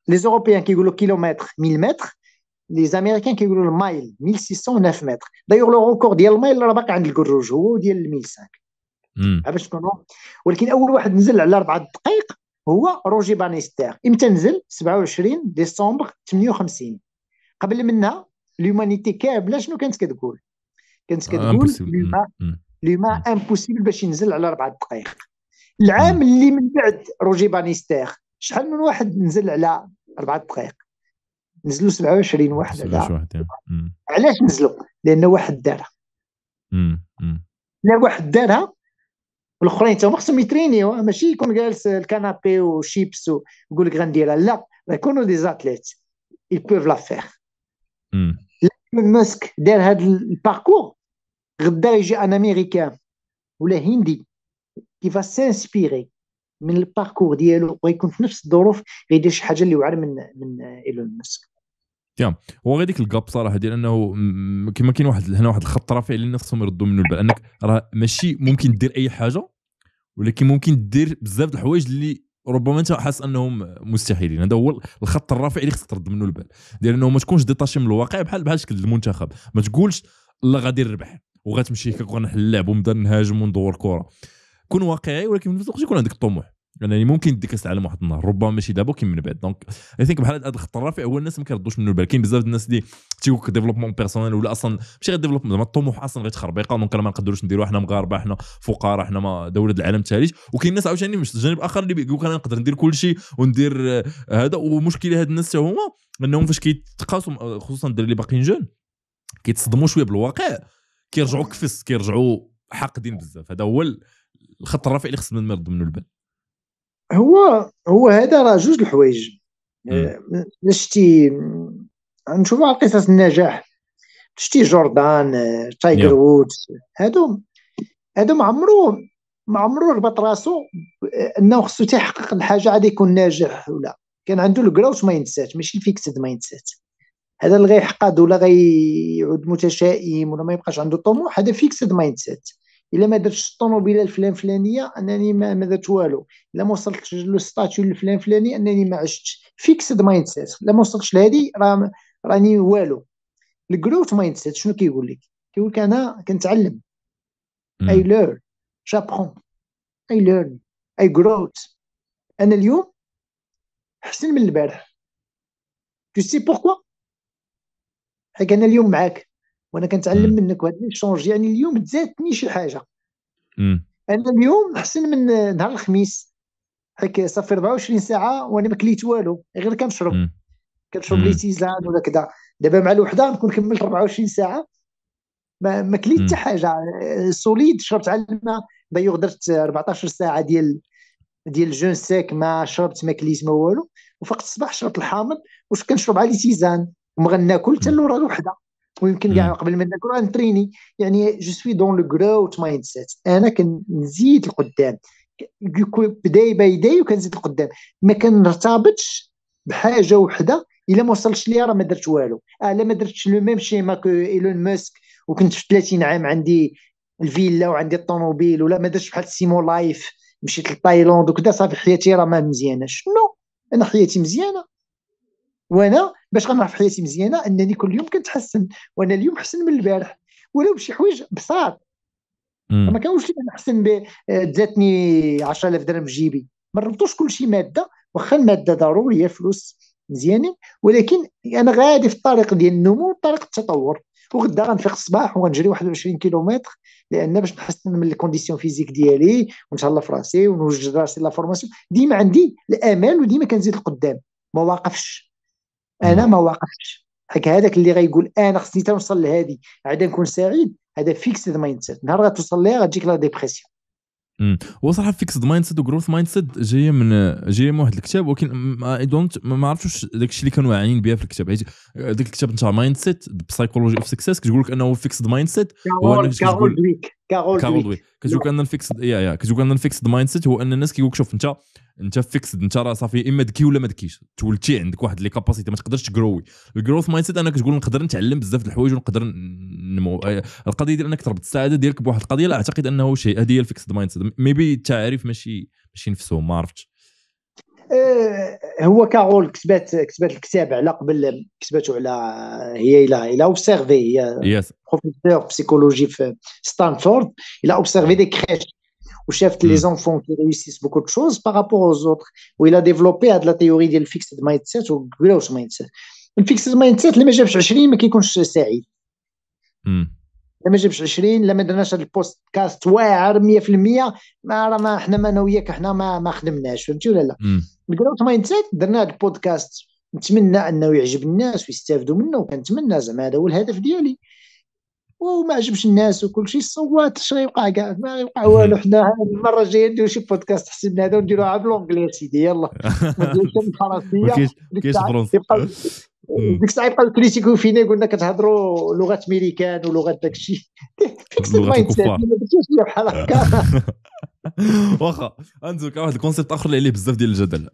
لي زوروبيان كيقولوا كيلومتر 1000 متر لي زاميريكان كيقولوا المايل 1609 متر دايوغ لو ريكور ديال المايل راه باقي عند الكروج هو ديال 1005 باش تكونوا ولكن اول واحد نزل على 4 دقائق هو روجي بانيستير امتى نزل 27 ديسمبر 58 قبل منها لومانيتي كامله شنو كانت كتقول كانت آه، كتقول لوما لوما امبوسيبل باش ينزل على اربع دقائق العام اللي من بعد روجي بانيستير شحال من واحد نزل على اربع دقائق نزلوا 27 واحد على علاش نزلوا لان واحد دارها لا واحد دارها والاخرين تاهما خصهم يترينيو ماشي يكون جالس الكنابي وشيبس ويقول لك غنديرها لا يكونوا دي زاتليت ils peuvent ماسك دار هذا الباركور غدا يجي ان امريكان ولا هندي كي فا سانسبيري من الباركور ديالو ويكون في نفس الظروف غيدير شي حاجه اللي وعر من من ايلون ماسك تيام هو غير ديك الكاب صراحه ديال انه كما كاين واحد هنا واحد الخط رافع اللي نفسهم يردوا منه البال انك راه ماشي ممكن دير اي حاجه ولكن ممكن دير بزاف د الحوايج اللي ربما انت حاس انهم مستحيلين هذا هو الخط الرافع اللي خصك ترد منه البال ديال انه ما تكونش ديتاشي من الواقع بحال بحال شكل المنتخب ما تقولش لا غادي نربح وغتمشي هكاك وغنحل اللعب ونبدا نهاجم وندور كره كون واقعي ولكن في نفس الوقت يكون عندك الطموح انني يعني ممكن يديك كاس العالم واحد النهار ربما ماشي دابا كي من بعد دونك اي ثينك بحال الخطر الطرافي هو الناس ما كيردوش منه البال كاين بزاف الناس اللي تيوك ديفلوبمون بيرسونيل ولا اصلا ماشي غير ديفلوبمون زعما الطموح اصلا غير تخربيقه دونك ما نقدروش نديرو حنا مغاربه حنا فقراء حنا ما دوله العالم الثالث وكاين الناس عاوتاني مش الجانب الاخر اللي لك انا نقدر ندير كل شيء وندير آه، هذا ومشكله هاد الناس هما انهم فاش كيتقاسوا خصوصا الدراري اللي باقيين جون كيتصدموا شويه بالواقع كيرجعوا كفس كيرجعوا حاقدين بزاف هذا هو الخط الرافع اللي خصنا نرد منه البال هو هو هذا راه جوج الحوايج آه، شتي نشوف على قصص النجاح شتي جوردان آه، تايجر وود هادو هادو ما عمرو ما عمرو ربط راسو انه خصو تيحقق الحاجه عاد يكون ناجح ولا كان عنده الكراوت مايندسيت ماشي الفيكسد مايندسيت هذا اللي غيحقد ولا غيعود متشائم ولا ما يبقاش عنده طموح هذا فيكسد سيت الا ما درتش الطوموبيله الفلان فلانيه انني ما ما درت والو الا ما وصلتش لو ستاتيو الفلان فلاني انني ما عشتش فيكسد مايند سيت الا ما وصلتش لهذه راه راني والو الجروث مايند سيت شنو كيقول لك كيقول لك انا كنتعلم اي ليرن جابخون اي ليرن اي جروث انا اليوم احسن من البارح تو سي بوركوا حيت انا اليوم معاك وانا كنتعلم منك وهذا الشونج يعني اليوم تزادتني شي حاجه مم. انا اليوم احسن من نهار الخميس حيت صافي 24 ساعه وانا ما كليت والو غير كنشرب كنشرب لي تيزان ولا كذا دابا مع الوحده نكون كملت 24 ساعه ما, ما كليت حتى حاجه سوليد شربت على الماء دايوغ درت 14 ساعه ديال ديال جون سيك ما شربت ما كليت ما والو وفقت الصباح شربت الحامض وكنشرب على تيزان وما غناكل حتى لورا الوحده ويمكن كاع قبل ما ناكل تريني يعني جو سوي دون لو جروت مايند سيت انا كنزيد القدام بداي باي داي وكنزيد القدام ما كنرتبطش بحاجه وحده الا ما وصلتش ليها راه ما درت والو الا آه، ما درتش لو ميم شيما كو ايلون ماسك وكنت في 30 عام عندي الفيلا وعندي الطوموبيل ولا ما درتش بحال سيمو لايف مشيت لتايلاند وكذا صافي حياتي راه ما مزيانه شنو انا حياتي مزيانه وانا باش غنعرف حياتي مزيانه انني كل يوم كنتحسن وانا اليوم احسن من البارح ولو بشي حوايج بساط ما كانوش نحسن بذاتني آه، 10000 درهم في جيبي ما ربطوش كل شيء ماده واخا الماده ضروريه فلوس مزيانين ولكن انا غادي في الطريق ديال النمو وطريق التطور وغدا غنفيق الصباح وغنجري 21 كيلومتر لان باش نحسن من الكونديسيون فيزيك ديالي الله في راسي ونوجد راسي لا فورماسيون ديما عندي الامال وديما كنزيد القدام ما واقفش انا ما هكا هذاك اللي غيقول انا خصني توصل لهذه عاد نكون سعيد هذا فيكسد مايند سيت نهار غتوصل ليها غتجيك لا ديبرسيون هو صراحه فيكسد مايند سيت وجروث مايند سيت جايه من جايه من واحد الكتاب ولكن اي دونت ما عرفتش داك الشيء اللي كانوا واعيين بها في الكتاب حيت داك الكتاب نتاع مايند سيت بسايكولوجي اوف سكسيس كتقول لك انه فيكسد مايند سيت هو كارول دويك كارول كارول دويك كتقول كان الفيكسد يا يا كتقول كان الفيكسد مايند سيت هو ان الناس كيقول لك شوف انت انت فيكسد انت راه صافي اما ذكي ولا ما ذكيش تولتي عندك واحد لي كاباسيتي ما تقدرش تجروي الجروث مايند سيت انا كتقول نقدر نتعلم بزاف د الحوايج ونقدر نمو القضيه ديال انك تربط السعاده ديالك بواحد القضيه لا اعتقد انه شيء هذه هي الفيكسد مايند سيت ميبي التعاريف ماشي ماشي نفسه ما عرفتش هو كارول كتبات كتبات الكتاب على قبل كسبته على هي الى الى اوبسيرفي هي بروفيسور بسيكولوجي في ستانفورد الى اوبسيرفي دي كريش وشافت لي زونفون كي ريوسيس بوكو دو شوز بارابور اوز اوتر ويلا ديفلوبي هاد لا تيوري ديال الفيكسد مايند سيت وقبلاوش مايند سيت الفيكسد مايند سيت اللي ما جابش 20 ما كيكونش سعيد لما جبش 20 لما درناش هذا البودكاست واعر 100% ما راه ما حنا ما انا وياك حنا ما ما خدمناش فهمتي ولا لا الجروث مايند سيت درنا هذا البودكاست نتمنى انه يعجب الناس ويستافدوا منه وكنتمنى زعما هذا هو الهدف ديالي وما عجبش الناس وكل شيء صوات اش غيوقع كاع ما غيوقع والو حنا المره الجايه نديرو شي بودكاست حسبنا هذا ونديروها بالونجلي سيدي يلا ما نديروش بالفرنسيه ديك الساعه يبقى الكريتيكو فينا قلنا كتهضروا لغه ميريكان ولغه داكشي الشيء بحال هكا واخا انزو كاين واحد الكونسيبت اخر اللي عليه بزاف ديال الجدل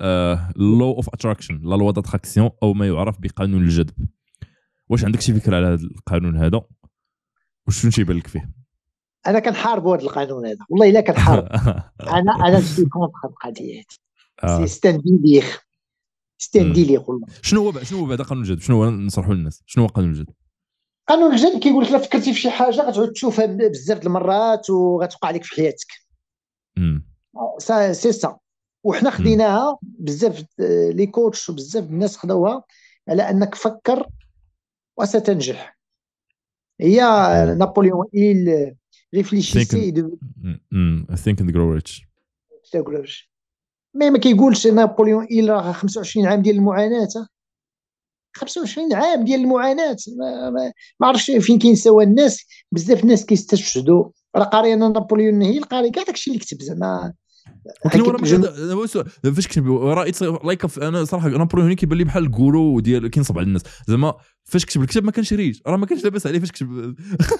لو اوف اتراكشن لا لوا داتراكسيون او ما يعرف بقانون الجذب واش عندك شي فكره على هذا القانون هذا وشنو تيبان لك فيه انا كنحارب هذا القانون هذا والله الا كنحارب انا انا في كونتر القضيه هذه سي ستان استهدي لي والله شنو هو شنو هو بعد قانون الجذب شنو هو نصرحوا للناس شنو هو قانون الجذب قانون الجذب كيقول لك الا فكرتي في شي حاجه غتعود تشوفها بزاف د المرات وغتوقع لك في حياتك سا سي سا وحنا خديناها بزاف لي كوتش وبزاف الناس خداوها على انك فكر وستنجح هي نابليون ايل ريفليشيسي ثينك اند جرو ريتش مي ما كيقولش نابليون الا 25 عام ديال المعاناه 25 عام ديال المعاناه ما عرفش فين كينساو الناس بزاف الناس كيستشهدوا راه قاري انا نابليون هي قاري كاع داكشي اللي كتب زعما ولكن ورا ما فاش كتب ورا الله انا صراحه نابليون هنا كيبان لي بحال الكورو ديال كينصب على الناس زعما فاش كتب الكتاب ما كنشريش راه ما كانش لاباس عليه فاش كتب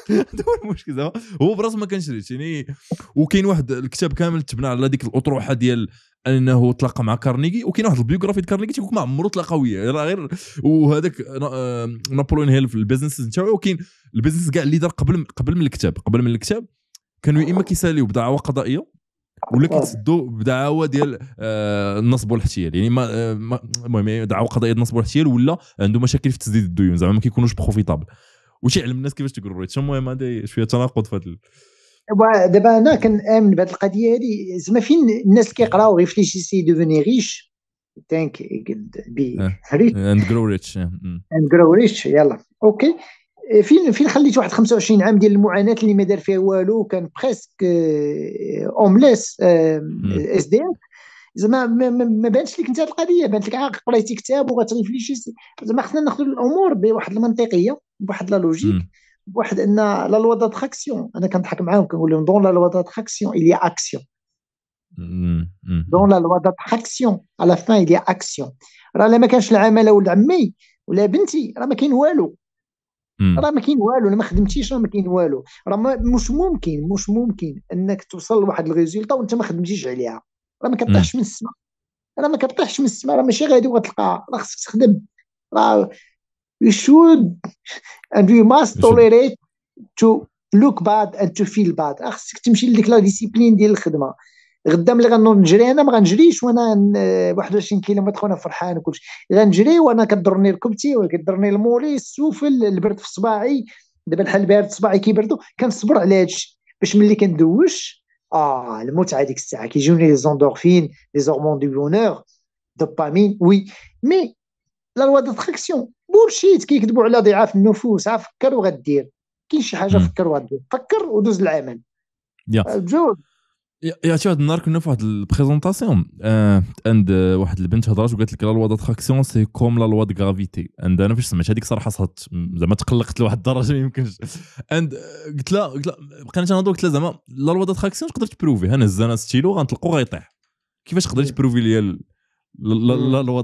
هذا هو المشكل زعما هو براسو ما كنشريش يعني وكاين واحد الكتاب كامل تبنى على ديك الاطروحه ديال انه تلاقى مع كارنيجي وكاين واحد البيوغرافي كارنيجي تيقول ما عمرو تلاقى وياه راه غير وهذاك آه، نابليون هيل في البيزنس نتاعو وكاين البيزنس كاع اللي دار قبل قبل من الكتاب قبل من الكتاب كانوا يا اما كيساليو بدعوه قضائيه ولا كيتسدوا بدعاوى ديال آه، النصب والاحتيال يعني آه، المهم يعني دعاوى قضايا النصب والاحتيال ولا عنده مشاكل في تسديد الديون زعما ما كيكونوش بروفيتابل وتيعلم الناس كيفاش تقول ريتش المهم هذا شويه تناقض في هذا دابا انا كنامن بهذه القضيه هذه زعما فين الناس كيقراو سي دوفوني ريش ثانك بي ريتش اند جرو ريتش اند جرو ريتش يلا اوكي فين فين خليت واحد 25 عام ديال المعاناه اللي ما دار فيها والو كان بريسك اومليس اس دي ام زعما ما بانش لك انت القضيه بانت لك عاق قريتي كتاب وغتريفليشي زعما خصنا ناخذ الامور بواحد المنطقيه بواحد لا لوجيك بواحد ان لا لوا داتراكسيون انا كنضحك معاهم كنقول لهم دون لا لوا داتراكسيون الي اكسيون دون لا لوا داتراكسيون على فان الي اكسيون راه لا ما كانش العمل ولد عمي ولا بنتي راه ما كاين والو راه ما كاين والو انا ما خدمتيش راه ما كاين والو راه مش ممكن مش ممكن انك توصل لواحد الريزولتا وانت ما خدمتيش عليها راه ما كطيحش من السماء راه ما كطيحش من السماء راه ماشي غادي وغتلقاها راه خصك تخدم راه you should and you must tolerate to look bad and to feel bad خصك تمشي لديك لا ديسيبلين ديال الخدمه غدا ملي غنوض نجري انا ما غنجريش وانا 21 كيلومتر وانا فرحان وكلشي غنجري وانا كضرني ركبتي وكضرني المولي السوفل البرد في صباعي دابا الحال بارد صباعي كيبردو كنصبر على هادشي باش ملي كندوش اه المتعه ديك الساعه كيجوني لي زوندورفين لي زورمون دو بونور دوبامين وي مي لا لوا تراكسيون بولشيت كيكذبوا على ضعاف النفوس عفكر فكر وغدير كاين شي حاجه فكر وغدير فكر ودوز العمل yeah. يعطي واحد النهار كنا في واحد البريزونطاسيون آه، عند واحد البنت هضرات وقالت لك لا لوا داتراكسيون سي كوم لا لوا دو غرافيتي عند انا فاش سمعت هذيك صراحه صحت زعما تقلقت لواحد الدرجه ما يمكنش عند قلت لها قلت لها بقينا تنهضر قلت لها زعما لا لوا داتراكسيون تقدر تبروفي انا هز انا ستيلو غنطلقو غيطيح كيفاش تقدر إيه. تبروفي ليا لا لوا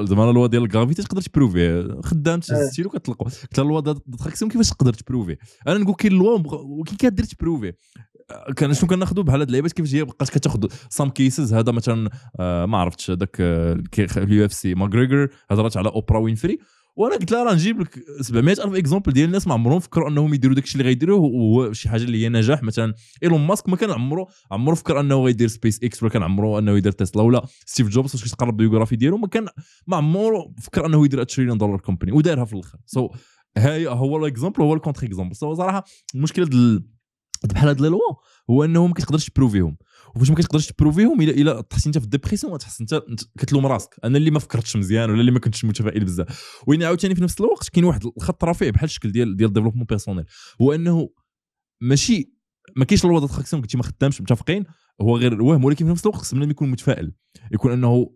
إيه. زعما لا لوا ديال الغرافيتي تقدر تبروفي خدام إيه. ستيلو كتطلقو قلت لها لوا داتراكسيون كيفاش تقدر تبروفي انا نقول كاين لوا ولكن كدير تبروفي كان شنو كناخذوا بحال هاد اللعيبات كيفاش هي بقات كتاخذ سام كيسز هذا مثلا آه، ما عرفتش هذاك اليو اف سي ماغريغور هضرات على اوبرا وينفري وانا قلت لها راه نجيب لك 700000 اكزومبل ديال الناس ما عمرهم فكروا انهم يديروا داكشي اللي غيديروه وهو شي حاجه اللي هي نجاح مثلا ايلون ماسك ما كان عمره عمره فكر انه غيدير سبيس اكس ولا كان عمره انه يدير تسلا ولا ستيف جوبز فاش كيتقرب البيوغرافي ديالو ما كان ما عمره فكر انه يدير تريليون دولار كومباني ودارها في الاخر سو so, هاي هو الاكزومبل هو الكونتر اكزومبل سو so, صراحه المشكله بحال هاد لي لوا هو انه ما كتقدرش تبروفيهم وفاش ما كتقدرش تبروفيهم الا الا طحتي انت في الديبريسيون غتحس انت كتلوم راسك انا اللي ما فكرتش مزيان ولا اللي ما كنتش متفائل بزاف وين عاوتاني في نفس الوقت كاين واحد الخط رفيع بحال الشكل ديال ديال ديفلوبمون بيرسونيل هو انه ماشي ما كاينش لوا داتراكسيون كنتي ما خدامش متفقين هو غير وهم ولكن في نفس الوقت خص بنادم يكون متفائل يكون انه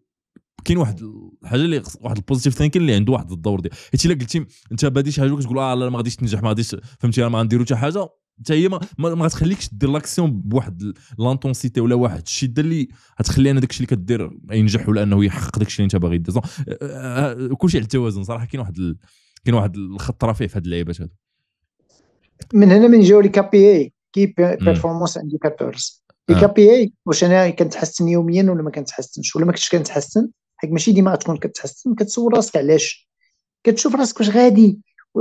كاين واحد الحاجه اللي واحد البوزيتيف ثينكين اللي عنده واحد الدور ديال حيت الا قلتي انت بادي شي حاجه كتقول اه لا ما غاديش تنجح ما غاديش فهمتي ما غنديرو حتى حاجه حتى هي ما, ما غتخليكش دير لاكسيون بواحد لانتونسيتي ولا واحد الشده اللي غتخلي انا داكشي اللي كدير ينجح ولا انه يحقق داكشي اللي انت باغي دير أه، أه، أه، كلشي على التوازن صراحه كاين واحد كاين واحد الخط رفيع في هاد اللعيبات هادو من هنا من جاو لي كابي بي اي كي بيرفورمانس انديكاتورز لي كابي بي اي واش انا كنتحسن يوميا ولا ما كنتحسنش ولا ما كنتش كنتحسن حيت ماشي ديما غتكون كتحسن كتسول راسك علاش كتشوف راسك واش غادي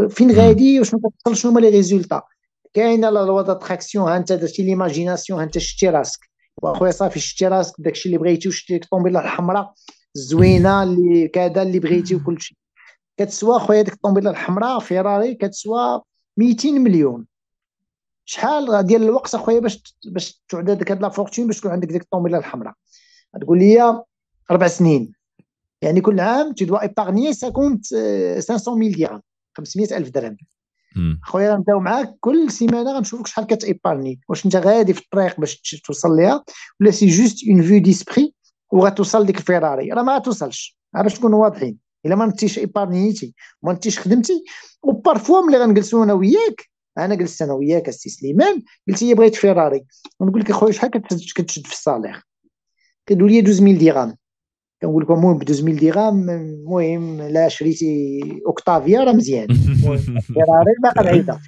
فين غادي واش ما كتوصلش هما لي ريزولتا كاينه الوضع تراكسيون ها انت درتي ليماجيناسيون انت شتي راسك واخويا صافي شتي راسك داكشي اللي بغيتي وشتي الطوموبيله الحمراء الزوينه اللي كذا اللي بغيتي وكلشي كتسوى خويا ديك الطوموبيله الحمراء فيراري كتسوى 200 مليون شحال ديال الوقت اخويا باش باش تعدى ديك هاد لا فورتون باش تكون عندك ديك الطوموبيله الحمراء تقول لي اربع سنين يعني كل عام تدوا ايبارني ساكونت 500 درهم 500 الف درهم خويا غنبداو معاك كل سيمانه غنشوفك شحال كتيبارني واش انت غادي في الطريق باش توصل ليها ولا سي جوست اون فيو ديسبري وغتوصل ديك الفيراري راه ما غتوصلش باش نكونوا واضحين الا ما نتيش ايبارنيتي ما نتيش خدمتي وبارفوا ملي غنجلسوا انا وياك انا جلست انا وياك السي سليمان قلت لي بغيت فيراري ونقول لك اخويا شحال كتشد في الصالير كتقول لي 12000 درهم كنقول لكم المهم ب 2000 درهم المهم لا شريتي اوكتافيا راه مزيان فيراري باقا بعيده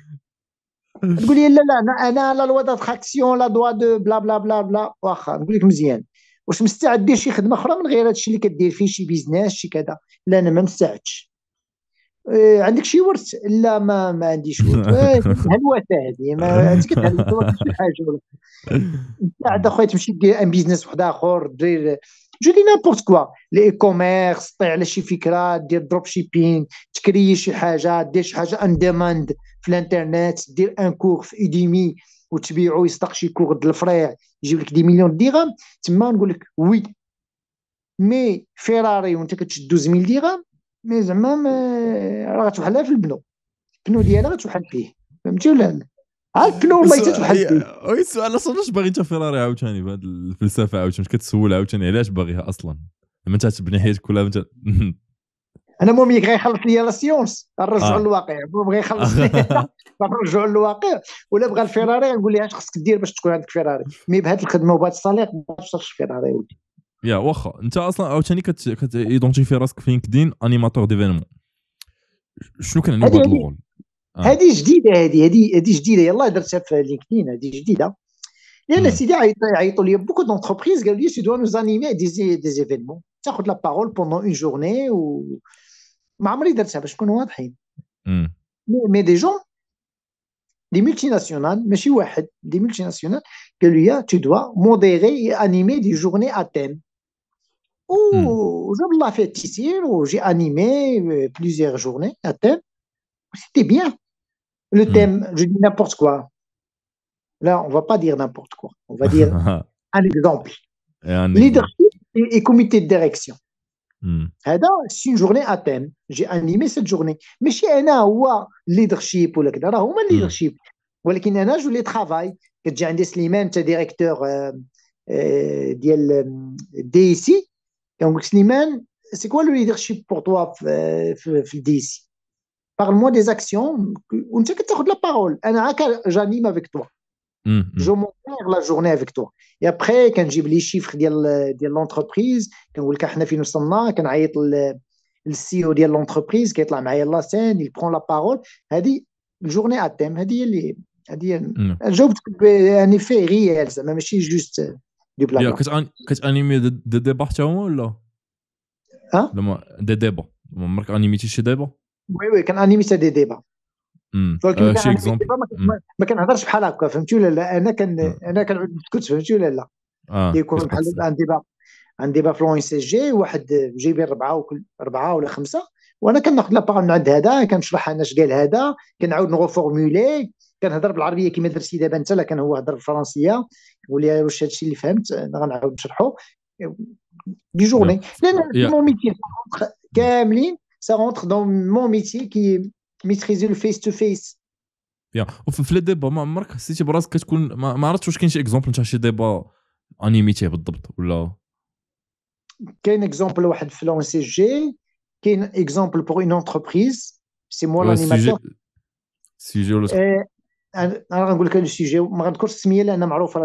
تقول لي لا لا انا لا لوا داتراكسيون لا دوا دو بلا بلا بلا بلا واخا نقول لك مزيان واش مستعد دير شي خدمه اخرى من غير هادشي اللي كدير فيه شي بيزنس شي كذا لا انا ما مستعدش آه، عندك شي ورث لا ما ما عنديش ورث آه، هلوسه هذه ما عندك حاجه ولا اخويا تمشي دير ان بيزنس واحد اخر دير جو دي نابورت كوا لي كوميرس طيح على شي فكره دير دروب شيبين تكري شي حاجه دير شي حاجه ان ديماند في الانترنت دير ان كور في ايديمي وتبيعو يصدق شي كور د الفريع يجيب لك دي مليون ديغام تما نقول لك وي مي فيراري وانت كتشد 2000 ديغام مي زعما راه غتوحلها في البنو البنو ديالها غتوحل فيه فهمتي ولا لا عارف كل والله تتبحث وي السؤال اصلا واش باغي انت فيراري عاوتاني بهذه الفلسفه عاوتاني واش كتسول عاوتاني علاش يعني باغيها اصلا لما انت تبني حياتك كلها انت انا المهم غيخلص لي لا سيونس نرجعوا آه. للواقع المهم غيخلص لي نرجعوا للواقع ولا بغى الفيراري نقول ليه اش خصك دير باش تكون عندك فيراري مي بهذه الخدمه وبهذا الصليق ما توصلش فيراري ودي يا واخا انت اصلا عاوتاني كتيدونتيفي راسك في لينكدين انيماتور ديفينمون شنو عندك بهذا الغول Elle dit, je dis, elle dit, The il y a beaucoup d'entreprises, elle dit, tu dois nous animer des événements. Ça la parole pendant une journée. Mm. Mais des gens, des multinationales, M. Wehrheit, des multinationales, elle dit, tu dois modérer et animer des journées à thème. Oh, mm. je fait ici, oh, j'ai animé euh, plusieurs journées à C'était bien le hmm. thème, je dis n'importe quoi. Là, on ne va pas dire n'importe quoi. On va dire un exemple. Leadership et, comité de direction. C'est hmm. une journée à thème. J'ai animé cette journée. Mais chez Anna, ou a leadership ou le hmm. leadership. Mmh. Ou Anna, je voulais travail. J'ai un des Slimane, c'est directeur euh, euh, euh Donc, Slimane, c'est quoi le leadership pour toi, euh, DSI Parle-moi des actions. On sait que tu as la parole. J'anime avec toi. Hmm, hmm. Je montre la journée avec toi. Et après, quand j'ai les chiffres de l'entreprise, quand on le le CEO de l'entreprise, qui est là, meilleure la scène, il prend la parole. Il dit, journée à thème, Il dit, hmm. un effet réel, ça, même si juste euh, du blabla. Tu ce animé hein? des débats, tu as ou là Hein Des débats. Marc, animé, tu chez débats وي وي كان انيمي سا دي ديبا ولكن آه، شي اكزومبل ما كنهضرش بحال هكا فهمتي ولا لا انا كان انا كنعود نسكت فهمتي ولا لا آه، يكون بحال ان ديبا ان ديبا فلون سي جي واحد جايبين ربعه وكل ربعه ولا خمسه وانا كناخذ لابارول من عند هذا كنشرح انا اش قال هذا كنعاود نغوفورمولي كنهضر بالعربيه كما درتي دابا انت لا كان هو هضر بالفرنسيه يقول لي واش هادشي اللي فهمت انا غنعاود نشرحه نعم. دي جورني لان مون كاملين ça rentre dans mon métier qui est le face-to-face. Bien. وفي لي ديبا ما عمرك حسيتي براسك كتكون بالضبط ولا كاين واحد معروفه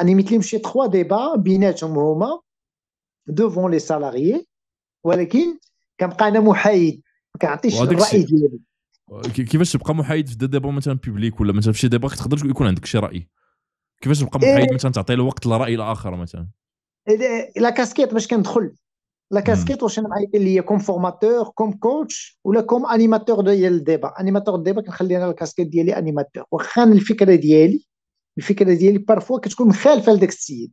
انيميت لهم شي 3 ديبا بيناتهم هما دوفون لي سالاريي ولكن كنبقى انا محايد ما كنعطيش الراي ديالي كيفاش تبقى محايد في ديبا مثلا بيبليك ولا مثلا في شي ديبا تقدر يكون عندك شي راي كيفاش تبقى إيه. محايد إيه مثلا تعطي الوقت لراي الاخر مثلا إيه، لا كاسكيت باش كندخل لا كاسكيت واش انا اللي ليا كوم فورماتور كوم كوتش ولا كوم انيماتور ديال الديبا انيماتور الديبا كنخلي انا الكاسكيت ديالي انيماتور واخا الفكره ديالي الفكره ديالي بارفوا كتكون مخالفه لذاك السيد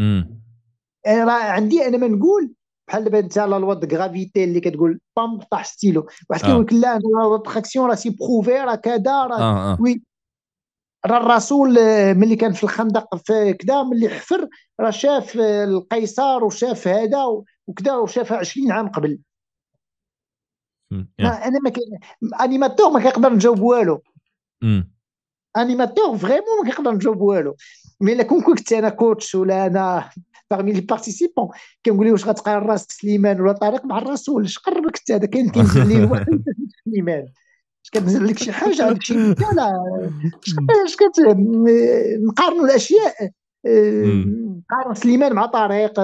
انا راه عندي انا ما نقول بحال دابا انت لا لوا غرافيتي اللي كتقول بام طاح ستيلو واحد آه. كيقول لك لا لا راه سي بروفي راه كذا راه آه، آه. وي راه الرسول ملي كان في الخندق في كذا ملي حفر راه شاف القيصر وشاف هذا وكذا وشافها 20 عام قبل انا ما كاين انيماتور ما كيقدر نجاوب والو انيماتور فريمون ما كنقدر نجاوب والو مي الا كون كنت انا كوتش ولا انا باغمي لي بارتيسيبون كنقول واش غتقرا راسك سليمان ولا طارق مع الرسول اش قربك انت هذا كاين كاين اللي سليمان اش كتنزل لك شي حاجه عندك شي لا اش كت نقارنوا الاشياء نقارن سليمان مع طارق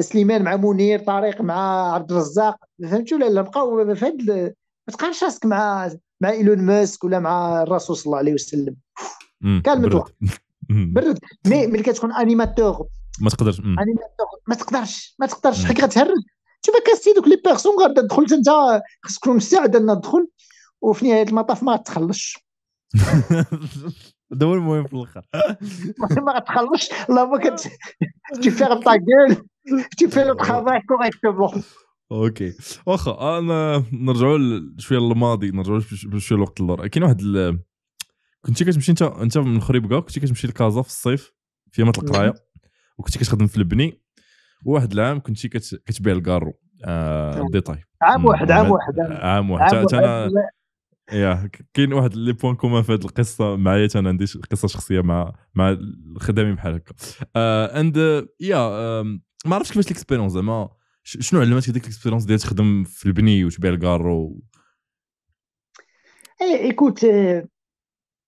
سليمان مع منير طارق مع عبد الرزاق فهمتوا ولا لا بقاو في هاد ما تقارنش راسك مع مع ايلون ماسك ولا مع الرسول صلى الله عليه وسلم كان متوقع برد مي ملي كتكون انيماتور ما تقدرش انيماتور ما تقدرش ما تقدرش حيت غتهرج شوف كاستي دوك لي بيرسون غادا دخلت انت خاصك تكون مستعد انك تدخل وفي نهايه المطاف ما تخلصش هذا هو المهم في الاخر ما تخلصش لا ما كت تي فيغ تا كول تي لو ترافاي كوريكتومون اوكي واخا انا نرجعوا شويه للماضي نرجعوا شويه للوقت للوراء كاين واحد ال... كنتي كتمشي انت انت من خريبكا كنتي كتمشي لكازا في الصيف في يامات نعم. القرايه وكنتي كتخدم في البني وواحد العام كنتي كت... كتبيع الكارو آه نعم. ديتاي عام واحد عام واحد عام واحد انا يا كاين واحد لي بوان كومان في هذه القصه معايا انا عندي قصه شخصيه مع مع خدامي بحال هكا اند آه، يا ما عرفتش كيفاش ليكسبيريونس زعما شنو علمتك ديك الاكسبيرونس ديال تخدم في البني وتبيع الكارو اي ايكوت إيه،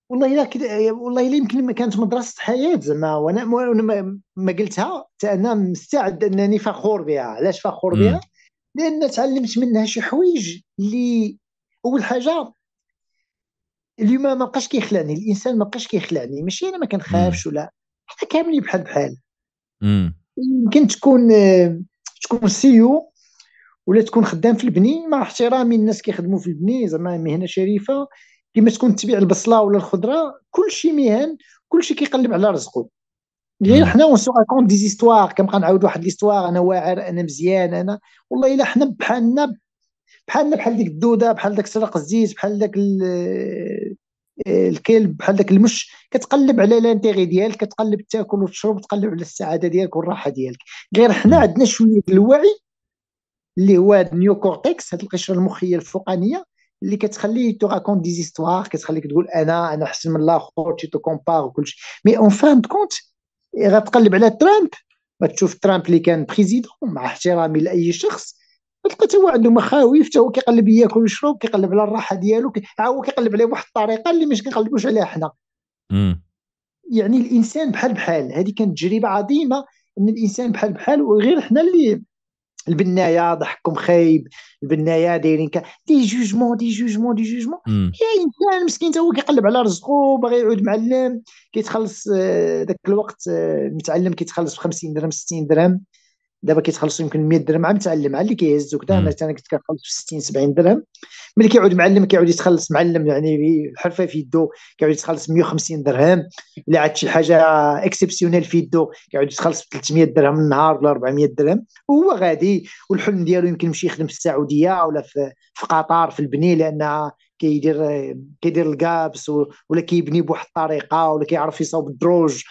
والله الا كد... إيه، والله الا يمكن ما كانت مدرسه حياه زعما وانا ما, ما قلتها حتى انا مستعد انني فخور بها علاش فخور بها لان تعلمت منها شي حوايج اللي اول حاجه اليوم ما بقاش كيخلعني الانسان ما بقاش كيخلعني ماشي انا ما كنخافش ولا حنا كاملين بحال بحال يمكن تكون إيه، تكون سي او e ولا تكون خدام في البني مع احترامي الناس كيخدموا في البني زعما مهنه شريفه كيما تكون تبيع البصله ولا الخضره كلشي مهن كلشي كيقلب على رزقه إيه، يعني حنا اون سو راكونت دي زيستوار كنبقى نعاود واحد ليستوار انا واعر انا مزيان انا والله الا حنا بحالنا بحالنا بحال ديك الدوده بحال داك سرق الزيت بحال داك الكلب بحال داك المش كتقلب على لانتيغي ديالك كتقلب تاكل وتشرب تقلب على السعاده ديالك والراحه ديالك غير حنا عندنا شويه الوعي اللي هو النيو كورتكس هاد القشره المخيه الفوقانيه اللي كتخليه تو راكون ديزيستوار كتخليك تقول انا انا احسن من الاخر تي تو كومبار وكلشي مي اون فان كونت غتقلب على ترامب غتشوف ترامب اللي كان بريزيدون مع احترامي لاي شخص تلقى حتى هو عنده مخاوف حتى هو كيقلب ياكل ويشرب كيقلب على الراحه ديالو ها هو كيقلب عليه بواحد الطريقه اللي ما كنقلبوش عليها حنا يعني الانسان بحال بحال هذه كانت تجربه عظيمه ان الانسان بحال بحال وغير حنا اللي البنايه ضحككم خايب البنايه دايرين ك... دي جوجمون دي جوجمون دي جوجمون يا انسان مسكين تا هو كيقلب على رزقه باغي يعود معلم كيتخلص ذاك آه، الوقت آه، المتعلم كيتخلص ب 50 درهم 60 درهم دابا كيتخلصوا يمكن 100 درهم عام تعلم اللي كيهزوا كذا مثلا كنت كنخلص 60 70 درهم ملي كيعود معلم كيعود يتخلص معلم يعني حرفه في يدو كيعود يتخلص 150 درهم الا عاد شي حاجه اكسبسيونيل في يدو كيعود يتخلص ب 300 درهم النهار ولا 400 درهم وهو غادي والحلم ديالو يمكن يمشي يخدم في السعوديه ولا في, في قطر في البني لانها كيدير كيدير الكابس ولا كيبني بواحد الطريقه ولا كيعرف يصاوب الدروج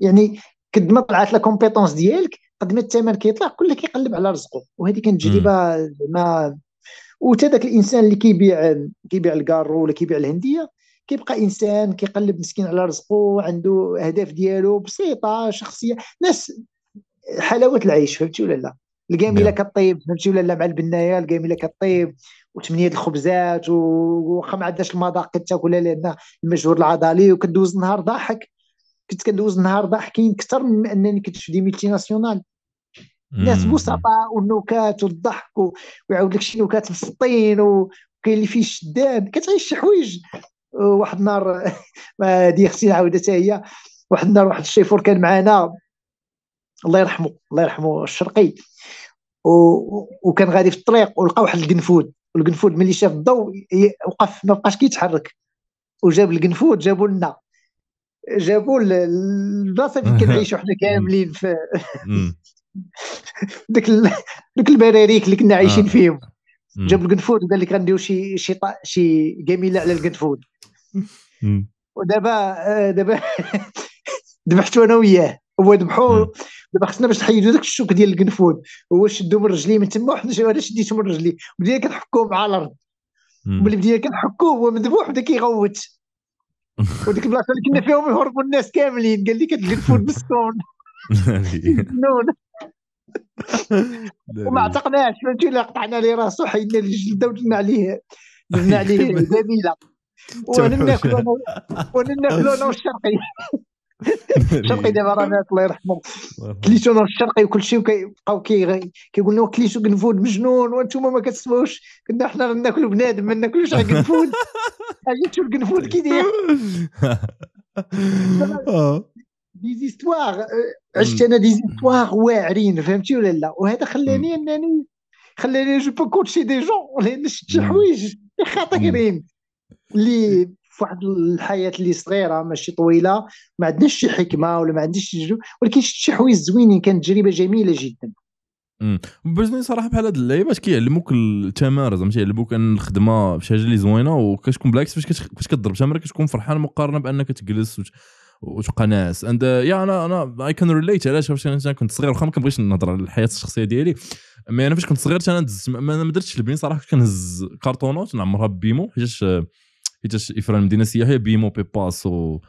يعني قد ما طلعت لا كومبيتونس ديالك قد ما الثمن كيطلع كل كيقلب على رزقه وهذه كانت تجربه ما وتا ذاك الانسان اللي كيبيع كيبيع الكارو ولا كيبيع الهنديه كيبقى انسان كيقلب مسكين على رزقه عنده اهداف ديالو بسيطه شخصيه ناس حلاوه العيش فهمتي ولا لا القامله نعم. كطيب فهمتي ولا لا مع البنايه القامله كطيب وتمنيه الخبزات وخا ما عندناش المذاق كتاكلها لان المجهود العضلي وكدوز النهار ضاحك كنت كندوز نهار ضاحكين اكثر من انني كنت في دي ميتي ناسيونال الناس بسطاء والنكات والضحك ويعاود لك شي نكات في مسطين وكاين اللي فيه الشداد كتعيش شي حوايج واحد النهار هذه اختي عاودة حتى هي واحد النهار واحد الشيفور كان معنا الله يرحمه الله يرحمه الشرقي وكان غادي في الطريق ولقى واحد القنفود والقنفود ملي شاف الضوء وقف ما بقاش كيتحرك وجاب القنفود جابوا لنا جابوا البلاصه اللي كنعيشوا حنا كاملين في ديك ديك البراريك اللي كنا عايشين آه. فيهم جاب القنفود وقال لك غنديروا شي شي طا... شي جميله على القنفود ودابا آه، دابا ذبحتو انا وياه هو ذبحو دابا خصنا باش نحيدو ذاك الشوك ديال القنفود هو شدو من رجلي من تما وحنا انا شديته من رجلي بدينا كنحكوه مع الارض ملي بدينا كنحكوه هو مذبوح بدا كيغوت وديك البلاصه اللي كنا فيهم يهربوا الناس كاملين قال لي كتلقى بالسكون مجنون وما اعتقناش فهمتي الا قطعنا لي راسو حيدنا الجلده ودرنا عليه درنا عليه زميله وانا ناكلو وانا ناكلو انا والشرقي الشرقي دابا راه الله يرحمه كليشو الشرقي وكل شيء وكيبقاو كيقول لنا كليتو كنفود مجنون وانتم ما كتسموش كنا حنا ناكلوا بنادم ما ناكلوش غير كنفود شو الكنفود كيدير ديزيستواغ عشت انا ديزيستواغ واعرين فهمتي ولا لا وهذا خلاني انني خلاني جو بو كوتشي دي جون لان شفت شي حوايج خطيرين اللي في واحد الحياه اللي صغيره ماشي طويله ما عندناش شي حكمه ولا ما عندناش ولكن شفت شي حوايج زوينين كانت تجربه جميله جدا امم بزني صراحه بحال هاد اللعيبات كيعلموك التمار زعما تيعلموك ان الخدمه بشي حاجه اللي زوينه وكتكون بالعكس فاش فاش كتضرب تمره كتكون فرحان مقارنه بانك تجلس وت... وتبقى ناعس اند يا انا انا اي كان ريليت علاش فاش انا كنت صغير واخا ما كنبغيش نهضر على الحياه الشخصيه ديالي مي انا فاش كنت صغير انا دزت ما درتش البني صراحه كنهز كارطونات نعمرها بيمو حيتاش حيتاش افران مدينه سياحيه بيمو و آه,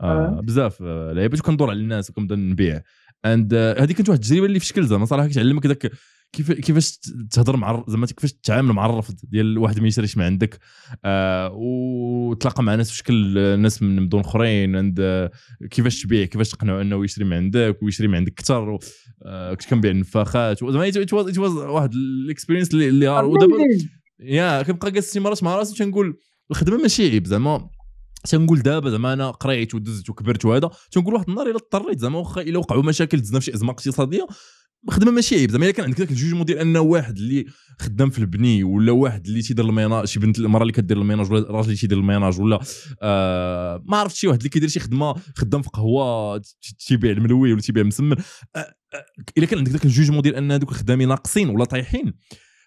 آه. بزاف آه، لعيبات وكندور على الناس وكنبدا نبيع اند آه، هذه كانت واحد التجربه اللي في شكل زعما صراحه كتعلمك داك كيف كيفاش تهضر مع زعما كيفاش تتعامل مع الرفض ديال واحد ما يشريش من عندك آه وتلاقى مع ناس بشكل ناس من مدن اخرين عند آه كيفاش تبيع كيفاش تقنعه انه يشري من عندك ويشري من عندك اكثر آه كنت كنبيع النفاخات زعما واحد الاكسبيرينس اللي ودابا يا كنبقى جالس شي مع راسي تنقول الخدمه ماشي عيب زعما تنقول دابا زعما انا قريت ودزت وكبرت وهذا تنقول واحد النهار الا اضطريت زعما واخا الا وقعوا مشاكل دزنا في شي ازمه اقتصاديه الخدمه ماشي عيب زعما الا كان عندك ذاك الجوج موديل ان واحد اللي خدام في البني ولا واحد اللي تيدير الميناج شي بنت المراه اللي كدير الميناج ولا الراجل اللي تيدير الميناج ولا آه ما عرفت شي واحد اللي كيدير شي خدمه خدام في قهوه تيبيع الملوي ولا تيبيع مسمن آه آه الا كان عندك ذاك الجوج موديل ان هذوك الخدامين ناقصين ولا طايحين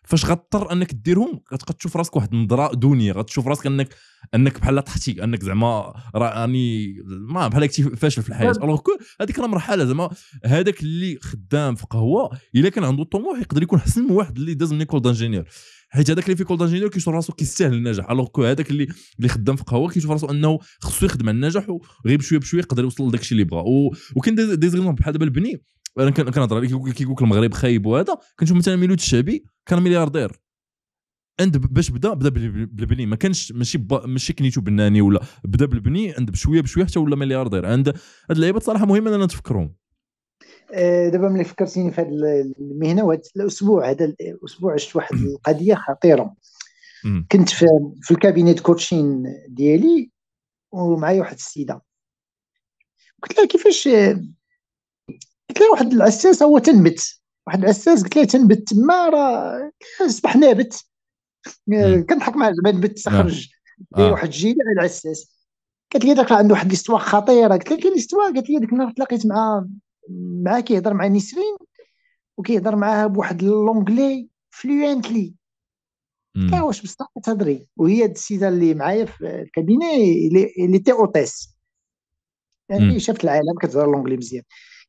فاش غضطر انك ديرهم غتبقى تشوف راسك واحد النظره دونيه غتشوف راسك انك انك بحال طحتي انك زعما راني ما بحال كنتي فاشل في الحياه الوغ كو هذيك راه مرحله زعما هذاك اللي خدام في قهوه الا كان عنده الطموح يقدر يكون احسن من واحد اللي داز من ايكول دانجينيور حيت هذاك اللي في ايكول دانجينيور كيشوف راسو كيستاهل النجاح الوغ كو هذاك اللي اللي خدام في قهوه كيشوف راسو انه خصو يخدم على النجاح وغير بشويه بشويه يقدر يوصل لذاك الشيء اللي بغا وكاين دي بحال دابا البني انا كنهضر عليك كيقول لك المغرب خايب وهذا كنشوف مثلا ميلود الشعبي كان ملياردير عند باش بدا بدا بالبني ما كانش ماشي ماشي كنيتو بناني ولا بدا بالبني عند بشويه بشويه حتى ولا ملياردير عند هاد اللعيبه صراحه مهم اننا نتفكرهم آه، دابا ملي فكرتيني في هذه المهنه وهذا الاسبوع هذا الاسبوع عشت واحد القضيه خطيره كنت في, في الكابينيت كوتشين ديالي ومعايا واحد السيده قلت لها كيفاش آه، قلت لها واحد العساسه هو تنبت واحد العساس قلت له تنبت تما راه اصبح نابت كنضحك معاه زعما نبت نعم. تخرج آه. واحد الجيله على العساس قالت لي داك عنده واحد ليستوا خطيره قلت لها كاين الاستواء قالت لي ديك النهار تلاقيت مع مع كيهضر مع نسرين وكيهضر معاها بواحد لونجلي فلوينتلي قلت واش بصح تهضري وهي السيده اللي معايا في الكابيني اللي تي اوتيس يعني شافت العالم كتهضر لونجلي مزيان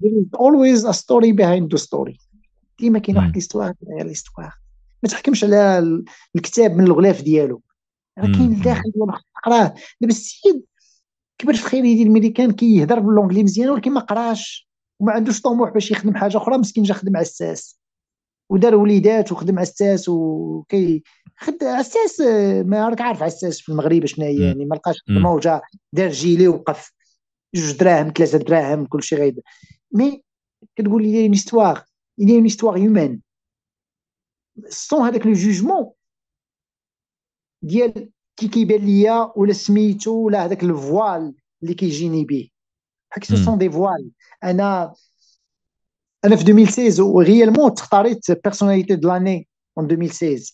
There is always a story behind the story ديما كاين واحد ليستواغ غير ليستواغ ما تحكمش على الكتاب من الغلاف ديالو راه كاين الداخل ديالو خصك تقراه دابا السيد كبر في خير يدير الميريكان كيهضر باللونجلي مزيان ولكن ما قراش وما عندوش طموح باش يخدم حاجه اخرى مسكين جا خدم عساس ودار وليدات وخدم عساس وكي خد عساس ما راك عارف عساس في المغرب شناهي هي يعني ما لقاش خدمه وجا دار جيلي وقف جوج دراهم ثلاثه دراهم كل شيء Mais il y a une histoire, il y a une histoire humaine. Sans avec le jugement, il y a le voile سميتو qui هذاك avec le voile به حيت سون دي فوال انا en F 2016 réellement Tartarit, personnalité de l'année en 2016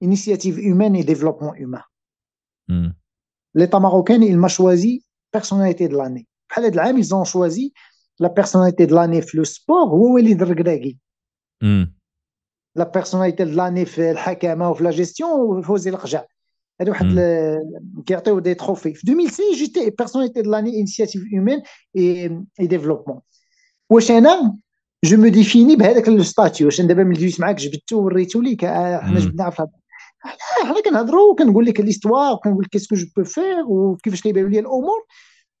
initiative humaine et développement humain hmm. l'état marocain il m'a choisi personnalité de l'année en ils ont choisi la personnalité de l'année le sport ou est Regregui La personnalité de l'année le Hakama ou la gestion ou Fouzi Elle ou des trophées. En 2006, j'étais personnalité de l'année initiative humaine et, et développement. Wachana, je me définis avec le statut. Je ne je pas tout tu Je un tout de vais tout Je vais tout faire je vais tout faire Je vais tout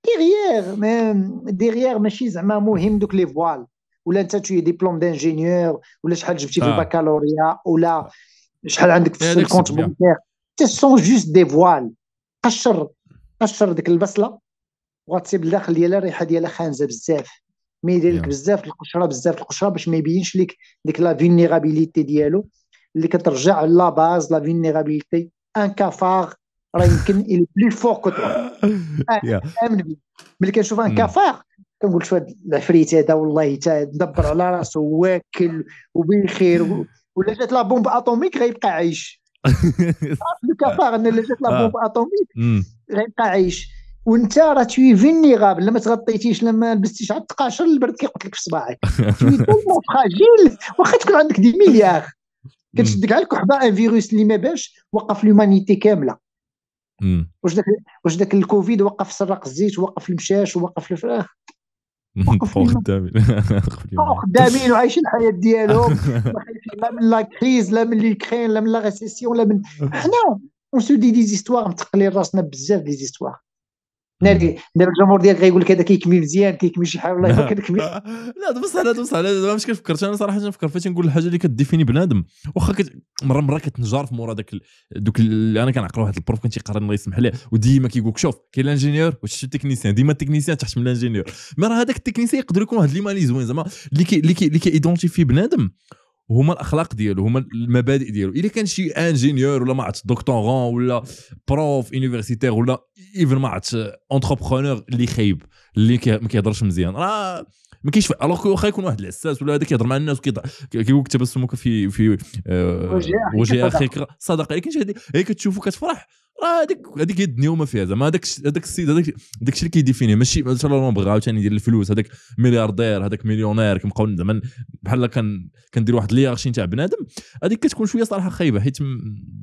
ديغيير ديغيير ماشي زعما مهم دوك لي فوال ولا انت توي ديبلوم دانجينيور ولا شحال جبتي في الباكالوريا ولا شحال عندك في الكونت بونكير تي سون جوست دي فوال قشر قشر ديك البصله وغاتسيب الداخل ديالها الريحه ديالها خانزه بزاف ما يدير لك بزاف القشره بزاف القشره باش ما يبينش لك ديك لا فينيرابيليتي ديالو اللي كترجع لا باز لا فينيرابيليتي ان كافار راه يمكن الي بلو فور كو توا امن بيه ملي كنشوف ان mm. كافار كنقول شو هذا العفريت هذا والله تا دبر على راسو واكل وبخير ولا جات لا بومب اتوميك غيبقى عايش الكفار ان جات لا آه. بومب اتوميك mm. غيبقى عايش وانت راه تي فينيغابل لما تغطيتيش لما لبستيش على تقاشر البرد كيقتلك في صباعك تي فراجيل واخا تكون عندك دي مليار كتشدك على الكحبه ان فيروس اللي ما باش وقف لومانيتي كامله واش داك واش داك الكوفيد وقف سراق الزيت آه. وقف المشاش وقف الف... خدامين خدامين وعايشين الحياه ديالهم لا من لا كريز لا من ليكرين لا من لا ريسيسيون لا من حنا اون سو دي ديزيستواغ متقلين راسنا بزاف ديزيستواغ نادي دابا الجمهور ديالك غيقول لك هذا كيكمل مزيان كيكمل شي حاجه والله الا لا دابا صح دابا صح دابا مش كنفكر انا صراحه كنفكر فاش نقول الحاجه اللي كديفيني بنادم واخا كت... مره مره كتنجار في مورا داك دوك اللي انا كنعقل واحد البروف كان تيقرا الله يسمح ليه وديما كيقول لك شوف كاين الانجينيور وشتي التكنيسيان ديما التكنيسيان تحت من الانجينيور مي راه هذاك التكنيسيان يقدر يكون واحد ليمالي زوين زعما اللي كي اللي كي اللي كيدونتيفي بنادم هما الاخلاق ديالو هما المبادئ ديالو الا كان شي انجينيور ولا ما عرفتش ولا بروف يونيفرسيتير ولا ايفن ما عرفتش اونتربرونور اللي خايب اللي ما كيهضرش مزيان راه ما كاينش الوغ واخا يكون واحد العساس ولا هذا كيهضر مع الناس كيقول لك تبسمك في في آه، وجه اخيك صدقه لكن هذه هي كتشوفو كتفرح راه هذيك هذيك هي الدنيا وما فيها زعما هذاك هذاك السيد هذاك داك الشيء اللي كيديفيني ماشي شاء الله بغا عاوتاني يدير الفلوس هذاك ملياردير هذاك مليونير كنبقاو زعما بحال كان كندير واحد ليارشي تاع بنادم هذيك كتكون شويه صراحه خايبه حيت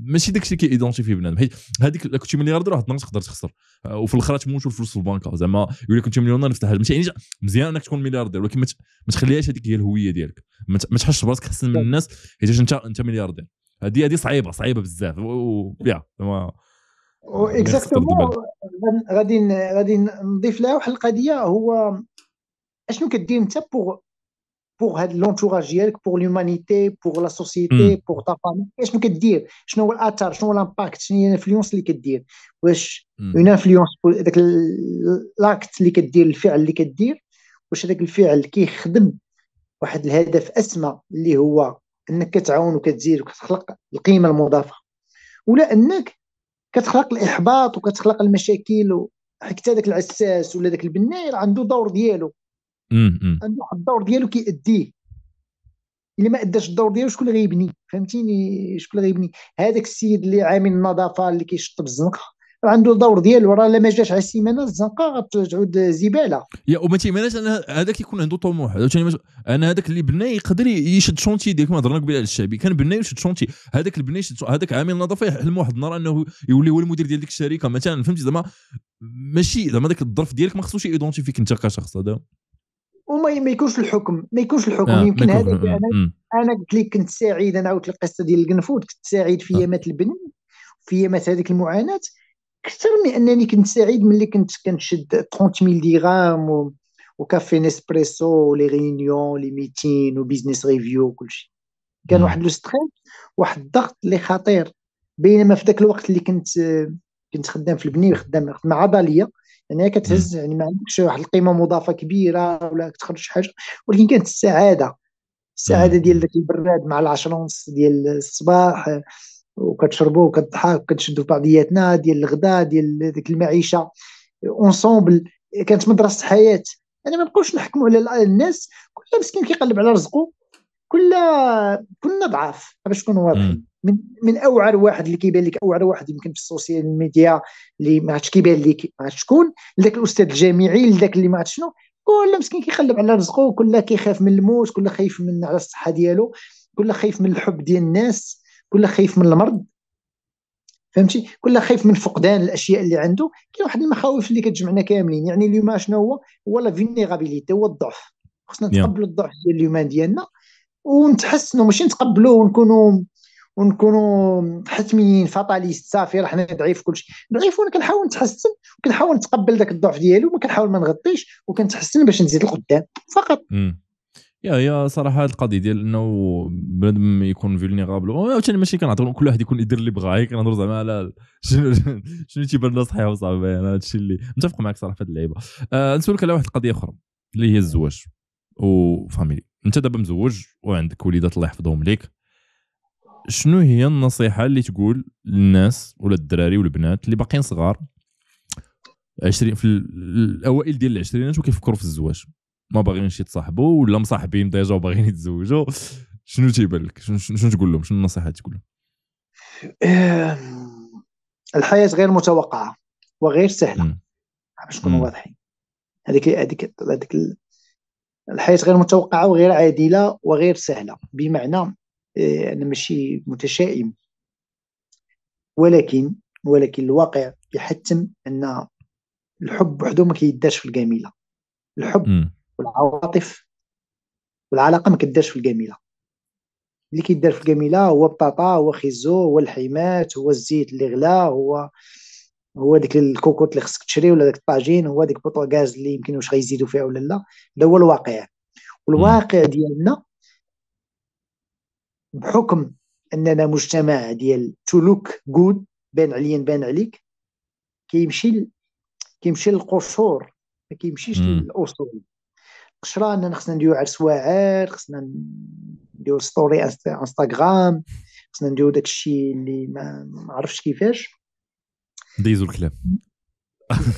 ماشي داك الشيء كيدونتي فيه بنادم حيت هذيك كنتي ملياردير واحد النهار تقدر تخسر آه، وفي الاخر تموت الفلوس في البنكه زعما الا كنتي مليونير نفس الحاجه ماشي يعني مزيان انك تكون ملياردير ولكن ما تخليهاش هذيك هي الهويه ديالك ما تحسش براسك احسن من الناس حيت انت انت ملياردير هذه هذه صعيبه صعيبه بزاف و... يا اكزاكتومون غادي غادي نضيف لها واحد القضيه هو اشنو كدير انت بوغ بوغ هاد لونتوراج ديالك بوغ لومانيتي بوغ لا سوسيتي بوغ تا فامي اشنو كدير شنو هو الاثر شنو هو الامباكت شنو هي الانفلونس اللي كدير واش اون انفلونس ذاك لاكت اللي كدير الفعل اللي كدير واش هذاك الفعل كيخدم واحد الهدف اسمى اللي هو انك كتعاون وكتزيد وكتخلق القيمه المضافه ولا انك كتخلق الاحباط وكتخلق المشاكل حتى داك العساس ولا داك البناي عنده دور ديالو عنده واحد الدور ديالو كيأديه الا ما اداش الدور ديالو شكون اللي غيبني فهمتيني شكون اللي غيبني هذاك السيد اللي عامل النظافه اللي كيشطب الزنقه عنده الدور ديالو راه الا ما جاش على السيمانه الزنقه غتعود زباله يا وما تيمناش انا هذاك يكون عنده طموح انا هذاك اللي بنا يقدر يشد شونتي ديك ما هضرنا قبيله على الشعبي كان بنا يشد شونتي هذاك البنا يشد هذاك عامل النظافه يحلم واحد النهار انه يولي هو المدير ديال ديك الشركه مثلا فهمتي زعما ماشي زعما ذاك الظرف ديالك ما خصوش يدونتيفيك انت كشخص هذا وما ما يكونش الحكم ما يكونش الحكم آه يمكن هذا انا انا قلت لك كنت سعيد انا عاودت القصه ديال القنفود كنت سعيد في آه. يامات البنين في يامات هذيك المعاناه اكثر من انني كنت سعيد ملي كنت كنشد 30000 درهم وكافي نيسبريسو ولي ريونيون لي ميتين وبيزنس ريفيو كلشي كان واحد لو ستريس واحد الضغط اللي خطير بينما في ذاك الوقت اللي كنت كنت خدام في البنيه خدام مع عضليه يعني كتهز يعني ما عندكش واحد القيمه مضافه كبيره ولا كتخرج حاجه ولكن كانت السعاده السعاده ديال ذاك البراد مع العشرة ونص ديال الصباح وكتشربوا وكتضحك وكتشدوا بعضياتنا ديال الغداء ديال ديك المعيشه اونسومبل كانت مدرسه حياه انا ما نبقاوش نحكموا على الناس كل مسكين كيقلب على رزقه كل كلنا ضعاف باش نكونوا واضحين من من اوعر واحد اللي كيبان لك اوعر واحد يمكن في السوشيال ميديا اللي ما عادش كيبان لك ما عادش شكون لذاك الاستاذ الجامعي لذاك اللي ما عادش شنو كل مسكين كيقلب على رزقه كل كيخاف من الموت كل خايف من على الصحه ديالو كل خايف من الحب ديال الناس كل خايف من المرض فهمتي كل خايف من فقدان الاشياء اللي عنده كاين واحد المخاوف اللي كتجمعنا كاملين يعني اليوم شنو هو هو لا فينيرابيليتي هو الضعف خصنا نتقبلوا الضعف ديال اليومان ديالنا ونتحسنوا ماشي نتقبلوا ونكونوا ونكونوا حتميين فاتاليست صافي راه حنا ضعيف كلشي ضعيف وانا كنحاول نتحسن وكنحاول نتقبل ذاك الضعف ديالو ما كنحاول ما نغطيش وكنتحسن باش نزيد لقدام فقط يا هي صراحه هاد القضيه ديال انه بنادم يكون فيلنيغابل عاوتاني ماشي كنهضر كل واحد يكون يدير اللي بغا غير كنهضر زعما على شنو شنو تيبان لنا صحيح وصافي انا يعني هادشي اللي متفق معك صراحه في هاد اللعيبه آه نسولك على واحد القضيه اخرى اللي هي الزواج وفاميلي انت دابا مزوج وعندك وليدات الله يحفظهم ليك شنو هي النصيحه اللي تقول للناس ولا الدراري والبنات اللي باقيين صغار 20 في الاوائل ديال العشرينات وكيفكروا في الزواج ما باغيينش يتصاحبوا ولا مصاحبين ديجا وباغيين يتزوجوا شنو تيبان لك شنو, شنو تقول لهم شنو النصيحه تقول لهم الحياه غير متوقعه وغير سهله باش نكونوا واضحين هذيك هذيك هذيك الحياه غير متوقعه وغير عادله وغير سهله بمعنى آه، انا ماشي متشائم ولكن ولكن الواقع يحتم ان الحب وحده ما كيدارش في الجميله الحب والعواطف والعلاقه ما كدارش في الجميله اللي كيدار في الجميله هو بطاطا هو خيزو هو الحيمات هو الزيت اللي غلا هو هو ديك الكوكوط اللي خصك تشري ولا داك الطاجين هو ديك البوطاغاز اللي يمكن واش غيزيدوا فيها ولا لا هذا هو الواقع والواقع ديالنا بحكم اننا مجتمع ديال تلوك جود بان عليا بان عليك كيمشي كيمشي للقصور ما كيمشيش للاصول قشره اننا خصنا نديرو عرس واعر خصنا نديرو ستوري انستغرام خصنا نديرو داكشي اللي ما عرفش كيفاش دايزو الكلام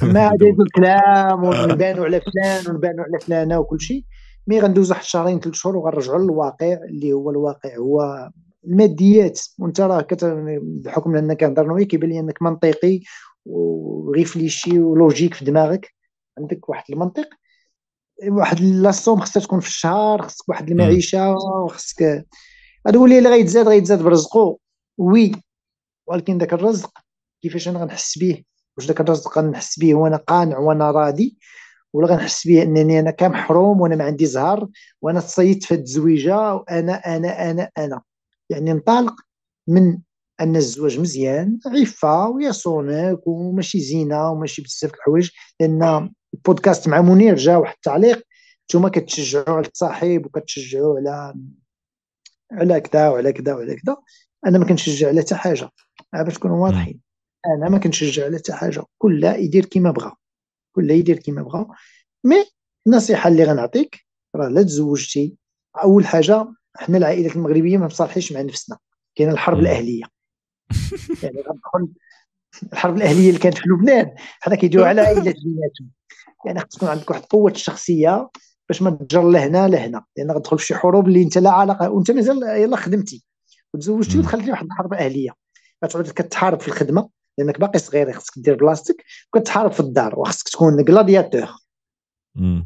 ما دايزو الكلام ونبانو على فلان ونبانو على فلانه وكل شيء مي غندوز واحد شهرين ثلاث شهور وغنرجعوا للواقع اللي هو الواقع هو الماديات وانت راه بحكم انك كنهضر نوي كيبان لي انك منطقي وريفليشي ولوجيك في دماغك عندك واحد المنطق واحد لاسوم خصها تكون في الشهر خصك واحد المعيشه خصك هذا هو اللي غيتزاد غيتزاد برزقه وي ولكن ذاك الرزق كيفاش انا غنحس به واش ذاك الرزق غنحس به وانا قانع وانا راضي ولا غنحس به انني انا كمحروم وانا ما عندي زهر وانا تصيدت في هاد الزويجه وانا انا انا انا يعني ننطلق من ان الزواج مزيان عفه ويصونك وماشي زينه وماشي بزاف الحوايج لان البودكاست مع منير جا واحد التعليق نتوما كتشجعوا على الصاحب وكتشجعوا على على كذا وعلى كذا وعلى كذا انا ما كنشجع على حتى حاجه باش نكونوا واضحين انا ما كنشجع على حتى حاجه كل يدير كيما بغى كل يدير كيما بغى مي النصيحه اللي غنعطيك راه لا تزوجتي اول حاجه حنا العائلات المغربيه ما مصالحينش مع نفسنا كاين الحرب الاهليه يعني غندخل الحرب الاهليه اللي كانت في لبنان حنا كيديروا على عائلات بيناتهم يعني خص تكون عندك واحد القوه الشخصيه باش ما تجر لهنا لهنا لان يعني غندخل في شي حروب اللي انت لا علاقه وانت مازال يلا خدمتي وتزوجتي ودخلتي واحد الحرب اهليه غتعود كتحارب في الخدمه لانك باقي صغير خصك دير بلاستيك وكتحارب في الدار وخصك تكون غلادياتور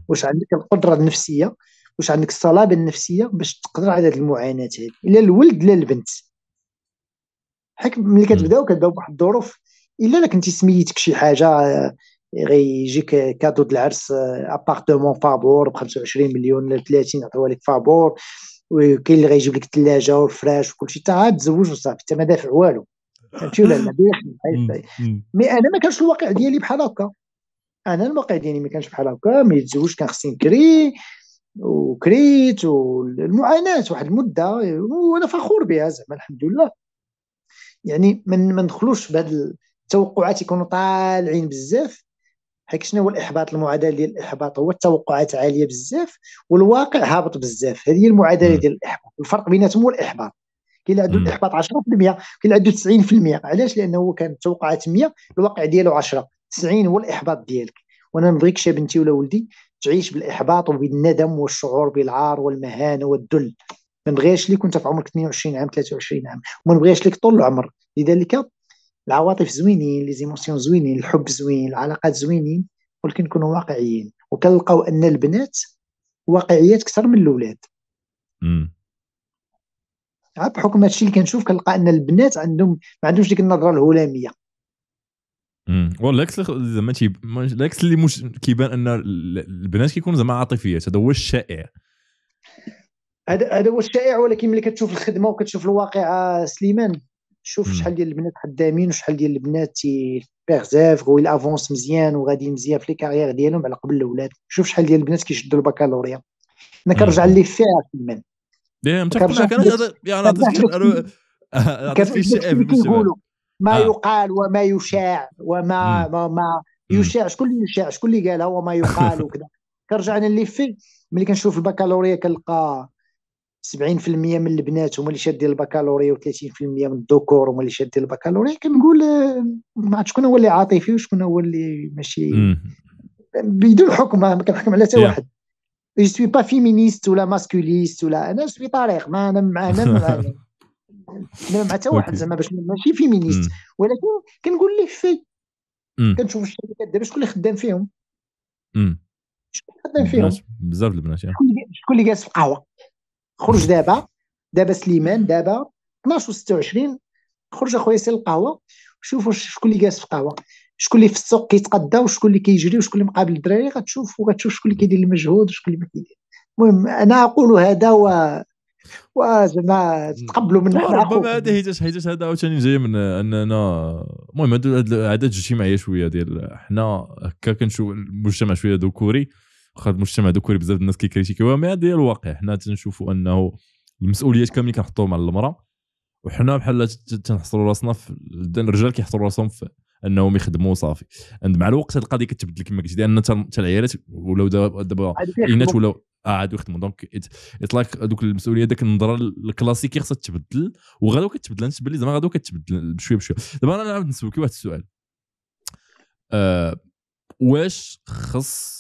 واش عندك القدره النفسيه واش عندك الصلابه النفسيه باش تقدر على هذه المعاناه هذه لا الولد لا البنت حيت ملي كتبداو كتبداو بواحد الظروف الا لك كنتي سميتك شي حاجه آه، غيجيك كادو د العرس ابارتمون فابور ب 25 مليون ولا 30 عطاوها لك فابور وكاين اللي غيجيب لك الثلاجه والفراش وكلشي حتى عاد تزوج وصافي انت ما دافع والو فهمتي ولا لا طيب، طيب. مي انا ما كانش الواقع ديالي بحال هكا انا الواقع ديالي ما كانش بحال هكا ما تزوجت كان خصني نكري وكريت والمعاناه واحد المده وانا فخور بها زعما الحمد لله يعني ما ندخلوش بهاد التوقعات يكونوا طالعين بزاف حيت شنو هو الاحباط المعادله ديال الاحباط هو التوقعات عاليه بزاف والواقع هابط بزاف هذه هي المعادله ديال الاحباط الفرق بيناتهم هو الاحباط كاين اللي عنده الاحباط 10% كاين اللي عنده 90% علاش لانه كان توقعات 100 الواقع ديالو 10 90 هو الاحباط ديالك وانا نبغيكش يا بنتي ولا ولدي تعيش بالاحباط وبالندم والشعور بالعار والمهانه والذل ما نبغيهاش ليك وانت في عمرك 22 عام 23 عام وما نبغيهاش ليك طول العمر لذلك العواطف زوينين لي زيموسيون زوينين الحب زوين العلاقات زوينين ولكن نكونوا واقعيين وكنلقاو ان البنات واقعيات اكثر من الاولاد عاد بحكم هادشي اللي كنشوف كنلقى ان البنات عندهم ما عندهمش ديك النظره الهلاميه امم والعكس زعما العكس اللي مش كيبان ان البنات كيكونوا زعما عاطفيات هذا هو الشائع هذا هذا هو الشائع ولكن ملي كتشوف الخدمه وكتشوف الواقع آه، سليمان شوف شحال ديال البنات خدامين وشحال ديال البنات تيبيرزاف وي افونس مزيان وغادي مزيان في لي كارير ديالهم على قبل الاولاد شوف شحال ديال البنات كيشدوا البكالوريا انا يعني كنرجع لي فيها سليمان متفق انا يعني ما آه. يقال وما يشاع وما ما, ما يشاع شكون اللي يشاع شكون اللي قالها وما يقال وكذا كنرجع انا اللي في ملي كنشوف البكالوريا كنلقى 70% من البنات هما اللي شادين البكالوريا و30% من الذكور هما اللي شادين البكالوريا كنقول آه، ما عرفت شكون هو اللي عاطفي وشكون هو اللي ماشي بدون حكم ما كنحكم على حتى واحد جو سوي با فيمينيست ولا ماسكوليست ولا انا سوي طريق ما انا مع انا مع حتى واحد زعما باش ماشي فيمينيست ولكن كنقول ليه في كنشوف الشركات دابا شكون اللي خدام فيهم شكون اللي خدام فيهم بزاف البنات شكون اللي جالس في القهوه خرج دابا دابا سليمان دابا 12 و 26 خرج اخويا سير القهوه شوفوا شكون اللي جالس في القهوه شكون اللي في السوق كيتقدا وشكون اللي كيجري وشكون اللي مقابل الدراري غتشوف وغتشوف شكون اللي كيدير المجهود وشكون اللي ما كيدير المهم انا اقول هذا و وزعما تقبلوا من حنا ربما هذا حيتاش حيتاش هذا عاوتاني جاي من اننا المهم هذه العادات الاجتماعيه شويه ديال حنا هكا كنشوف المجتمع شويه ذكوري واخا المجتمع ذكوري بزاف الناس كيكريتيكيوها مي هذا هي الواقع حنا تنشوفوا انه المسؤوليات كاملين كنحطوهم على المراه وحنا بحال تنحصروا راسنا في الرجال كيحصروا راسهم في انهم يخدموا صافي عند مع الوقت هذه القضيه كتبدل كما قلت لان حتى العيالات ولاو دابا دابا اينات ولاو اه عاد يخدموا دونك اطلاق هذوك المسؤوليه داك النظره الكلاسيكيه خصها تبدل وغادي كتبدل انت تبان زعما غادي كتبدل بشويه بشويه دابا انا عاود نسولك واحد السؤال آه واش خص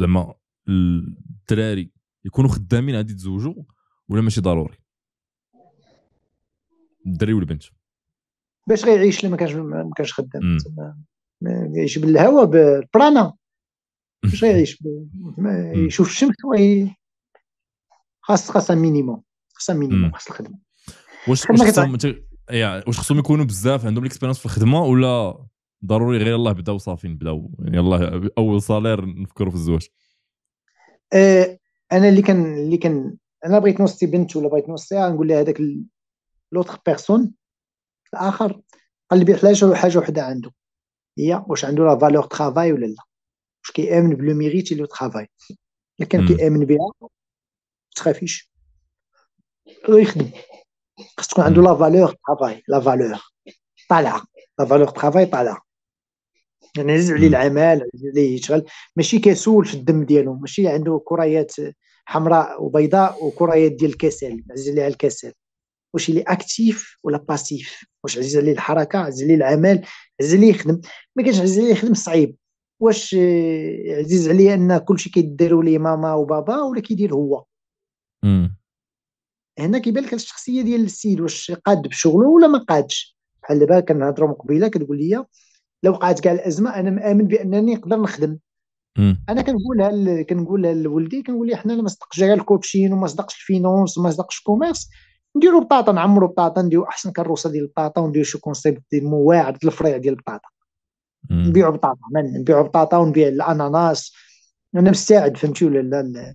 زعما الدراري يكونوا خدامين غادي يتزوجوا ولا ماشي ضروري الدري والبنت باش غيعيش اللي ما كانش ما كانش خدام يعيش بالهواء بالبرانا باش غيعيش يشوف الشمس وي خاص خاصها مينيموم خاصها مينيموم خاص الخدمه واش واش خصهم يكونوا بزاف عندهم الاكسبيرينس في الخدمه ولا ضروري غير الله بداو صافي نبداو يعني يلاه اول صالير نفكروا في الزواج آه، انا اللي كان اللي كان انا بغيت نوصي بنت ولا بغيت نوصيها نقول لها هذاك لوتر بيرسون الاخر قلبي على حاجه وحده عنده هي واش عنده لا فالور ترافاي ولا لا واش كيامن بلو ميريتي لو ترافاي الا كان كيامن بها تخافيش يخدم خاص تكون عنده لا فالور ترافاي لا فالور طالعه لا فالور ترافاي طالعه يعني عزيز عليه العمل عزيز عليه يشغل ماشي كسول في الدم ديالو ماشي عنده كريات حمراء وبيضاء وكريات ديال الكسل عزيز عليه الكسل واش اللي اكتيف ولا باسيف واش عزيز عليه الحركه عزيز عليه العمل عزيز عليه يخدم ما كانش عزيز عليه يخدم صعيب واش عزيز عليه ان كلشي كيديروا ليه ماما وبابا ولا كيدير هو هنا كيبان لك الشخصيه ديال السيد واش قاد بشغله ولا ما قادش بحال دابا كنهضروا من قبيله كتقول لي لو وقعت كاع الازمه انا مامن بانني نقدر نخدم مم. انا كنقولها كنقولها لولدي كنقول حنا ما صدقش غير الكوتشين وما صدقش الفينونس وما صدقش الكوميرس نديرو بطاطا نعمرو بطاطا نديرو احسن كروسه ديال البطاطا ونديرو شي كونسيبت ديال واعر الفريع ديال البطاطا نبيعو بطاطا نبيعو بطاطا ونبيع الاناناس انا مستعد فهمتي ولا لا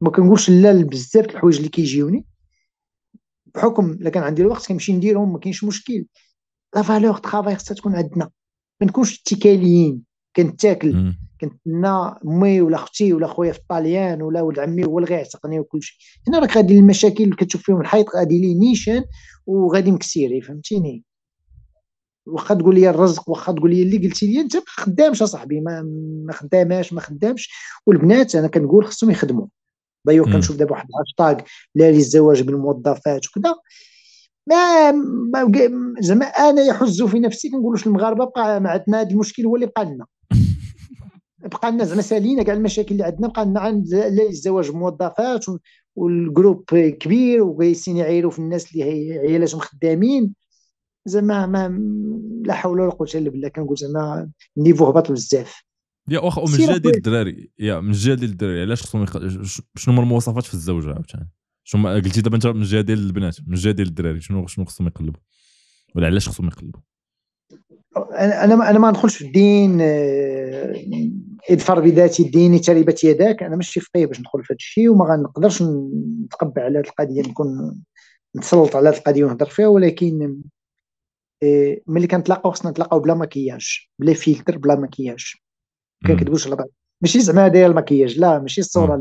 ما كنقولش لا بزاف الحوايج اللي كيجيوني بحكم الا كان عندي الوقت كنمشي نديرهم ما كاينش مشكل لا فالور ترافاي خصها تكون عندنا ما نكونش اتكاليين كنتاكل كنتمنى امي ولا اختي ولا خويا في الطاليان ولا ولد عمي هو اللي غيعتقني وكل شيء هنا راك غادي المشاكل اللي كتشوف فيهم الحيط غادي لي نيشان وغادي مكسيري فهمتيني واخا تقول لي الرزق واخا تقول لي اللي قلتي لي انت ما خدامش اصاحبي ما ما خداماش ما خدامش والبنات انا كنقول خصهم يخدموا دايو كنشوف دابا واحد الهاشتاغ لا للزواج بالموظفات وكذا ما, ما زعما انا يحز في نفسي كنقولوش المغاربه بقى ما عندنا هذا المشكل هو اللي بقى لنا بقى لنا زعما سالينا كاع المشاكل اللي عندنا بقى لنا عند زواج موظفات والجروب كبير وجالسين يعيروا في الناس اللي عيالاتهم خدامين زعما ما لا حول ولا قوه الا بالله كنقول زعما النيفو هبط بزاف يا واخا ومن جديد الدراري يا من جديد الدراري علاش خصهم شنو هما المواصفات في الزوجه عاوتاني شنو قلتي دابا انت من الجهه ديال البنات من الجهه ديال الدراري شنو شنو خصهم يقلبوا ولا علاش خصهم يقلبوا انا ما انا ما ندخلش في الدين ادفر آه، بذاتي الدين تربت يداك انا ماشي فقيه باش ندخل في هذا الشيء وما غنقدرش نتقبع على هذه القضيه نكون نتسلط على هذه القضيه ونهضر فيها ولكن آه، ملي كنتلاقاو خصنا نتلاقاو بلا مكياج بلا فيلتر بلا مكياج ما كنكذبوش على بعض ماشي زعما داير المكياج لا ماشي الصوره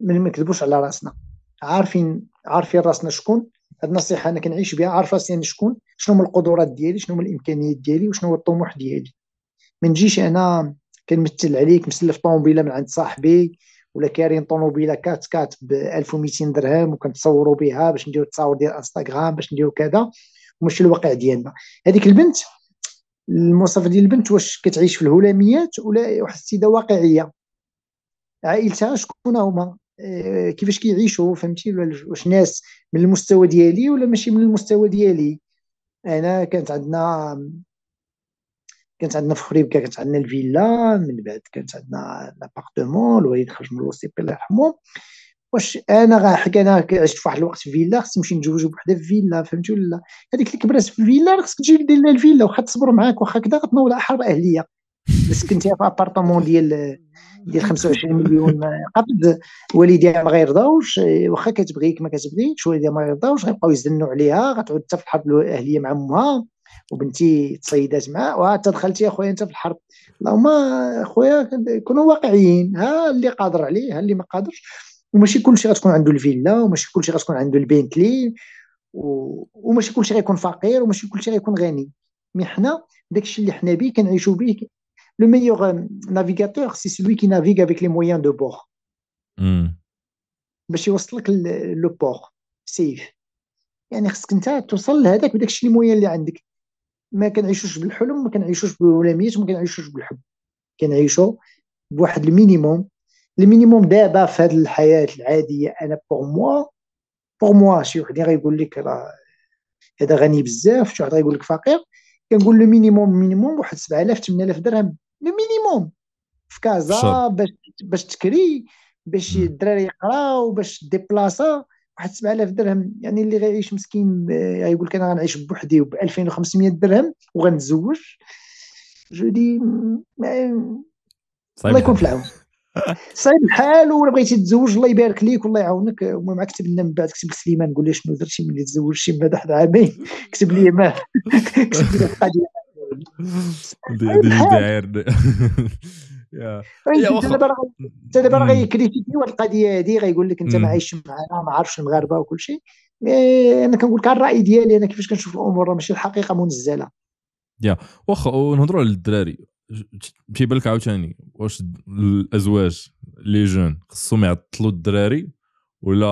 ما نكذبوش على راسنا عارفين عارفين راسنا شكون هاد النصيحه انا كنعيش بها عارف راسي انا شكون شنو هما القدرات ديالي شنو هما الامكانيات ديالي وشنو هو الطموح ديالي ما نجيش انا كنمثل عليك مسلف طوموبيله من عند صاحبي ولا كارين طوموبيله كات كات ب 1200 درهم وكنتصوروا بها باش نديروا التصاور ديال انستغرام باش نديروا كذا وماشي الواقع ديالنا هذيك البنت المواصفه ديال البنت واش كتعيش في الهلاميات ولا واحد السيده واقعيه عائلتها شكون هما آه، كيفاش كيعيشوا فهمتي واش ناس من المستوى ديالي ولا ماشي من المستوى ديالي انا كانت عندنا كانت عندنا في خريبكه كانت عندنا الفيلا من بعد كانت عندنا لابارتمون الوالد خرج من الوسيط الله يرحمه واش انا غنحك انا عشت في واحد الوقت في فيلا خصني نمشي نتزوج بوحده في فيلا فهمتي ولا هذيك اللي كبرات في فيلا خصك تجي دير لها الفيلا واخا تصبر معاك واخا كذا غتنوض على حرب اهليه سكنتيها في ابارتمون ديال ديال 25 مليون قبض والديها ما غيرضاوش واخا كتبغيك ما كتبغيكش والديها ما غيرضاوش غيبقاو يزنوا عليها غتعود حتى في الحرب الاهليه مع امها وبنتي تصيدات معاه وحتى دخلتي اخويا انت في الحرب اللهم اخويا كونوا واقعيين ها اللي قادر عليه ها اللي ما قادرش وماشي كلشي غتكون عنده الفيلا وماشي كلشي غتكون عنده البنتلي و... وماشي كلشي غيكون فقير وماشي كلشي غيكون غني مي حنا داكشي اللي حنا به كنعيشوا به le meilleur euh, navigateur, c'est celui qui navigue avec les moyens de bord. Hmm. باش يوصلك لو بور سيف يعني خصك انت توصل لهذاك بداك الشيء المويان اللي عندك ما كنعيشوش بالحلم ما كنعيشوش بالولاميات ما كنعيشوش بالحب كنعيشو بواحد المينيموم المينيموم دابا في هذه الحياه العاديه انا بور موا بور موا شي واحد غيقول لك راه هذا غني بزاف شي واحد غيقول لك فقير كنقول له مينيموم مينيموم واحد 7000 8000 درهم لو مينيموم في كازا باش باش تكري باش الدراري يقراو باش ديبلاصا واحد 7000 درهم يعني اللي غيعيش مسكين غيقول آه، لك انا غنعيش بوحدي ب 2500 درهم وغنتزوج جو دي mm, الله يكون في العون صعيب الحال ولا بغيتي تتزوج الله يبارك ليك والله يعاونك المهم كتب لنا من بعد كتب لسليمان قول لي شنو درتي ملي تزوجتي من بعد واحد عامين كتب لي ما كتب لي القضيه ديال الدعاير يا انت دابا راه غيكريتيكي واحد القضيه هذه غيقول لك انت ما عايش معنا ما عارفش المغاربه وكل شيء مي انا كنقول لك الراي ديالي انا كيفاش كنشوف الامور راه ماشي الحقيقه منزله يا واخا ونهضروا على الدراري تيبان لك عاوتاني واش الازواج لي جون خصهم يعطلوا الدراري ولا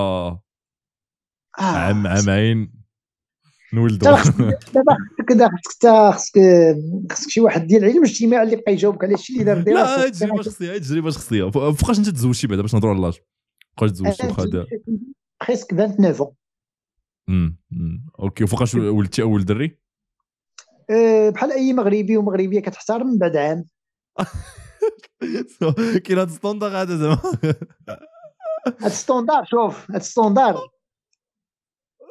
آه. عام عامين نولدو دابا كدا خصك خصك خصك شي واحد ديال العلم الاجتماع اللي بقى يجاوبك على الشيء اللي دار دابا لا تجربه شخصيه تجربه شخصيه فوقاش انت تزوجتي بعدا باش نهضروا على لاج فوقاش تزوجتي واخا بريسك 29 امم اوكي وفوقاش ولدتي اول دري أه، بحال اي مغربي ومغربيه كتحترم بعد عام كاين هاد الستوندار هذا زعما هاد الستوندار شوف هاد الستوندار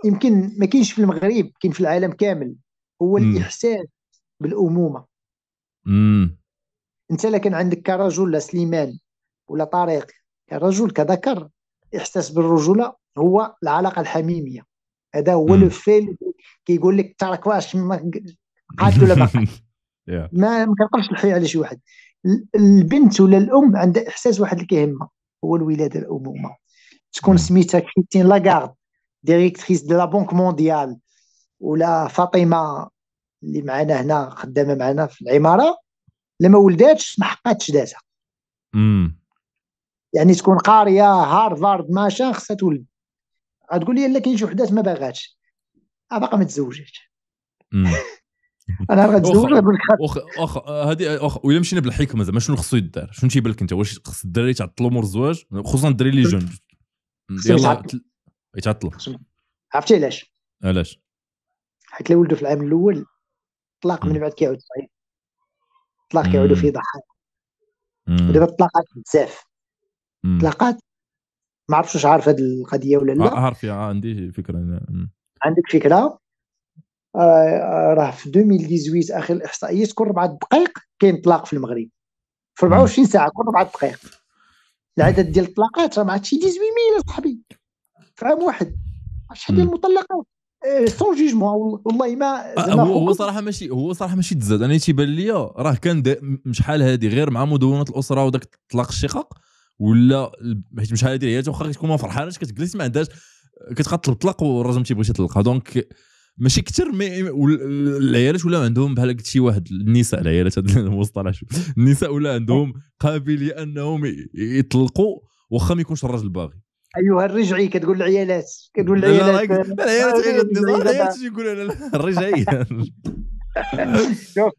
يمكن ما كاينش في المغرب كاين في العالم كامل هو الاحساس بالامومه امم انت لا كان عندك كرجل سليمان ولا طارق كرجل كذكر احساس بالرجوله هو العلاقه الحميميه هذا هو لو فيل كيقول لك ترك واش قاتل ولا باقي ما ما كنقدرش الحياه على شي واحد البنت ولا الام عندها احساس واحد اللي كيهمها هو الولاده الامومه تكون سميتها كريستين لاغارد ديريكتريس دو لا بنك مونديال ولا فاطمه اللي معنا هنا خدامه معنا في العماره لما ولداتش ما حقاتش داتها يعني تكون قاريه هارفارد شاء خصها تولد غتقول لي لا كاين شي وحدات ما باغاتش باقا ما تزوجتش انا غنتزوج نقول لك واخا واخا هذه واخا الا مشينا بالحكمه زعما شنو خصو يدار شنو تيبان لك انت واش خص الدراري تعطلوا مور الزواج خصوصا الدراري اللي جون يلا يتعطلوا عرفتي علاش علاش حيت اللي ولدوا في العام الاول طلاق من بعد كيعود صعيب طلاق كيعودوا فيه ضحايا ودابا الطلاقات بزاف طلاقات ما عرفتش واش عارف هذه القضيه ولا لا عارف عندي فكره عندك فكره آه، آه، راه في 2018 اخر الاحصائيات كل ربع دقائق كاين طلاق في المغرب في 24 ساعه كل ربع دقائق العدد ديال الطلاقات راه ما عادش 18 صاحبي في عام واحد شحال ديال المطلقات سون إيه، جوجمون والله آه، ما هو, هو صراحه ماشي هو صراحه ماشي تزاد انا تيبان لي راه كان شحال هذه غير مع مدونه الاسره وداك طلاق الشقق ولا حيت شحال هذه هي واخا كتكون فرحانش كتجلس ما عندهاش كتبقى تطلق والراجل ما تيبغيش يطلقها دونك ماشي كثر مي العيالات ولا عندهم بحال قلت شي واحد النساء العيالات هذا المصطلح النساء ولا عندهم قابليه انهم يطلقوا واخا ما يكونش الراجل باغي ايها الرجعي كتقول العيالات كتقول العيالات العيالات العيالات يقولوا الرجعي آه. شوف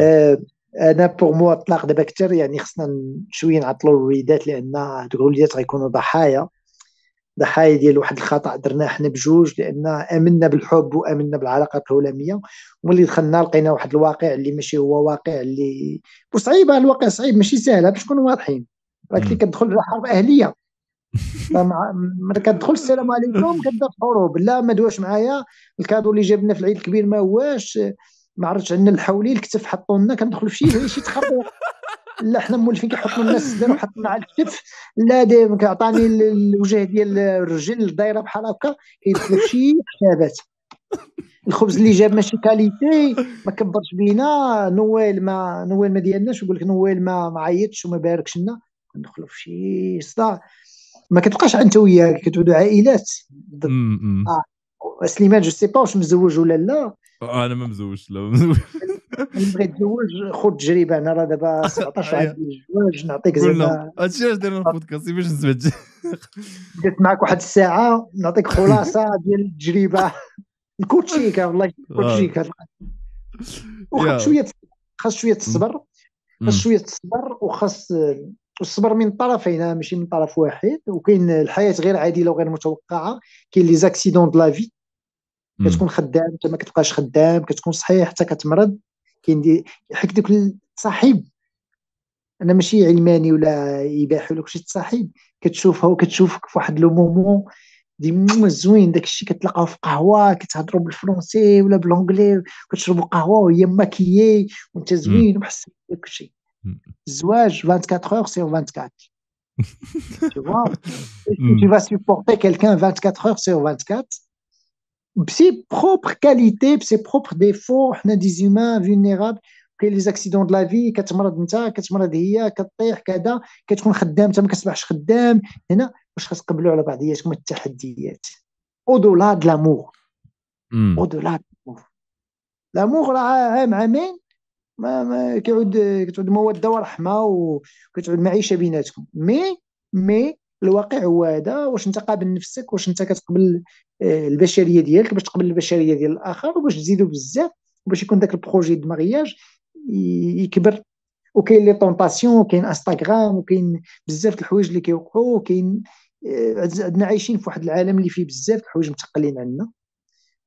آه، انا بوغ موا الطلاق دابا كثر يعني خصنا شويه نعطلوا الوليدات لان هذوك الوليدات غيكونوا ضحايا ضحايا ديال واحد الخطا درناه حنا بجوج لان امنا بالحب وامنا بالعلاقات الهلاميه وملي دخلنا لقينا واحد الواقع اللي ماشي هو واقع اللي وصعيبه الواقع صعيب ماشي سهله باش نكونوا واضحين راك اللي كتدخل على حرب اهليه ما كتدخلش السلام عليكم كدير حروب لا ما دواش معايا الكادو اللي جاب لنا في العيد الكبير ما هواش ما عرفتش عندنا الحولي الكتف حطوا لنا كندخلوا في شي شي تخربيق لا حنا مولفين كيحطوا لنا السدان لنا على الكتف لا دايما كيعطاني الوجه ديال الرجل دايره بحال هكا كيدخل شي حسابات الخبز اللي جاب ماشي كاليتي ما كبرش بينا نويل ما نويل ما ديالناش يقول لك نويل ما ما عيطش وما باركش لنا ندخلوا في شي صداع ما كتبقاش انت وياك كتولوا عائلات آه. سليمان جو سي با واش مزوج ولا لا انا ما مزوجش لا مزوج بغيت تزوج خذ تجربه انا راه دابا 17 عام الزواج نعطيك زعما هادشي علاش دايرين البودكاست باش نتبجل درت معك واحد الساعه نعطيك خلاصه ديال التجربه الكوتشيك والله الكوتشيك وخاص شويه خاص شويه الصبر خاص شويه الصبر وخاص والصبر من طرفين ماشي من طرف واحد وكاين الحياه غير عادله وغير متوقعه كاين لي زاكسيدون دو لا في كتكون خدام انت ما كتبقاش خدام كتكون صحيح حتى كتمرض كاين دي حك دوك الصاحب انا ماشي علماني ولا يباح ولا كلشي تصاحب كتشوفها وكتشوفك في واحد لو مومون ديما زوين داك الشيء في قهوه كتهضروا بالفرونسي ولا بالانجلي كتشربوا قهوه وهي ماكيي وانت زوين وحسن داكشي 24 mm. heures sur 24. tu vois mm. Tu vas supporter quelqu'un 24 heures sur 24. Ses propres qualités, ses propres défauts, on a des humains vulnérables, les accidents de la vie, tu te malades, tu malades tu au-delà de l'amour. Mm. Au-delà de l'amour. L'amour, là, hein, hein, ما, ما كيعود كتعود موده ورحمه وكتعود معيشه بيناتكم مي مي الواقع هو هذا واش انت قابل نفسك واش انت كتقبل آه، البشريه ديالك باش تقبل البشريه ديال الاخر وباش تزيدوا بزاف وباش يكون داك البروجي د مارياج يكبر وكاين لي طونطاسيون وكاين انستغرام وكاين بزاف د الحوايج اللي كيوقعوا وكاين آه، عندنا عايشين في واحد العالم اللي فيه بزاف الحوايج متقلين عندنا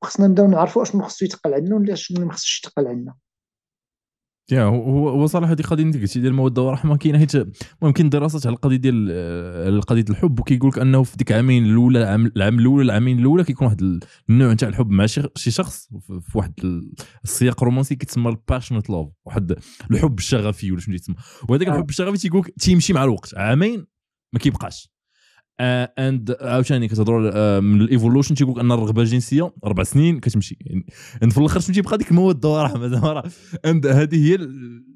وخصنا نبداو نعرفوا اشنو خصو يتقل عندنا ولا شنو ما خصوش يتقل عندنا يا هو هو صراحه هذه قضيه ديك ديال الموده والرحمه كاينه حيت ممكن دراسات على القضيه ديال آه، قضيه الحب وكيقول لك انه في ديك العامين الاولى العام الاول العامين الاولى كيكون واحد النوع نتاع الحب مع شي شخص في واحد السياق الرومانسي كيتسمى الباشنت لوف واحد الحب الشغفي ولا شنو تيتسمى وهذاك آه. الحب الشغفي تيقول لك تيمشي مع الوقت عامين ما كيبقاش اند آه، عاوتاني كتهضروا آه، من الايفولوشن تيقول لك ان الرغبه الجنسيه اربع سنين كتمشي يعني انت يعني في الاخر بقى ديك المواد الدوره زعما راه اند هذه هي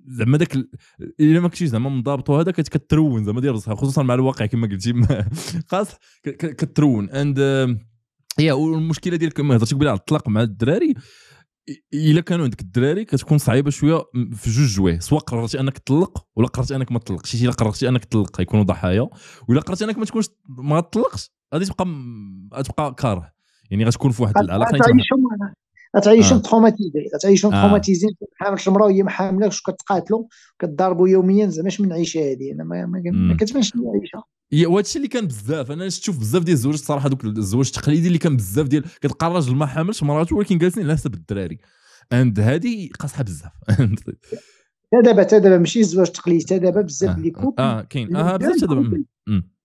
زعما داك الا ما كنتيش زعما منضبط وهذا كترون زعما ديال بصح خصوصا مع الواقع كما قلتي خاص كترون اند آه، يا والمشكله ديال كما هضرتي قبيله على الطلاق مع الدراري الا كانوا عندك الدراري كتكون صعيبه شويه في جوج جوي سواء قررتي انك تطلق ولا قررتي انك ما تطلقش الا قررتي انك تطلق غيكونوا ضحايا ولا قررتي انك ما تكونش ما تطلقش غادي تبقى غتبقى كاره يعني غتكون في واحد العلاقه غتعيشهم آه. تروماتيزي غتعيشهم آه. تروماتيزي حامل المراه وهي ما حاملاكش وكتقاتلوا كتضاربوا يوميا زعما اش من عيشه هذه انا ما, كتبانش لي عيشه وهذا الشيء اللي كان بزاف انا شفت بزاف ديال الزواج الصراحه دوك الزواج التقليدي اللي كان بزاف ديال كتلقى الراجل ما حاملش مراته ولكن جالسين على حسب الدراري اند هذه قاصحه بزاف تا دابا تا دابا ماشي الزواج التقليدي تا دابا بزاف اللي آه. كوب اه كاين اه بزاف تا دابا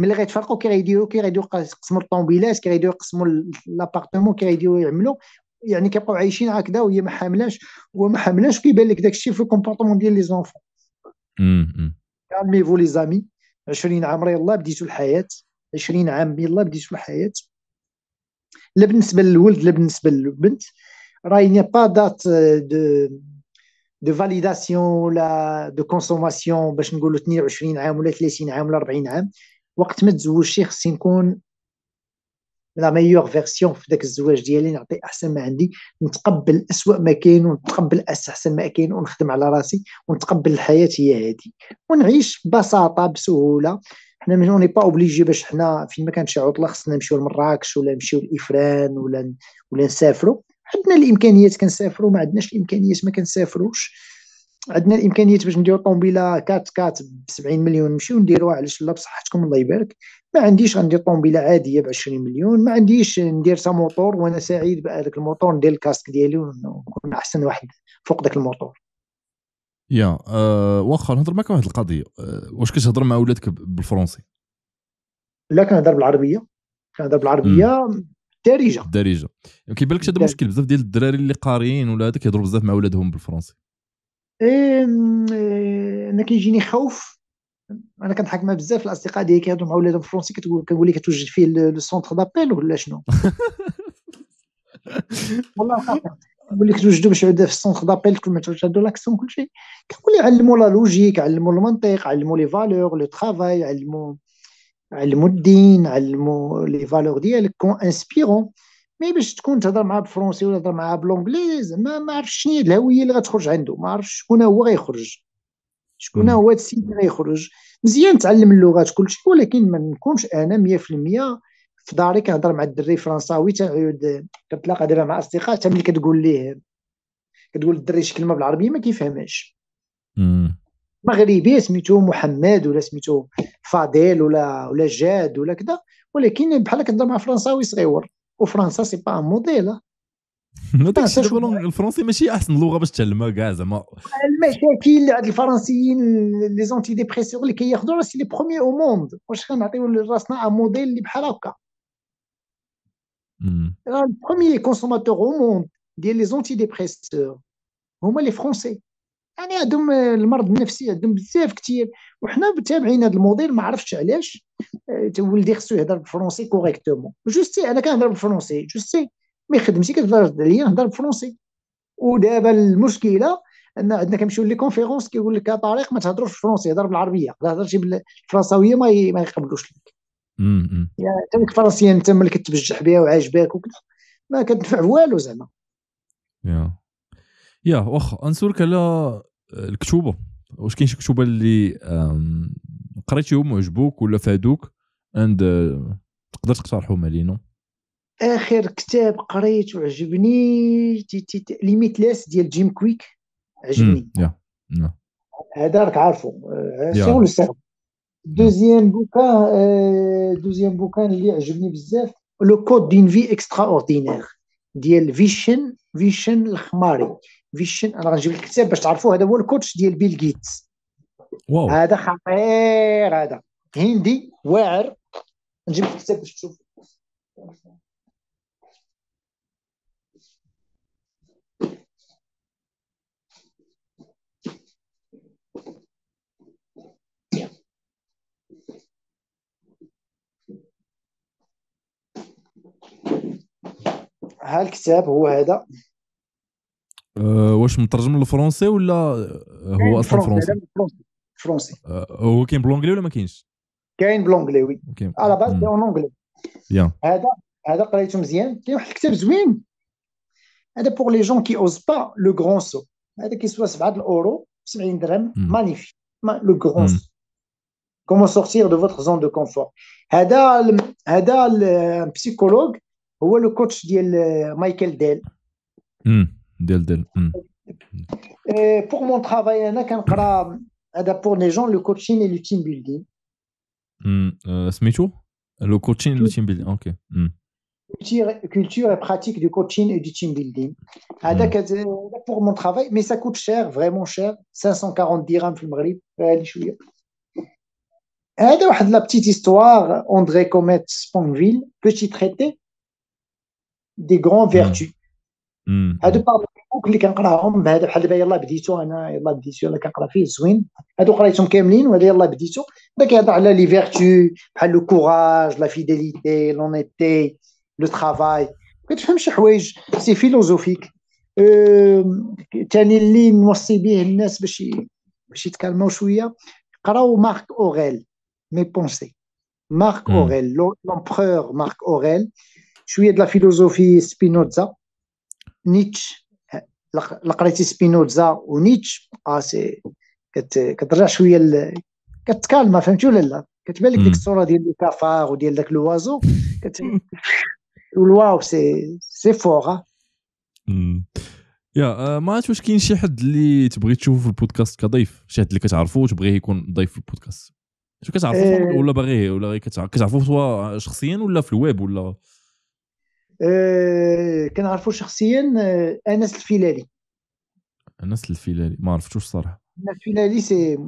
ملي غيتفرقوا كي غيديروا كي غيديروا يقسموا الطوموبيلات كي غيديروا يقسموا لابارتمون كي غيديروا يعملوا يعني كيبقاو عايشين هكذا وهي ما حاملاش هو ما حاملاش وكيبان لك داك الشيء في الكومبورتمون ديال لي زونفون كالميفو لي زامي 20 عام راه يلاه بديتو الحياه 20 عام يلاه بديتو الحياه لا بالنسبه للولد لا بالنسبه للبنت راه ني با دات دو دو فاليداسيون ولا دو كونسوماسيون باش نقولوا 22 عام ولا 30 عام ولا 40 عام وقت ما تزوجتي خصني نكون لا ميور فيرسيون في ذاك الزواج ديالي نعطي احسن ما عندي نتقبل اسوء ما كاين ونتقبل احسن ما كاين ونخدم على راسي ونتقبل الحياه هي هذه ونعيش ببساطه بسهوله حنا من اوني با اوبليجي باش حنا فين ما كانت شي عطله خصنا نمشيو لمراكش ولا نمشيو لافران ولا ولا نسافروا عندنا الامكانيات كنسافروا ما عندناش الامكانيات ما كنسافروش عندنا الامكانيات باش نديرو طوموبيله كات كات ب 70 مليون نمشيو نديروها علاش لا بصحتكم الله يبارك ما عنديش غندير طوموبيله عاديه ب 20 مليون ما عنديش ندير تا موتور وانا سعيد بهذاك الموتور ندير الكاسك ديالي ونكون احسن واحد فوق ذاك الموتور يا أه واخا نهضر معك واحد القضيه آه، واش كتهضر مع ولادك بالفرنسي لا كنهضر بالعربيه كنهضر بالعربيه دارجه دارجه كيبان لك هذا مشكل بزاف ديال الدراري اللي قاريين ولا هذا كيهضروا بزاف مع ولادهم بالفرنسي إيه انا كيجيني خوف انا كنضحك مع بزاف الاصدقاء ديالي كيهضروا مع ولادهم فرونسي كنقول لك كتوجد فيه لو سونتر دابيل ولا شنو والله كنقول لك توجدوا باش في السونتر دابيل كل ما تشدوا لاكسون كلشي كنقول لهم علموا لا لوجيك علموا المنطق علموا لي فالور لو ترافاي علموا علموا الدين علموا لي فالور ديالك كون انسبيرون ما باش تكون تهضر معاه بالفرونسي ولا تهضر معاه بالونجلي ما عرفتش شنو هي الهويه اللي غتخرج عنده ما عرفتش شكون هو غيخرج شكون هو السيد اللي غيخرج مزيان تعلم اللغات كلشي ولكن ما نكونش انا 100% في داري كنهضر مع الدري فرنساوي تنعود كنتلاقى دابا مع اصدقاء حتى ملي كتقول ليه كتقول الدري شي كلمه بالعربيه ما كيفهمهاش مغربي سميتو محمد ولا سميتو فاضل ولا ولا جاد ولا كذا ولكن بحال كتهضر مع فرنساوي صغيور au français c'est pas un modèle le français mais si à ce niveau là parce gaz. le magazin mais qui la différence les antidépresseurs les québecois c'est les premiers au monde je suis content que le rasna a premier consommateur au monde des les antidépresseurs au moins les français يعني عندهم المرض النفسي عندهم بزاف كثير وحنا متابعين هذا الموديل ما عرفتش علاش آه، ولدي خصو يهضر بالفرنسي كوريكتومون جو سي انا كنهضر بالفرنسي جو سي ما يخدمش كتهضر عليا نهضر بالفرنسي ودابا المشكله ان عندنا كنمشيو لي كونفيرونس كيقول لك طارق ما تهضروش بالفرنسي هضر بالعربيه لا هضرتي بالفرنساويه ما يقبلوش لك يعني حتى الفرنسيه انت ملي كتبجح بها وعاجباك وكذا ما كتدفع والو زعما يا واخا نسولك على الكتوبه واش كاين شي كتوبه اللي قريتيهم وعجبوك ولا فادوك اند آه، تقدر تقترحهم علينا اخر كتاب قريت وعجبني لاس ديال جيم كويك عجبني هذا راك عارفه آه، شغل سهل دوزيام بوكان آه، دوزيام بوكان اللي عجبني بزاف لو كود دين في اكسترا اوردينير ديال فيشن فيشن الخماري فيشن انا غنجيب لك الكتاب باش تعرفوا هذا هو الكوتش ديال بيل جيتس واو هذا خطير هذا هندي واعر نجيب لك الكتاب باش تشوف ها الكتاب هو هذا Ou est-ce qu'on traduit en français ou en français. en anglais ou oui. base, en anglais. pour les gens qui n'osent pas le grand saut, magnifique, le grand Comment sortir de votre zone de confort C'est psychologue ou le coach, Michael Dell. Hmm. pour mon travail, euh, pour les gens, le coaching et le team building. Hmm, euh, le coaching et le team building, ok. Hmm. Culture, et pratique du coaching et du team building. Ah, euh, pour mon travail, mais ça coûte cher, vraiment cher. 540 dirhams في ah, De la petite histoire André Comet Sponville petit traité des grandes vertus. Ah, de le courage la fidélité l'honnêteté le travail c'est philosophique euh، marc aurel mes pensées marc hmm. aurel l'empereur marc je suis de la philosophie spinoza Nietzsche لقريتي سبينوزا ونيتش اه سي كترجع شويه ال... كتكالما فهمتي ولا لا كتبان لك ديك الصوره ديال لو كافار وديال داك لوازو كت... الواو سي سي فور يا آه، ما عرفت واش كاين شي حد اللي تبغي تشوفه في البودكاست كضيف شي حد اللي كتعرفو وتبغيه يكون ضيف في البودكاست شو كتعرفو آه. ولا باغيه ولا كتعرفو سوا شخصيا ولا في الويب ولا آه، كنعرفو شخصيا آه، انس الفيلالي انس الفيلالي ما عرفتوش صراحه انس الفيلالي سي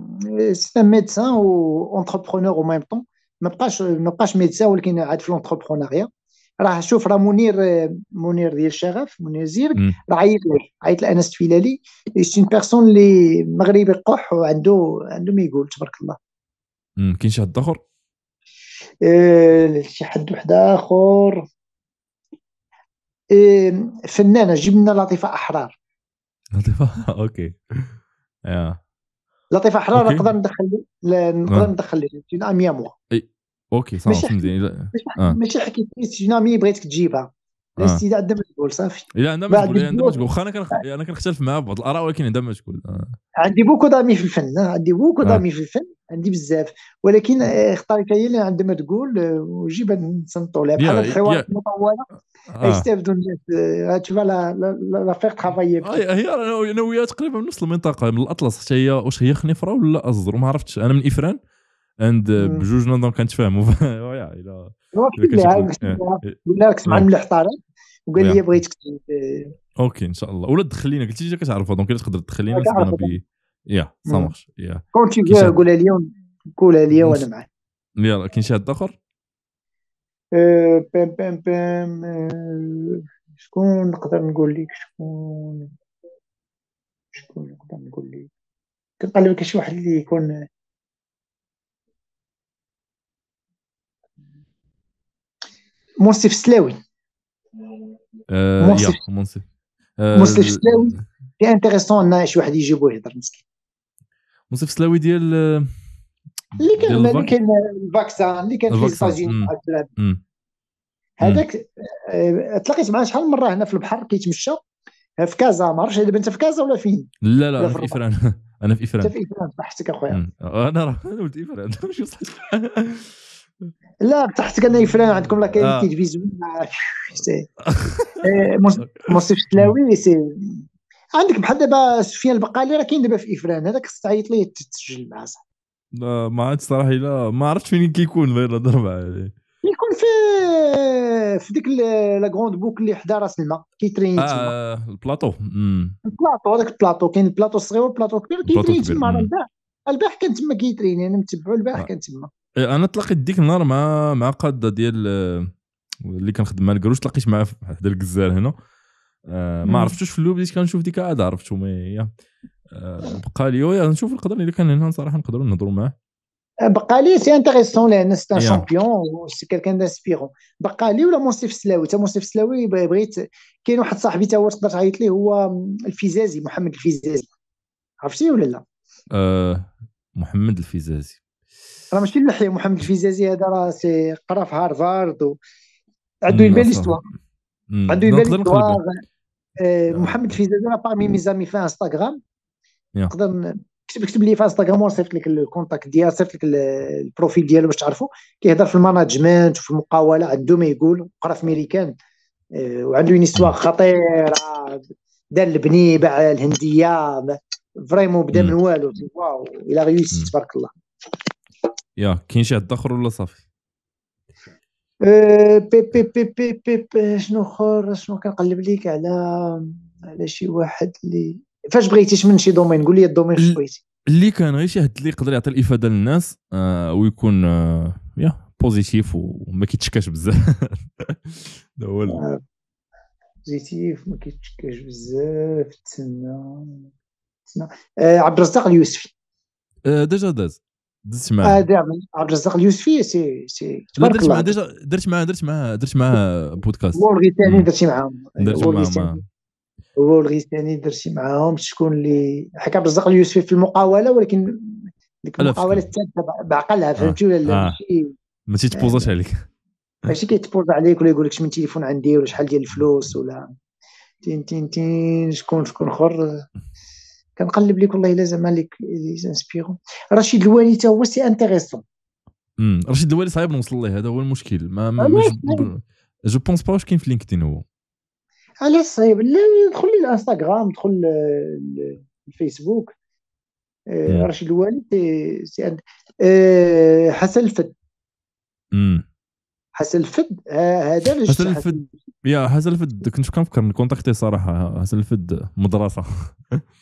سي ان ميدسان و اونتربرونور او ميم طون ما بقاش ما بقاش ميدسان ولكن عاد في لونتربرونيا راه شوف راه منير منير ديال الشغف منير زيرك راه عيط له عيط لانس الفيلالي سي اون بيرسون اللي مغربي قح وعنده عنده ما يقول تبارك الله كاين شي حد اخر آه، شي حد واحد اخر إيه، فنانه جبنا لطيفه احرار لطيفه اوكي يا آه. لطيفه احرار نقدر ندخل نقدر آه. ندخل امي موا اوكي صافي فهمتني ماشي حكيت سينامي بغيتك تجيبها السيده عندها ما تقول صافي لا عندها ما تقول عندها ما تقول واخا انا كنختلف انا كنختلف بعض الاراء ولكن عندها ما تقول آه. عندي بوكو دامي في الفن عندي بوكو دامي في الفن عندي بزاف ولكن آه، اختارك هي اللي عندها ما تقول آه، وجيب نصنتوا لها بحال الحوارات المطوله آه. يستافدوا الناس تشوف لا فيغ ترافايي هي انا وياها تقريبا من نفس المنطقه من الاطلس حتى هي واش هي خنيفره ولا ازر ما عرفتش انا من افران عند بجوجنا دونك كنتفاهموا يا الى قلنا لك سمع الملح الحطاره وقال لي بغيتك اوكي ان شاء الله ولا تدخلينا قلتي لي كتعرفها دونك الا تقدر تدخلينا يا سا يا كونتي قولها لي قولها لي وانا معاك يلا كاين شي حد اخر أه، بام بام بام أه، شكون نقدر نقول لك شكون شكون نقدر نقول لك كنقلب لك شي واحد اللي يكون منصف السلاوي أه، منصف منصف منصف السلاوي انتريسون انتيريسون شي واحد يجيبو يهضر مسكين مصيف سلاوي ديال اللي كان اللي كان الفاكسان اللي كان في الفاجين هذاك آه، تلاقيت معاه شحال من مره هنا في البحر كيتمشى آه، في كازا ما عرفتش دابا انت في كازا ولا فين لا لا في افران انا في افران انت في افران تحتك اخويا انا راه انا ولد افران لا تحتك انا افران عندكم لا كاين آه. تيليفزيون مصيف سلاوي سي عندك بحال دابا سفيان البقالي راه كاين دابا في افران هذاك خص تعيط ليه تسجل معاه صح ما عرفتش صراحه لا ما عرفتش فين كيكون غير الهضر معاه يكون في في ديك لا كروند بوك اللي حدا راس الماء كيترين آه، تما آه البلاطو البلاطو هذاك البلاطو كاين البلاطو الصغير والبلاطو الكبير كيترين تما البارح البارح كان تما كيترين انا يعني متبعو البارح آه. كان تما إيه، انا تلاقيت ديك النهار مع مع قاده ديال اللي كنخدم مع الكروش تلاقيت معاه حدا الجزار هنا آه، ما عرفتوش في الاول بديت كنشوف ديك عاد عرفتو مي هي آه، بقى لي ويا نشوف القدر اللي كان هنا صراحه نقدروا نهضروا معاه آه، بقى لي سي انتريسون لان سي ان شامبيون سي كيلكان دانسبيرون بقى لي ولا موسيف السلاوي حتى موسيف السلاوي بغيت كاين واحد صاحبي تا هو تقدر تعيط ليه هو الفيزازي محمد الفيزازي عرفتي ولا لا؟ أه محمد الفيزازي راه ماشي اللحيه محمد الفيزازي هذا راه سي قرا في هارفارد و... عنده يبان لي عنده يبان لي آه، نعم. محمد فيزازا بارمي ميزامي في انستغرام نقدر كتب كتب لي في انستغرام ونصيفط لك الكونتاكت ديالو صيفط لك البروفيل ديالو باش تعرفوا كيهضر في الماناجمنت وفي المقاوله عنده ما يقول قرا في ميريكان آه، وعنده استوار خطيره دار البني باع الهنديه فريمون بدا من والو واو الى غيوسي تبارك الله يا كاين شي حد اخر ولا صافي بي بي بي بي بي, بي شنو اخر شنو كنقلب ليك على على شي واحد اللي فاش بغيتي من شي دومين قول لي الدومين فاش بغيتي اللي كان غير شي واحد اللي يقدر يعطي الافاده للناس آه ويكون آه يا بوزيتيف وما كيتشكاش بزاف هذا هو بوزيتيف ما كيتشكاش بزاف تسنى تسنى آه عبد الرزاق اليوسفي آه ديجا داز درت معاه آه، عبد الرزاق اليوسفي سي سي لا درت معاه ديجا درت معاه درت معاه درت معاه بودكاست وولغي ثاني معاهم درت معاهم وولغي ثاني درت معاهم شكون اللي حكى عبد الرزاق اليوسفي في المقاوله ولكن ديك المقاوله الثالثه بعقلها آه، فهمتي ولا لا آه. ماشي تبوزاش عليك آه، ماشي كيتبوز عليك ولا يقول لك شمن تليفون عندي ولا شحال ديال الفلوس ولا تين تين تين شكون شكون اخر كنقلب لك والله الا زعما ليك انسبيرون رشيد الوالي حتى هو سي انتيريسون رشيد الوالي صعيب نوصل ليه هذا هو المشكل ما ما جو بونس با واش كاين في لينكدين هو علاش صعيب لا دخل الانستغرام دخل الفيسبوك آه، رشيد الوالي سي أنت... آه، حسن الفد حسن الفد هذا حسن الفد يا حسن الفد كنت كنفكر نكونتاكتي صراحه حسن الفد مدرسه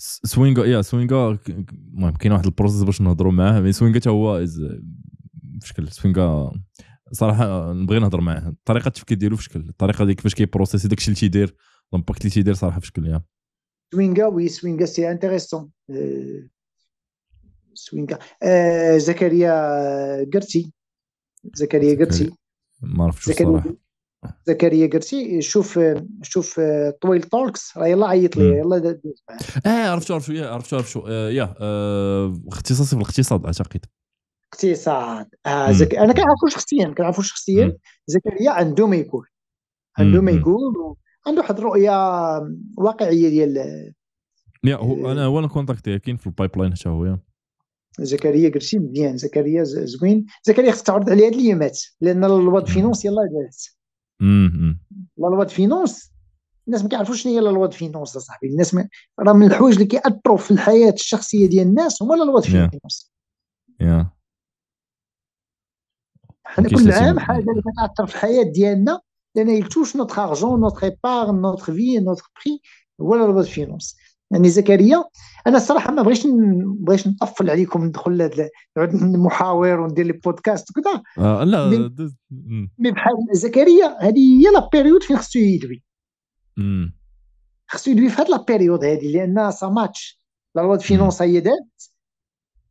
سوينغا يا سوينغا المهم كاين واحد البروسيس باش نهضروا معاه مي سوينغا حتى هو فشكل سوينغا صراحه نبغي نهضر معاه الطريقه التفكير ديالو في شكل الطريقه ديك كيفاش كيبروسيسي داكشي اللي تيدير لامباكت اللي تيدير صراحه في شكل يا سوينغا وي سوينغا سي انتريسون آه، سوينغا آه، زكريا قرتي زكريا قرتي ما عرفتش الصراحه آه. زكريا قرسي شوف شوف آه، طويل طولكس راه يلا عيط لي يلا اه عرفت عرفت عرفت عرفت شو آه، يا اختصاصي في الاقتصاد اعتقد اقتصاد زك... انا كنعرفو شخصيا كنعرفو شخصيا زكريا عنده ما يقول عنده ما يقول عنده واحد الرؤيه واقعيه ديال يا هو انا هو الكونتاكت كاين في البايب لاين حتى هو زكريا قرشي مزيان زكريا زوين زكريا خصك تعرض عليه هاد الايامات لان الوضع فينونس يلاه دازت لا لوا فينونس الناس ما كيعرفوش شنو هي لا لوا فينونس صاحبي الناس راه من الحوايج اللي كيأثروا في الحياه الشخصيه ديال الناس هما لا لوا دو فينونس يا حنا كل عام حاجه اللي كتاثر في الحياه ديالنا لان يلتوش نوتخ ارجون نوتخ ايبار نوتخ في نوتخ بري هو لا لوا فينونس يعني زكريا انا الصراحه ما بغيتش بغيتش نطفل عليكم ندخل نعود محاور وندير لي بودكاست وكذا آه، لا مي بحال زكريا هذه هي لا بيريود فين خصو يدوي خصو يدوي في هاد لا بيريود هذه لان سا ماتش لا لوا فينونس هي دات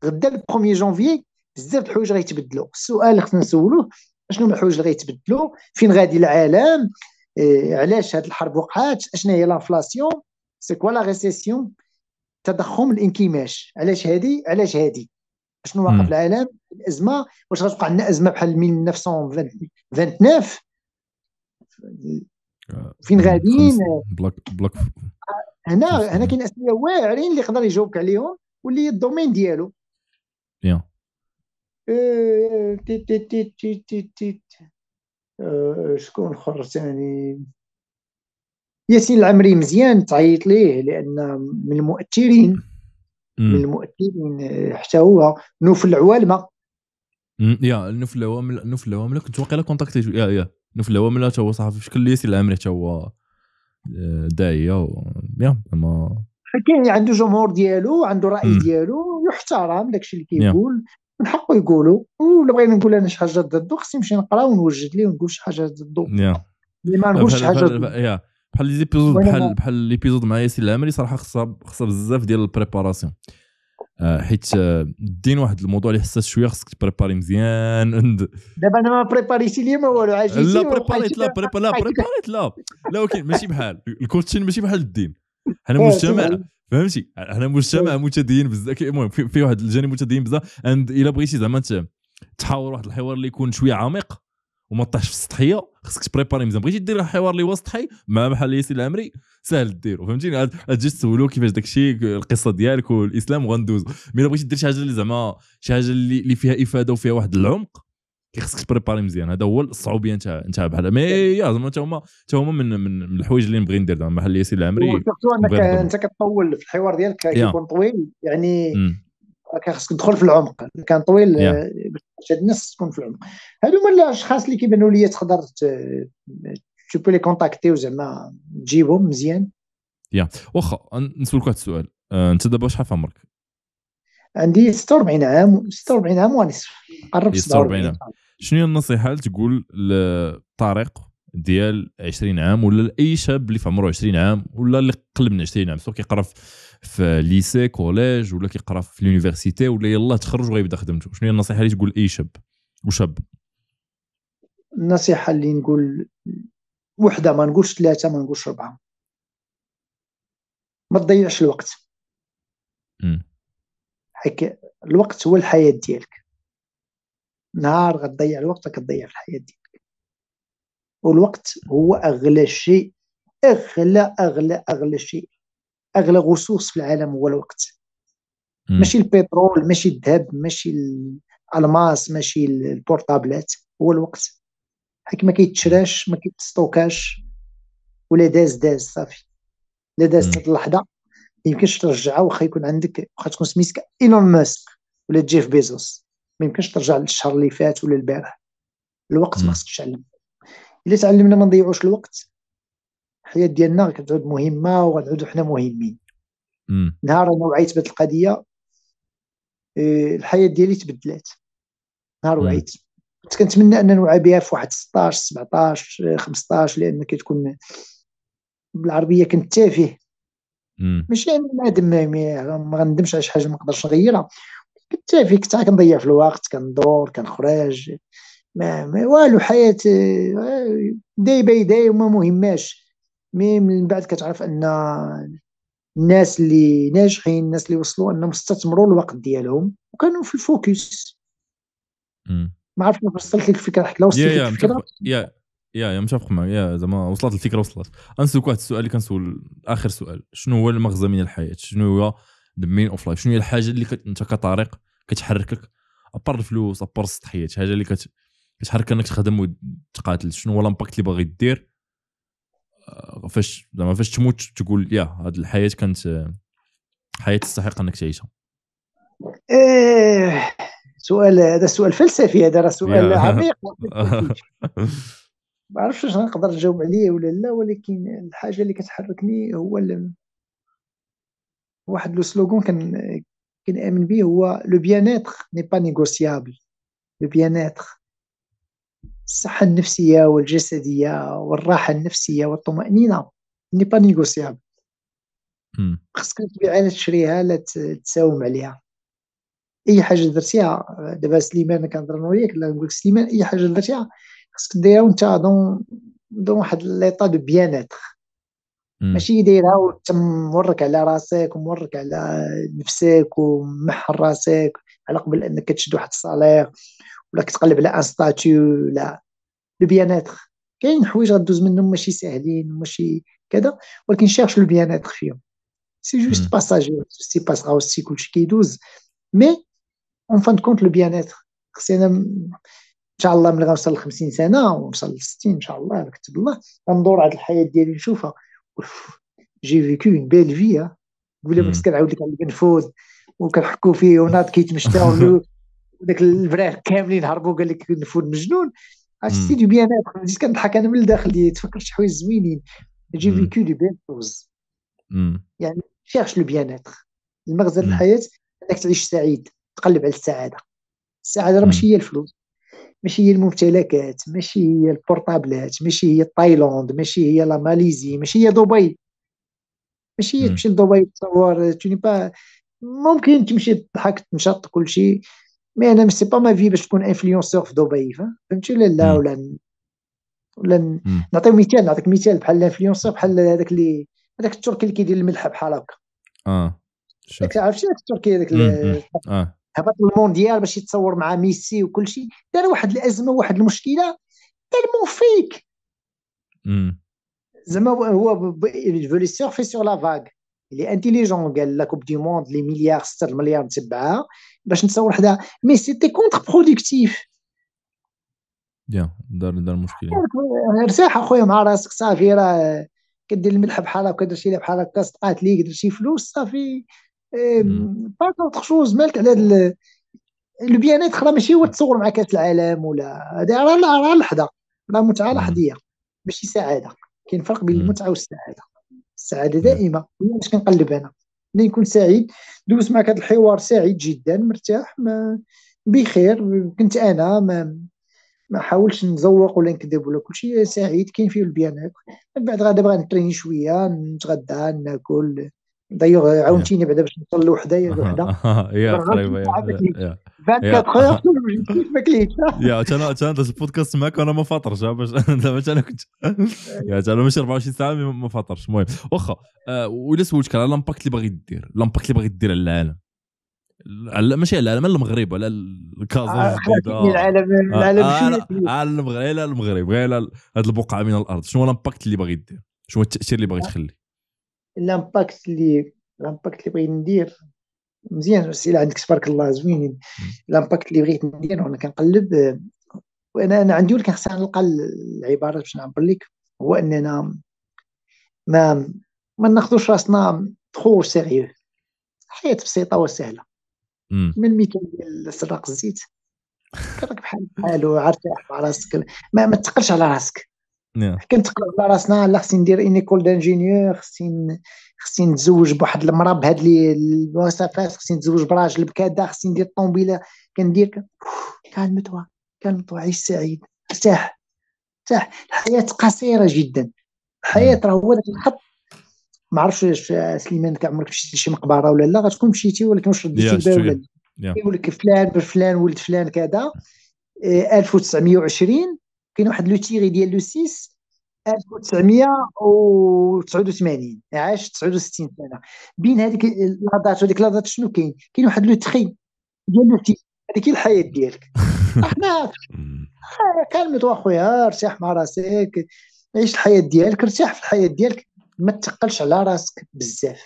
غدا ل 1 جونفي بزاف د الحوايج غيتبدلوا السؤال اللي خصنا نسولوه شنو الحوايج اللي غيتبدلوا فين غادي العالم آه، علاش هاد الحرب وقعات اشنا هي لانفلاسيون سي كوا لا ريسيسيون تضخم الانكماش علاش هادي علاش هادي شنو واقع في العالم الازمه واش غتبقى عندنا ازمه بحال 1929 آه، فين غاديين بلاك بلاك هنا هنا كاين اسئله واعرين اللي يقدر يجاوبك عليهم واللي الدومين ديالو بيان آه، آه، شكون اخر ثاني ياسين العمري مزيان تعيط ليه لان من المؤثرين من المؤثرين آه، حتى هو نوفل العوالمه يا نوفل العوامل نوفل العوامل كنت واقيلا كونتاكتي يا يا نوفل العوامله حتى هو صحفي شكل ياسين العمري حتى هو آه، داعيه يا اما كاين عنده جمهور ديالو عنده راي ديالو يحترم داكشي اللي كيقول من حقه يقولوا ولا بغينا نقول انا شي حاجه ضده خصني نمشي نقرا ونوجد ليه ونقول شي حاجه ضده ما نقولش حاجه ضده بحال لي بحال بحال ليبيزود مع ياسين العامري صراحه خصها خصها بزاف ديال البريباراسيون آه، حيت آه، دين واحد الموضوع اللي حساس شويه خصك تبريباري مزيان دابا انا ما بريباريتي ليا ما والو عاجبتي لا بريباريت لا بريباريت لا بريباريت لا لا ولكن ماشي بحال الكوتشين ماشي بحال الدين حنا مجتمع فهمتي حنا مجتمع متدين بزاف المهم في, في واحد الجانب متدين بزاف اند الا بغيتي زعما تحاور واحد الحوار اللي يكون شويه عميق وما طاحش في السطحيه خصك تبريباري مزيان بغيتي دير حوار اللي هو سطحي مع بحال ياسين العمري ساهل ديرو فهمتيني تجي تسولو كيفاش داكشي القصه ديالك والاسلام وغندوزو مي الا بغيتي دير شي حاجه اللي زعما شي حاجه اللي فيها افاده وفيها واحد العمق خصك تبريباري مزيان هذا هو الصعوبيه نتاع نتاع بحال مي يعني- يا زعما حتى هما حتى هما من من الحوايج اللي نبغي ندير زعما بحال ياسين العمري انك انت كطول في الحوار ديالك كيكون طويل يعني كان خصك تدخل في العمق كان طويل باش هاد الناس تكون في العمق هادو هما الاشخاص اللي كيبانوا لي تقدر تو بو لي كونتاكتي وزعما تجيبهم مزيان يا واخا نسولك واحد السؤال أه، انت دابا شحال في عمرك عندي 46 عام 46 عام ونصف قرب 46 عام شنو هي النصيحه اللي تقول لطارق ديال 20 عام ولا اي شاب اللي في عمره 20 عام ولا اللي قل من 20 عام سواء كيقرا في ليسي كوليج ولا كيقرا في لونيفرسيتي ولا يلاه تخرج وغيبدا خدمته شنو هي النصيحه اللي تقول اي شاب وشاب النصيحه اللي نقول وحده ما نقولش ثلاثه ما نقولش اربعه ما تضيعش الوقت حيك الوقت هو الحياه ديالك نهار غتضيع الوقت غتضيع الحياه ديالك والوقت هو اغلى شيء اغلى اغلى اغلى شيء اغلى غصوص في العالم هو الوقت ماشي البترول ماشي الذهب ماشي الماس ماشي البورتابلات هو الوقت حيت ما كيتشراش ما كيتستوكاش ولا داز داز صافي لا داز هاد اللحظه ما يمكنش ترجعها واخا يكون عندك واخا تكون سميتك ايلون ماسك ولا جيف بيزوس ما يمكنش ترجع للشهر اللي فات ولا البارح الوقت ما خصكش تعلم الا تعلمنا ما نضيعوش الوقت الحياه ديالنا كتعود مهمه وغنعودوا حنا مهمين مم. نهار انا وعيت بهذه القضيه آه، الحياه ديالي تبدلات نهار وعيت كنت كنتمنى ان نوعى بها في واحد 16 17 15 لان كتكون بالعربيه كنت تافه ماشي يعني ما ما غندمش على شي حاجه ما نقدرش نغيرها كنت تافه كنت كنضيع في الوقت كندور كنخرج ما, نعم. ما والو حياه داي باي داي وما مهماش مي من بعد كتعرف ان الناس اللي ناجحين الناس اللي وصلوا انهم استثمروا الوقت ديالهم وكانوا في الفوكس ما عرفتش وصلت لك الفكره حتى لو وصلت لك الفكره يا يا يا متفق معك يا زعما وصلت الفكره وصلت غنسولك واحد السؤال اللي كنسول اخر سؤال شنو هو المغزى من الحياه شنو هو ذا مين اوف لايف شنو هي الحاجه اللي كت... انت كطارق كتحركك ابار الفلوس ابار السطحيه شي حاجه اللي كت كتحرك كانك تخدم وتقاتل شنو هو الامباكت اللي باغي دير آه، فاش زعما فاش تموت تقول يا هاد الحياه كانت آه، حياه تستحق انك تعيشها إيه سؤال هذا سؤال فلسفي هذا راه سؤال عميق ما عرفتش واش نقدر نجاوب عليه ولا لا ولكن الحاجه اللي كتحركني هو واحد لو سلوغون كان كنامن به هو لو بيان اتر ني با نيغوسيابل لو بيان اتر الصحة النفسية والجسدية والراحة النفسية والطمأنينة ني با نيغوسيابل خصك الطبيعة لا تشريها لا تساوم عليها اي حاجة درتيها دابا سليمان كنهضر انا وياك نقول سليمان اي حاجة درتيها خصك ديرها وانت دون دون واحد ليطا دو بياناتر ماشي دايرها وتم مورك على راسك ومورك على نفسك ومحر راسك على قبل انك تشد واحد الصالير ولا كتقلب على ان ستاتيو لا لو بياناتر كاين حوايج غدوز منهم ماشي ساهلين ماشي كذا ولكن شيرش لو بياناتر فيهم سي جوست باساجي سي راه سي كلشي كيدوز مي اون فان كونت لو بياناتر خصني انا ان شاء الله ملي غنوصل ل 50 سنه ونوصل ل 60 ان شاء الله كتب الله غندور على الحياه ديالي نشوفها جي فيكو اون بيل في قبل ما كنعاود لك على البنفوذ وكنحكوا فيه وناض كيتمشى وداك البراح كاملين هربوا قال لك نفود مجنون عرفتي دي بيان بديت كنضحك انا من الداخل ديالي تفكر شي حوايج زوينين جي فيكو دي بيان شوز يعني شيرش لو بيان اتر المغزى الحياه انك تعيش سعيد تقلب على السعاده السعاده راه ماشي هي الفلوس ماشي هي الممتلكات ماشي هي البورطابلات ماشي هي تايلاند ماشي هي لا ماليزي ماشي هي دبي ماشي هي تمشي لدبي تصور توني با ممكن تمشي تضحك تنشط كل شيء مي انا سي با ما في باش تكون انفلونسور في دبي فهمتي ولا لا ولا ولا نعطيو مثال نعطيك مثال بحال الانفلونسور بحال هذاك اللي هذاك التركي اللي كيدير الملح بحال هكا اه عرفتي التركي هذاك هبط المونديال باش يتصور مع ميسي وكل شيء دار واحد الازمه واحد المشكله تالمون فيك زعما هو فولي سيرفي سور لا فاغ اللي انتيليجون قال لا كوب دي موند لي مليار 6 مليار متبعها باش نتصور حدا مي سيتي كونتر برودكتيف بيان دار دار مشكل ارتاح اخويا مع راسك صافي راه كدير الملح بحال هكا درتي لها بحال هكا صدقات ليك درتي فلوس صافي با اوتر شوز مالك على لو بيان راه ماشي هو تصور مع كاس العالم ولا هذه راه راه لحظه راه متعه لحظيه ماشي سعاده كاين فرق بين المتعه والسعاده السعاده دائمه هي كنقلب انا نكون سعيد دوز معك هذا الحوار سعيد جدا مرتاح ما بخير كنت انا ما ما حاولش نزوق ولا نكذب ولا كل شيء سعيد كاين فيه البيانات من بعد غادي بغا نتريني شويه نتغدى ناكل دايوغ عاونتيني بعدا باش نوصل لوحدايا لوحده يا قريبه يا اور كيف ما كليتش يا انا انا درت البودكاست معاك وانا ما فاطرش باش زعما انا كنت يا انا ماشي 24 ساعه ما فاطرش المهم واخا آه، ولا سولتك على الامباكت اللي باغي دير الامباكت اللي باغي دير على العالم ماشي على العالم المغرب على كازا العالم العالم على المغرب على المغرب غير على هذه البقعه من الارض شنو الامباكت اللي باغي دير شنو التاثير اللي باغي آه. تخلي الامباكت اللي الامباكت اللي بغيت ندير مزيان الاسئله عندك تبارك الله زوينين الامباكت اللي بغيت ندير وانا كنقلب وانا انا عندي ولكن خصني نلقى العباره باش نعبر لك هو اننا ما ما ناخذوش راسنا تخو سيريو الحياه بسيطه وسهله من ميتو ديال سراق الزيت كراك بحال بحال وعارف راسك ما, ما تقلش على راسك نعم. كنتقلب على راسنا لا خصني ندير ايكول دانجينيور خصني خصني نتزوج بواحد المراه بهاد المواصفات خصني نتزوج براجل بكذا خصني ندير طومبيله كندير كان متوى عيش سعيد ارتاح ارتاح الحياه قصيره جدا الحياه نعم. راه هو ذاك الخط ما عرفتش سليمان كاع عمرك مشيتي شي مقبره ولا لا غتكون مشيتي ولكن واش رديتي البال ولا يقول لك فلان بفلان ولد فلان كذا 1920 آه، كاين واحد لو تيغي ديال لو 6 1989 عاش 69 سنه بين هذيك لادات لا دات شنو كاين كاين واحد لو تري ديال لو تي هذيك هي الحياه ديالك حنا كالمت اخويا ارتاح مع راسك عيش الحياه ديالك ارتاح في الحياه ديالك ما تثقلش على راسك بزاف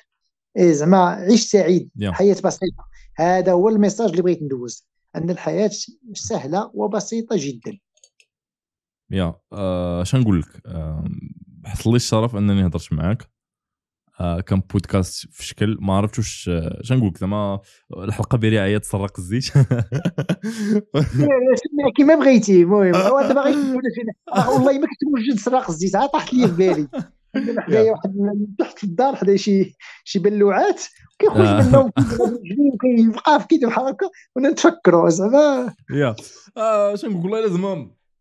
إيه، زعما عيش سعيد حياه بسيطه هذا هو الميساج اللي بغيت ندوز ان الحياه سهله وبسيطه جدا يا آه شنو نقول لك آه، حصل لي الشرف انني هضرت معاك آه، كان بودكاست في شكل ما عرفتش واش آه، شنو نقول لك زعما الحلقه برعايه تسرق الزيت كيما بغيتي المهم هو دابا والله ما كنت موجود سراق الزيت عا طاحت لي في بالي حدايا واحد تحت في الدار حدايا شي شي بلوعات كيخرج من كيبقى في كيدو بحال هكا وانا نتفكروا زعما يا شنو نقول لازم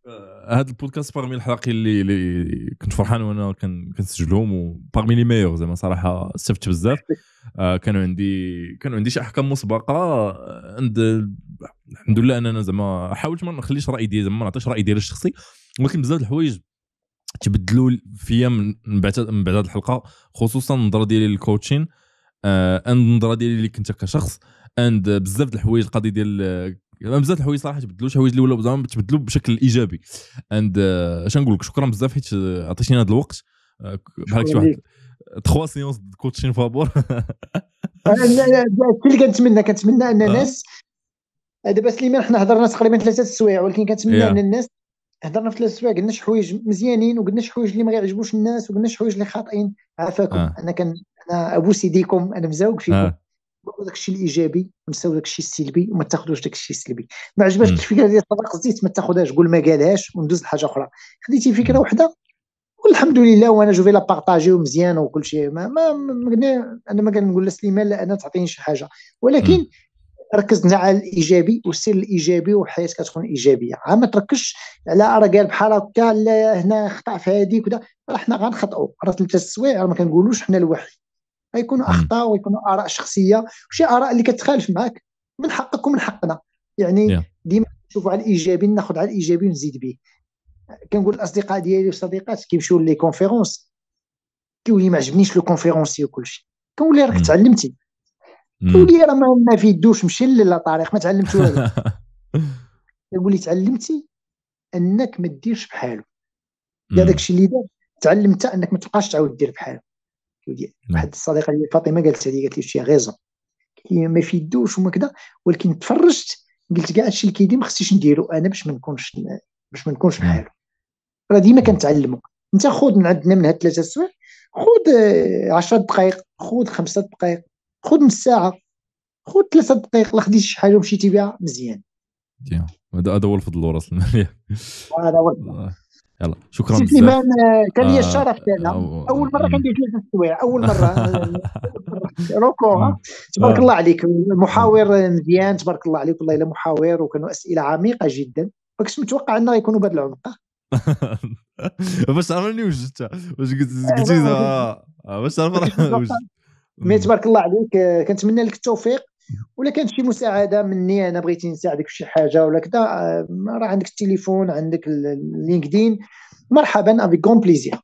هذا آه، البودكاست بارمي الحلقة اللي اللي كنت فرحان وانا كنسجلهم وبارمي لي ميور زعما صراحه استفدت بزاف آه، كانوا عندي كانوا عندي شي احكام مسبقه عند الحمد لله اننا زعما حاولت ما نخليش راي ديالي زعما ما نعطيش راي ديالي الشخصي ولكن بزاف الحوايج تبدلوا فيا من بعد من بعد هذه الحلقه خصوصا النظره ديالي للكوتشين آه النظره ديالي اللي كنت كشخص اند بزاف د الحوايج القضيه ديال يعني بزاف الحوايج صراحه تبدلوا شي حوايج اللي ولاو زعما تبدلوا بشكل ايجابي اند اش آه، نقول لك شكرا بزاف حيت آه، عطيتينا هذا الوقت آه، بحال شي واحد تخوا سيونس كوتشين فابور انا اللي كنتمنى كنتمنى ان الناس دابا سليمان حنا هضرنا تقريبا ثلاثه السوايع ولكن كنتمنى ان الناس هضرنا في ثلاث سوايع قلنا شي حوايج مزيانين وقلنا شي حوايج اللي ما يعجبوش الناس وقلنا شي حوايج اللي خاطئين عافاكم انا كان انا ابو سيديكم انا مزاوق فيكم داك داكشي الايجابي ونساو داكشي السلبي وما تاخذوش داكشي السلبي ما عجبتش الفكره ديال طبق الزيت ما تاخذهاش قول ما قالهاش وندوز لحاجه اخرى خديتي فكره واحده والحمد لله وانا جوفي لا بارطاجي ومزيان وكل شيء ما ما, انا ما كنقول لسليمان لا انا تعطيني شي حاجه ولكن ركزنا على الايجابي وسير الايجابي والحياه كتكون ايجابيه عا ما تركزش على راه قال بحال هكا لا هنا خطا في هذيك وكذا راه حنا غنخطئوا راه ثلاثه السوايع ما كنقولوش حنا الوحيد غيكونوا اخطاء ويكونوا اراء شخصيه وشي اراء اللي كتخالف معك من حقك ومن حقنا يعني ديما نشوفوا على الايجابي ناخذ على الايجابي ونزيد به كنقول الاصدقاء ديالي والصديقات كيمشيو لي كونفيرونس كيولي ما عجبنيش لو كونفيرونسي وكلشي كنولي راك تعلمتي كيقول راه ما دوش مشي لا طريق ما تعلمت والو كنقول لي تعلمتي انك ما ديرش بحالو هذاك داكشي اللي دار تعلمت انك ما تبقاش تعاود دير بحالو نعم. واحد الصديقه ديال فاطمه قالت لي قالت لي شي غيزون ما فيدوش وما كذا ولكن تفرجت قلت كاع هادشي اللي كيدير ما خصنيش نديرو انا باش ما نكونش باش ما نكونش بحالو نعم. راه ديما كنتعلمو انت خذ من عندنا من هاد ثلاثه سوايع خذ 10 دقائق خذ خمسة دقائق خذ نص ساعه خذ ثلاثه دقائق لا خديتي شي حاجه ومشيتي بها مزيان هذا هو الفضل راس المال هذا هو آه. يلا شكرا بزاف سليمان آه، كان لي آه، الشرف تاعنا آه، اول مره كندير ثلاثه السوايع اول مره روكو تبارك الله عليك محاور مزيان تبارك الله عليك والله الا محاور وكانوا اسئله عميقه جدا ما كنتش متوقع ان يكونوا بهذا العمق باش عرفني وجدت باش قلت قلتي باش عرفني وجدت مي تبارك الله عليك كنتمنى لك التوفيق ولا كانت شي مساعده مني انا بغيتي نساعدك في شي حاجه ولا كذا آه، راه عندك التليفون عندك اللينكدين مرحبا افي كون بليزير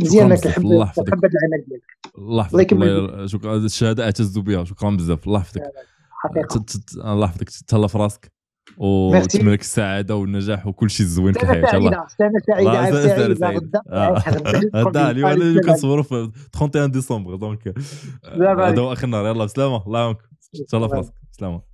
مزيان انك تحب تحب العمل ديالك الله يحفظك شكرا هذه الشهاده اعتز بها شكرا بزاف الله يحفظك حقيقه الله يحفظك تهلا في راسك ونتمنى لك السعاده والنجاح وكل شيء الزوين في الحياه الله سنه سعيده عام سعيد آه. غدا اليوم كنصوروا في 31 ديسمبر دونك هذا هو اخر نهار يلاه بسلامه الله يعاونك ان شاء في راسك سلامه